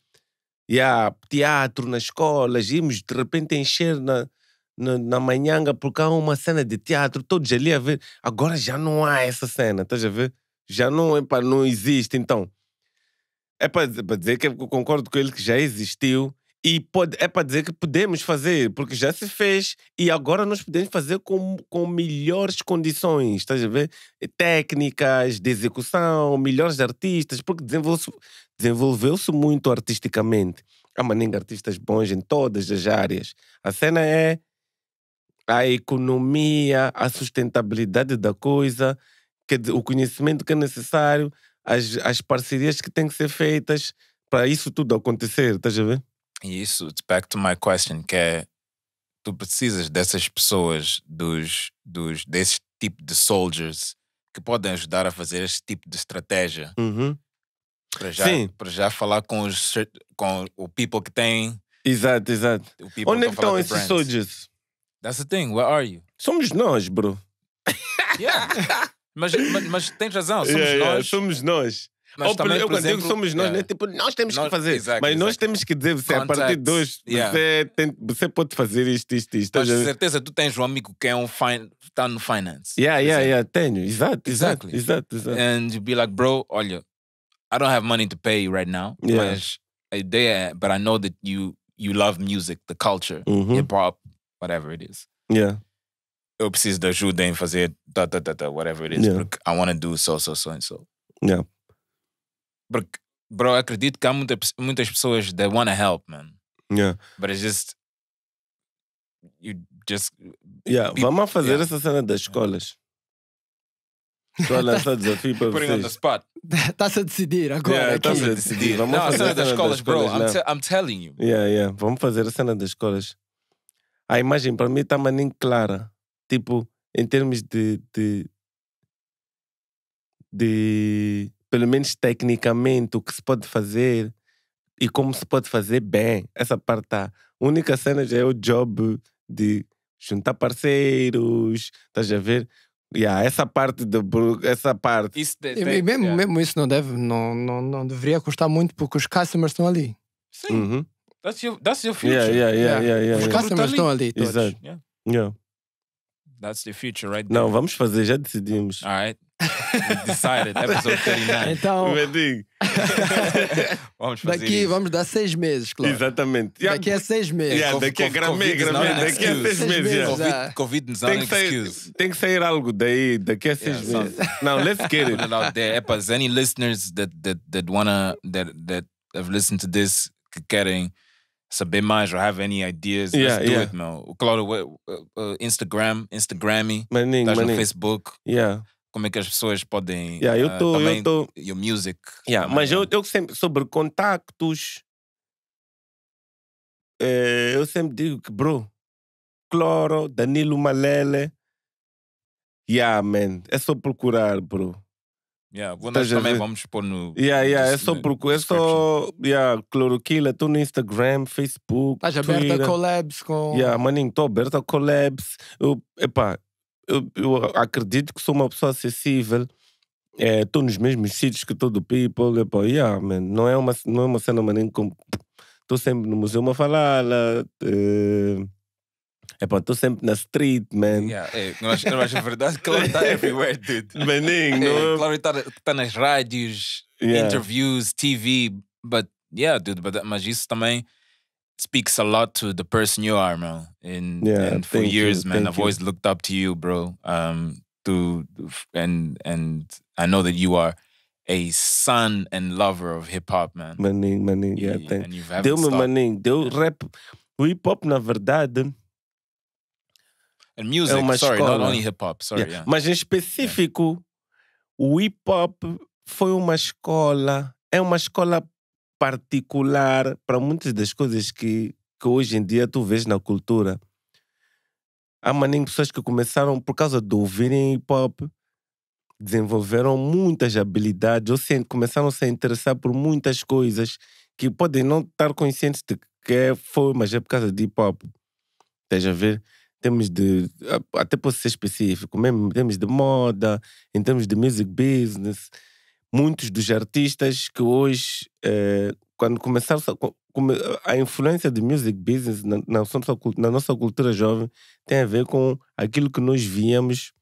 E há teatro nas escolas, íamos de repente encher na, na, na manhanga porque há uma cena de teatro, todos ali a ver. Agora já não há essa cena, estás a ver? já não, epa, não existe. Então, é para dizer que eu concordo com ele que já existiu. E pode, é para dizer que podemos fazer, porque já se fez e agora nós podemos fazer com, com melhores condições, estás a ver? Técnicas de execução, melhores artistas, porque desenvolveu-se desenvolveu muito artisticamente. Há maninga artistas bons em todas as áreas. A cena é a economia, a sustentabilidade da coisa o conhecimento que é necessário, as, as parcerias que têm que ser feitas para isso tudo acontecer, estás a ver? Isso, back to my question, que é tu precisas dessas pessoas, dos, dos, desse tipo de soldiers que podem ajudar a fazer este tipo de estratégia. Uhum. Para já, Sim. Para já falar com, os, com o people que tem. Exato, exato. Onde é que estão esses brands. soldiers? That's the thing, where are you? Somos nós, bro. Yeah. Mas, mas, mas tens razão, somos yeah, yeah, nós. Somos nós. Mas Ou, também, eu quando digo somos nós, yeah. É. né? tipo, nós temos nós, que fazer. Exactly, mas exactly. nós temos que dizer, você, Contact, é a partir de hoje, yeah. você, tem, você pode fazer isto, isto, isto. Mas certeza tu tens um amigo que é um fine, está no finance. Yeah, yeah, yeah, tenho. Exato, exato, exactly. exato, And you be like, bro, olha, I don't have money to pay you right now, yeah. mas a ideia é, but I know that you you love music, the culture, uh -huh. hip hop, whatever it is. Yeah eu preciso de ajuda em fazer whatever it is, yeah. porque I want to do so, so, so and so. Yeah. Porque, bro, acredito que há muita, muitas pessoas that want to help, man. Yeah. But it's just. You just. Yeah, people, vamos fazer yeah. essa cena das escolas. Estou a lançar desafio para Putting vocês. on the spot. Está-se a decidir agora. Está-se yeah, a decidir. Vamos não, fazer a cena, das, escolas, bro. I'm, I'm, telling you. Yeah, yeah. Vamos fazer a cena das escolas. A imagem para mim está nem clara tipo, em termos de, de, de pelo menos tecnicamente, o que se pode fazer e como se pode fazer bem. Essa parte tá. A única cena já é o job de juntar parceiros, estás a ver? Yeah, essa parte do essa parte. Isso de, de, e mesmo, yeah. mesmo isso não deve, não, não, não deveria custar muito porque os customers estão ali. Sim. Uhum. That's, your, that's your future. Yeah, yeah, yeah, yeah, yeah, yeah Os customers estão ali. todos. Exato. Yeah. That's the future, right? There. Não, vamos fazer, já decidimos. All right. We decided, episode 39. Então. vamos fazer daqui, isso. vamos dar seis meses, claro. Exatamente. daqui a seis meses. Yeah, daqui a gramê, daqui a seis meses. Yeah. Covid, nos é é tem, que sair, tem que sair algo daí, daqui a seis yeah, meses. Não, let's get it. out there. Epas, any listeners that, that, that wanna, that, that have listened to this, que querem saber mais ou have any ideas, yeah, let's do yeah. it, meu. Claro, Instagram, Instagrammy maninho, estás maninho. no Facebook. Yeah. Como é que as pessoas podem. Yeah, eu ah, tô, uh, também, eu tô... Your music. Yeah, mas eu, é eu sempre, sobre contactos, eh, eu sempre digo que, bro, Cloro, Danilo Malele. Yeah, man. É só procurar, bro. Yeah, então, nós também vamos pôr no. Yeah, yeah, é só porque é só yeah, cloroquila, estou no Instagram, Facebook. Estás aberta a collabs com. Yeah, maninho, estou aberta a collabs. Eu, epá, eu, eu acredito que sou uma pessoa acessível. É, estou é, nos mesmos sítios que todo o people. Epá, yeah, man, não, é uma, não é uma cena maninho como. Estou sempre no museu uma falala. Uh, eh, é pá, estou sempre na street, man. Yeah, é, não, acho, verdade? Claro está everywhere, dude. Maninho, É, é? claro está tá nas rádios, yeah. interviews, TV. But yeah, dude, but, mas isso também speaks a lot to the person you are, man. And, yeah, and for years, you, man, I've you. always looked up to you, bro. Um, to and and I know that you are a son and lover of hip hop, man. Maninho, maninho, yeah, yeah thank. Deu-me, maninho, deu rap. O hip hop, na verdade. And music, é uma sorry, escola. not only hip hop, sorry. Yeah. Yeah. Mas em específico, o hip hop foi uma escola, é uma escola particular para muitas das coisas que, que hoje em dia tu vês na cultura. Há maninho pessoas que começaram por causa de ouvirem hip hop, desenvolveram muitas habilidades ou se, começaram a se interessar por muitas coisas que podem não estar conscientes de que é, foi, mas é por causa de hip hop. Estás a ver? temos de, ah, até posso ser específico, mesmo em termos de moda, em termos de music business, muitos dos artistas que hoje, eh, quando começaram a influência do music business na, na, nossa, na, nossa, cultura jovem tem a ver com aquilo que nós víamos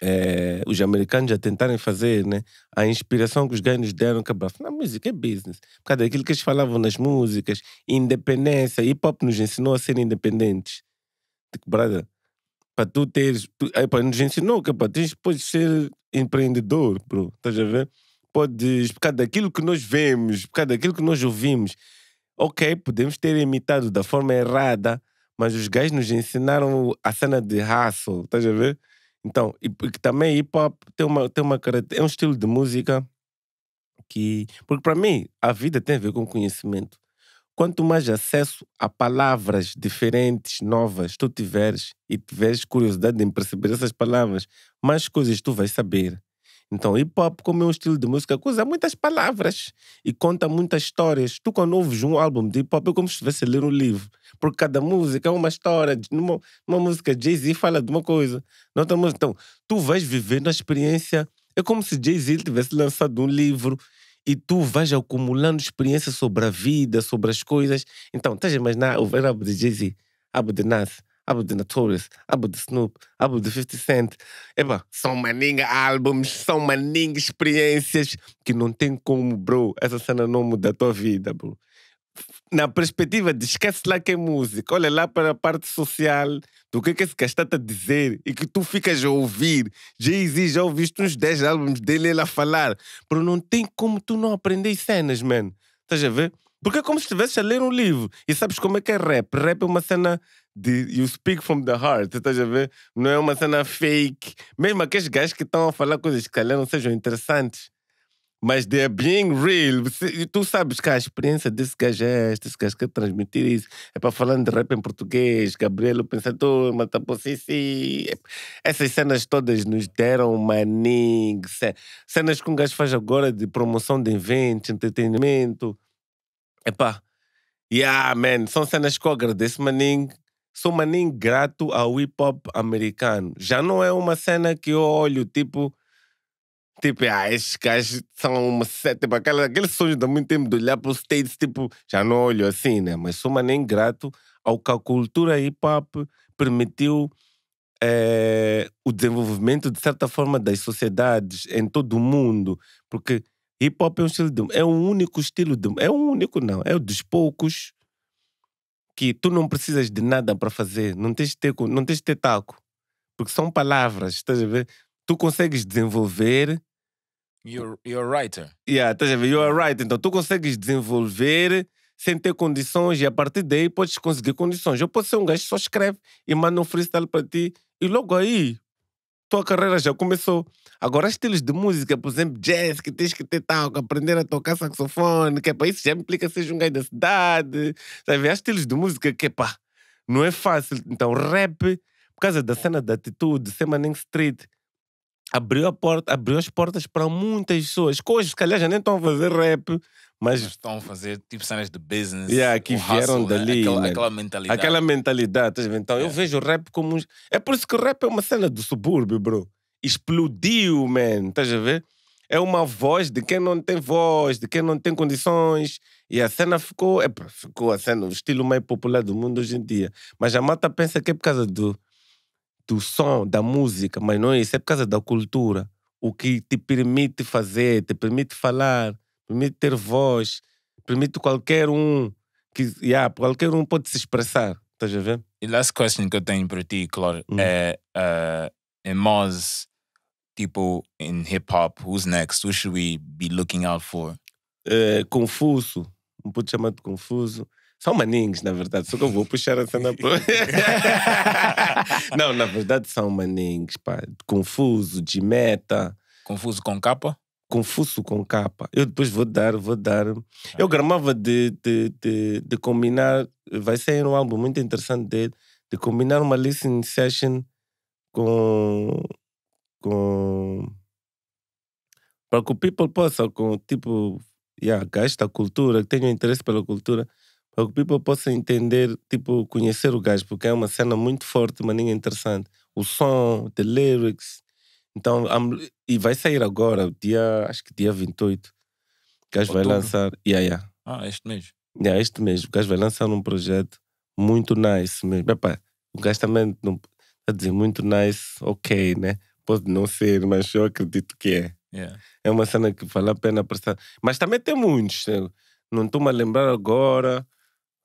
eh, os americanos a tentarem fazer, né? a inspiração que os ganhos deram, que é na música é business, por causa daquilo que eles falavam nas músicas, independência, hip hop nos ensinou a ser independentes de Para tu teres. aí, eh, para nos ensinou que para tens podes ser empreendedor, bro. Estás a ver? Podes, por causa daquilo que nós vemos, por causa daquilo que nós ouvimos. Ok, podemos ter imitado da forma errada, mas os gajos nos ensinaram a cena de raço estás a ver? Então, e, porque também hip hop tem uma, tem uma é um estilo de música que. Porque para mim, a vida tem a ver com conhecimento. Quanto mais acesso a palavras diferentes, novas, tu tiveres e tiveres curiosidade em perceber essas palavras, mais coisas tu vais saber. Então, hip hop, como é um estilo de música, usa muitas palavras e conta muitas histórias. Tu, quando ouves um álbum de hip hop, é como se estivesse a ler um livro, porque cada música é uma história. Numa, numa música, Jay-Z fala de uma coisa, na outra música. Então, tu vais vivendo a experiência. É como se Jay-Z tivesse lançado um livro e tu vais acumulando experiência sobre a vida, sobre as coisas. Então, estás a imaginar o verbo de Jay-Z, Abu de Nas, Abu de Notorious, Abu de Snoop, Abu de 50 Cent. Eba, são maninga álbuns, são maninga experiências que não tem como, bro, essa cena não muda a tua vida, bro. Na perspectiva de esquece lá que é música, olha lá para a parte social, do que é que esse gajo está a dizer e que tu ficas a ouvir. Jay-Z já ouviste uns 10 álbuns dele a falar. mas não tem como tu não aprender cenas, man. Estás a ver? Porque é como se estivesse a ler um livro. E sabes como é que é rap? Rap é uma cena de you speak from the heart, estás a ver? Não é uma cena fake. Mesmo aqueles gajos que estão a falar coisas que calhar não sejam interessantes. Mas they're being real. Você, tu sabes que a experiência desse gajo é esta, esse gajo quer transmitir isso. É para falar de rap em português, Gabriel o sim sim, Essas cenas todas nos deram uma Cenas que um gajo faz agora de promoção de eventos, entretenimento. é pá. yeah, man, são cenas que eu agradeço, maning. Sou maning grato ao hip hop americano. Já não é uma cena que eu olho, tipo Tipo, ah, esses gajos são uma seta. Tipo, aquela, aquele sonho de há muito tempo de olhar para o States, tipo, já não olho assim, né? Mas sou nem grato ao que a cultura hip hop permitiu é, o desenvolvimento, de certa forma, das sociedades em todo o mundo. Porque hip hop é um estilo de. É um único estilo de. É um único, não. É um dos poucos que tu não precisas de nada para fazer. Não tens de ter, não tens de ter taco. Porque são palavras, estás a ver? tu consegues desenvolver You're, you're a writer. Yeah, estás a ver? You're a writer. Então tu consegues desenvolver sem ter condições e a partir daí podes conseguir condições. Eu posso ser um gajo que só escreve e manda um freestyle para ti e logo aí tua carreira já começou. Agora, estilos de música, por exemplo, jazz, que tens que ter tal, que aprender a tocar saxofone, que é para isso já implica ser um gajo da cidade. Sabe? Há estilos de música que, é pá, não é fácil. Então, rap, por causa da cena da atitude, ser Manning Street, abriu, porta, abriu as portas para muitas pessoas. Coisas se calhar, já nem estão a fazer rap, mas... Estão a fazer tipo cenas de business. Yeah, que vieram hustle, dali. Né? Aquela, né? aquela, mentalidade. Aquela mentalidade. Então, eu vejo o rap como... É por isso que o rap é uma cena do subúrbio, bro. Explodiu, man. Estás a ver? É uma voz de quem não tem voz, de quem não tem condições. E a cena ficou... É, ficou a cena, o estilo mais popular do mundo hoje em dia. Mas a mata pensa que é por causa do do som, da música, mas não é isso, é por causa da cultura. O que te permite fazer, te permite falar, permite ter voz, permite qualquer um que yeah, qualquer um pode se expressar. Estás a ver? E last question que eu tenho para ti, claro, hum. é uh, em Moz, tipo, in hip hop, who's next? Who should we be looking out for? É, confuso, um pouco chamado Confuso. São maninhos, na verdade, só que eu vou puxar a cena para. não, na verdade são maninhos, pá. Confuso, de meta. Confuso com capa? Confuso com capa. Eu depois vou dar, vou dar. É. Eu gramava de, de, de, de combinar, vai sair um álbum muito interessante dele, de combinar uma listening session com. com para que o people possa, com, tipo, yeah, gasta a cultura, tenho interesse pela cultura, é o people possa entender, tipo, conhecer o gajo, porque é uma cena muito forte, uma linha é interessante. O som, the lyrics. Então, e vai sair agora, dia, acho que dia 28. O gajo Outubro. vai lançar. Yeah, yeah. Ah, este mês. Yeah, este mês. O gajo vai lançar um projeto muito nice mesmo. Epá, o gajo também não, está a dizer muito nice, ok, né? Pode não ser, mas eu acredito que é. Yeah. É uma cena que vale a pena prestar. Mas também tem muitos. Não estou-me a lembrar agora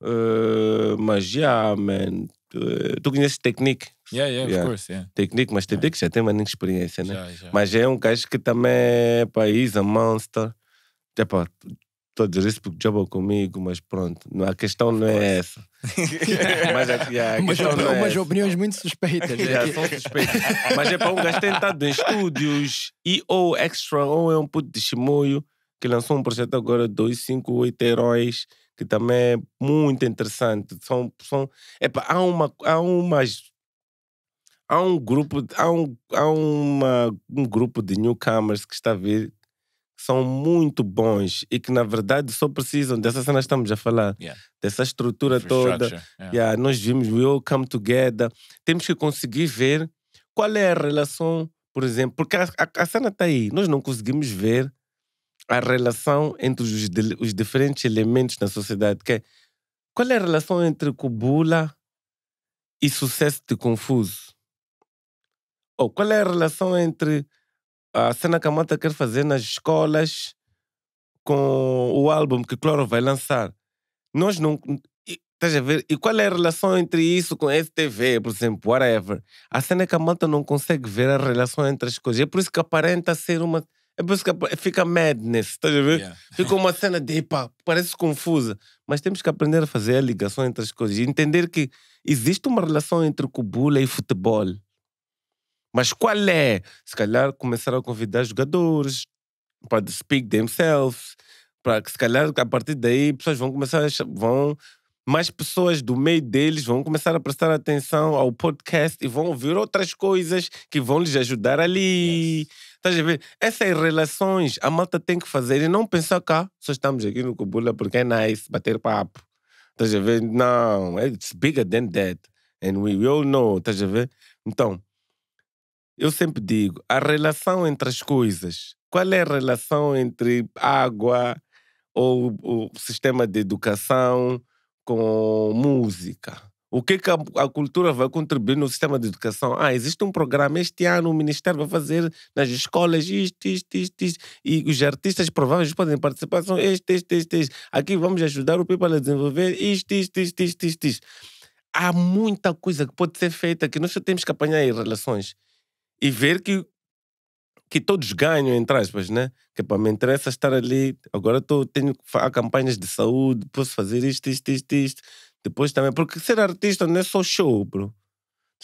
uh, mas yeah, man. Tu, eh, tu conheces Technique? Yeah, yeah, yeah, of course, yeah. Technique, mas Technique já tem uma experiência, né? Já, já. Mas é um gajo que também é país, a é monster. Tipo, estou a dizer isso porque jogou comigo, mas pronto, a questão não é essa. mas, yeah, a umas, não é umas essa. opiniões muito suspeitas. yeah, né? são suspeitas. mas é para um gajo tentado em estúdios e ou Extra ou é um puto de chimoio que lançou um projeto agora 258 Heróis que também é muito interessante. São, são, epa, há, uma, há umas. Há um grupo, há, um, há uma, um grupo de newcomers que está a vir são muito bons e que na verdade só precisam dessa cena que estamos a falar, yeah. dessa estrutura toda. Yeah. Yeah, nós vimos We All Come Together. Temos que conseguir ver qual é a relação, por exemplo, porque a, a, a cena está aí, nós não conseguimos ver a relação entre os, os, diferentes elementos na sociedade. Que é, qual é a relação entre Kubula e sucesso de Confuso? Ou qual é a relação entre a cena que a Mata quer fazer nas escolas com o álbum que Cloro vai lançar? Nós não. Estás a ver? E qual é a relação entre isso com STV, por exemplo, whatever? A cena é que a Mata não consegue ver a relação entre as coisas. É por isso que aparenta ser uma é por isso que fica madness, estás a ver? Yeah. Fica uma cena de epá, parece confusa. Mas temos que aprender a fazer a ligação entre as coisas e entender que existe uma relação entre cubula e futebol. Mas qual é? Se calhar começar a convidar jogadores para speak themselves, para que se calhar a partir daí pessoas vão começar a vão mais pessoas do meio deles vão começar a prestar atenção ao podcast e vão ouvir outras coisas que vão lhes ajudar ali. Yes. Estás a ver? Essas é relações a malta tem que fazer e não pensar cá, só estamos aqui no Cobula porque é nice bater papo. Estás a ver? Não, it's bigger than that. And we, we all know, estás a ver? Então, eu sempre digo, a relação entre as coisas. Qual é a relação entre água ou o sistema de educação com música? O que, é que a, a, cultura vai contribuir no sistema de educação? Ah, existe um programa este ano, o Ministério vai fazer nas escolas isto, isto, isto, isto e os artistas prováveis podem participar são este, este, estes. Este. Aqui vamos ajudar o people a desenvolver isto, isto, isto, isto, isto, isto. Há muita coisa que pode ser feita que nós só temos que apanhar em relações e ver que que todos ganham, entre aspas, né? Que para mim interessa estar ali, agora tô, tenho a campanhas de saúde, posso fazer isto, isto, isto, isto. Depois também, porque ser artista não é só show, bro.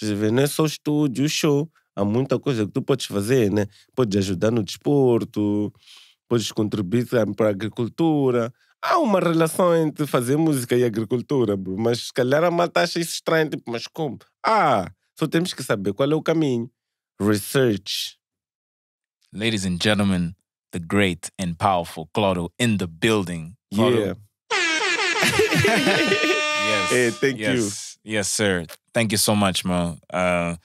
Não é só estúdio, show. Há muita coisa que tu podes fazer, né? Podes ajudar no desporto, podes contribuir para a agricultura. Há uma relação entre fazer música e agricultura, bro. Mas se calhar a malta acha isso estranho, tipo, mas como? Ah, só temos que saber qual é o caminho. Research. Ladies and gentlemen, the great and powerful Claudio in the building. Claudio. Yeah. Hey, thank yes. you. Yes, sir. Thank you so much, man. Uh,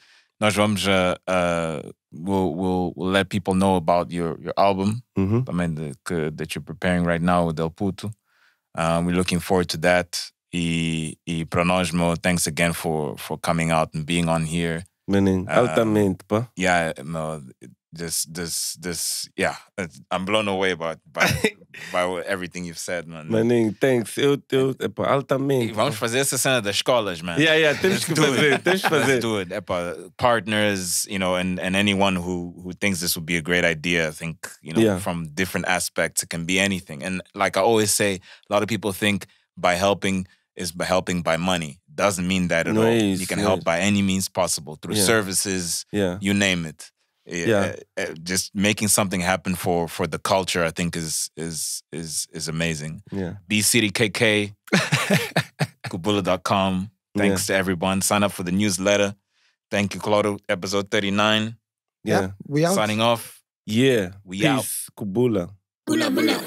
nós vamos Uh, we'll, we'll, we'll let people know about your, your album mm -hmm. I mean, the, that you're preparing right now with El Puto. Uh, we're looking forward to that. E, e para nós, thanks again for, for coming out and being on here. Meaning, uh, altamente, pá. Yeah, Mo, this, this, this, yeah, uh, I'm blown away by, by, by everything you've said, mano. Maninho, thanks. Eu, eu, epá, altamente. E vamos fazer essa cena das escolas, man. Yeah, yeah, temos que fazer, temos que fazer. Let's do it. Epá, partners, you know, and, and anyone who, who thinks this would be a great idea, I think, you know, yeah. from different aspects, it can be anything. And like I always say, a lot of people think by helping is by helping by money. Doesn't mean that at no, all. Is, you can no, help by any means possible through yeah. services, yeah. you name it yeah, eh, eh, just making something happen for for the culture i think is is is is amazing yeah bcdkk kubula.com thanks yeah. to everyone sign up for the newsletter thank you claudio episode 39 yeah, yeah. we out signing off yeah we Peace, out kubula bula, bula.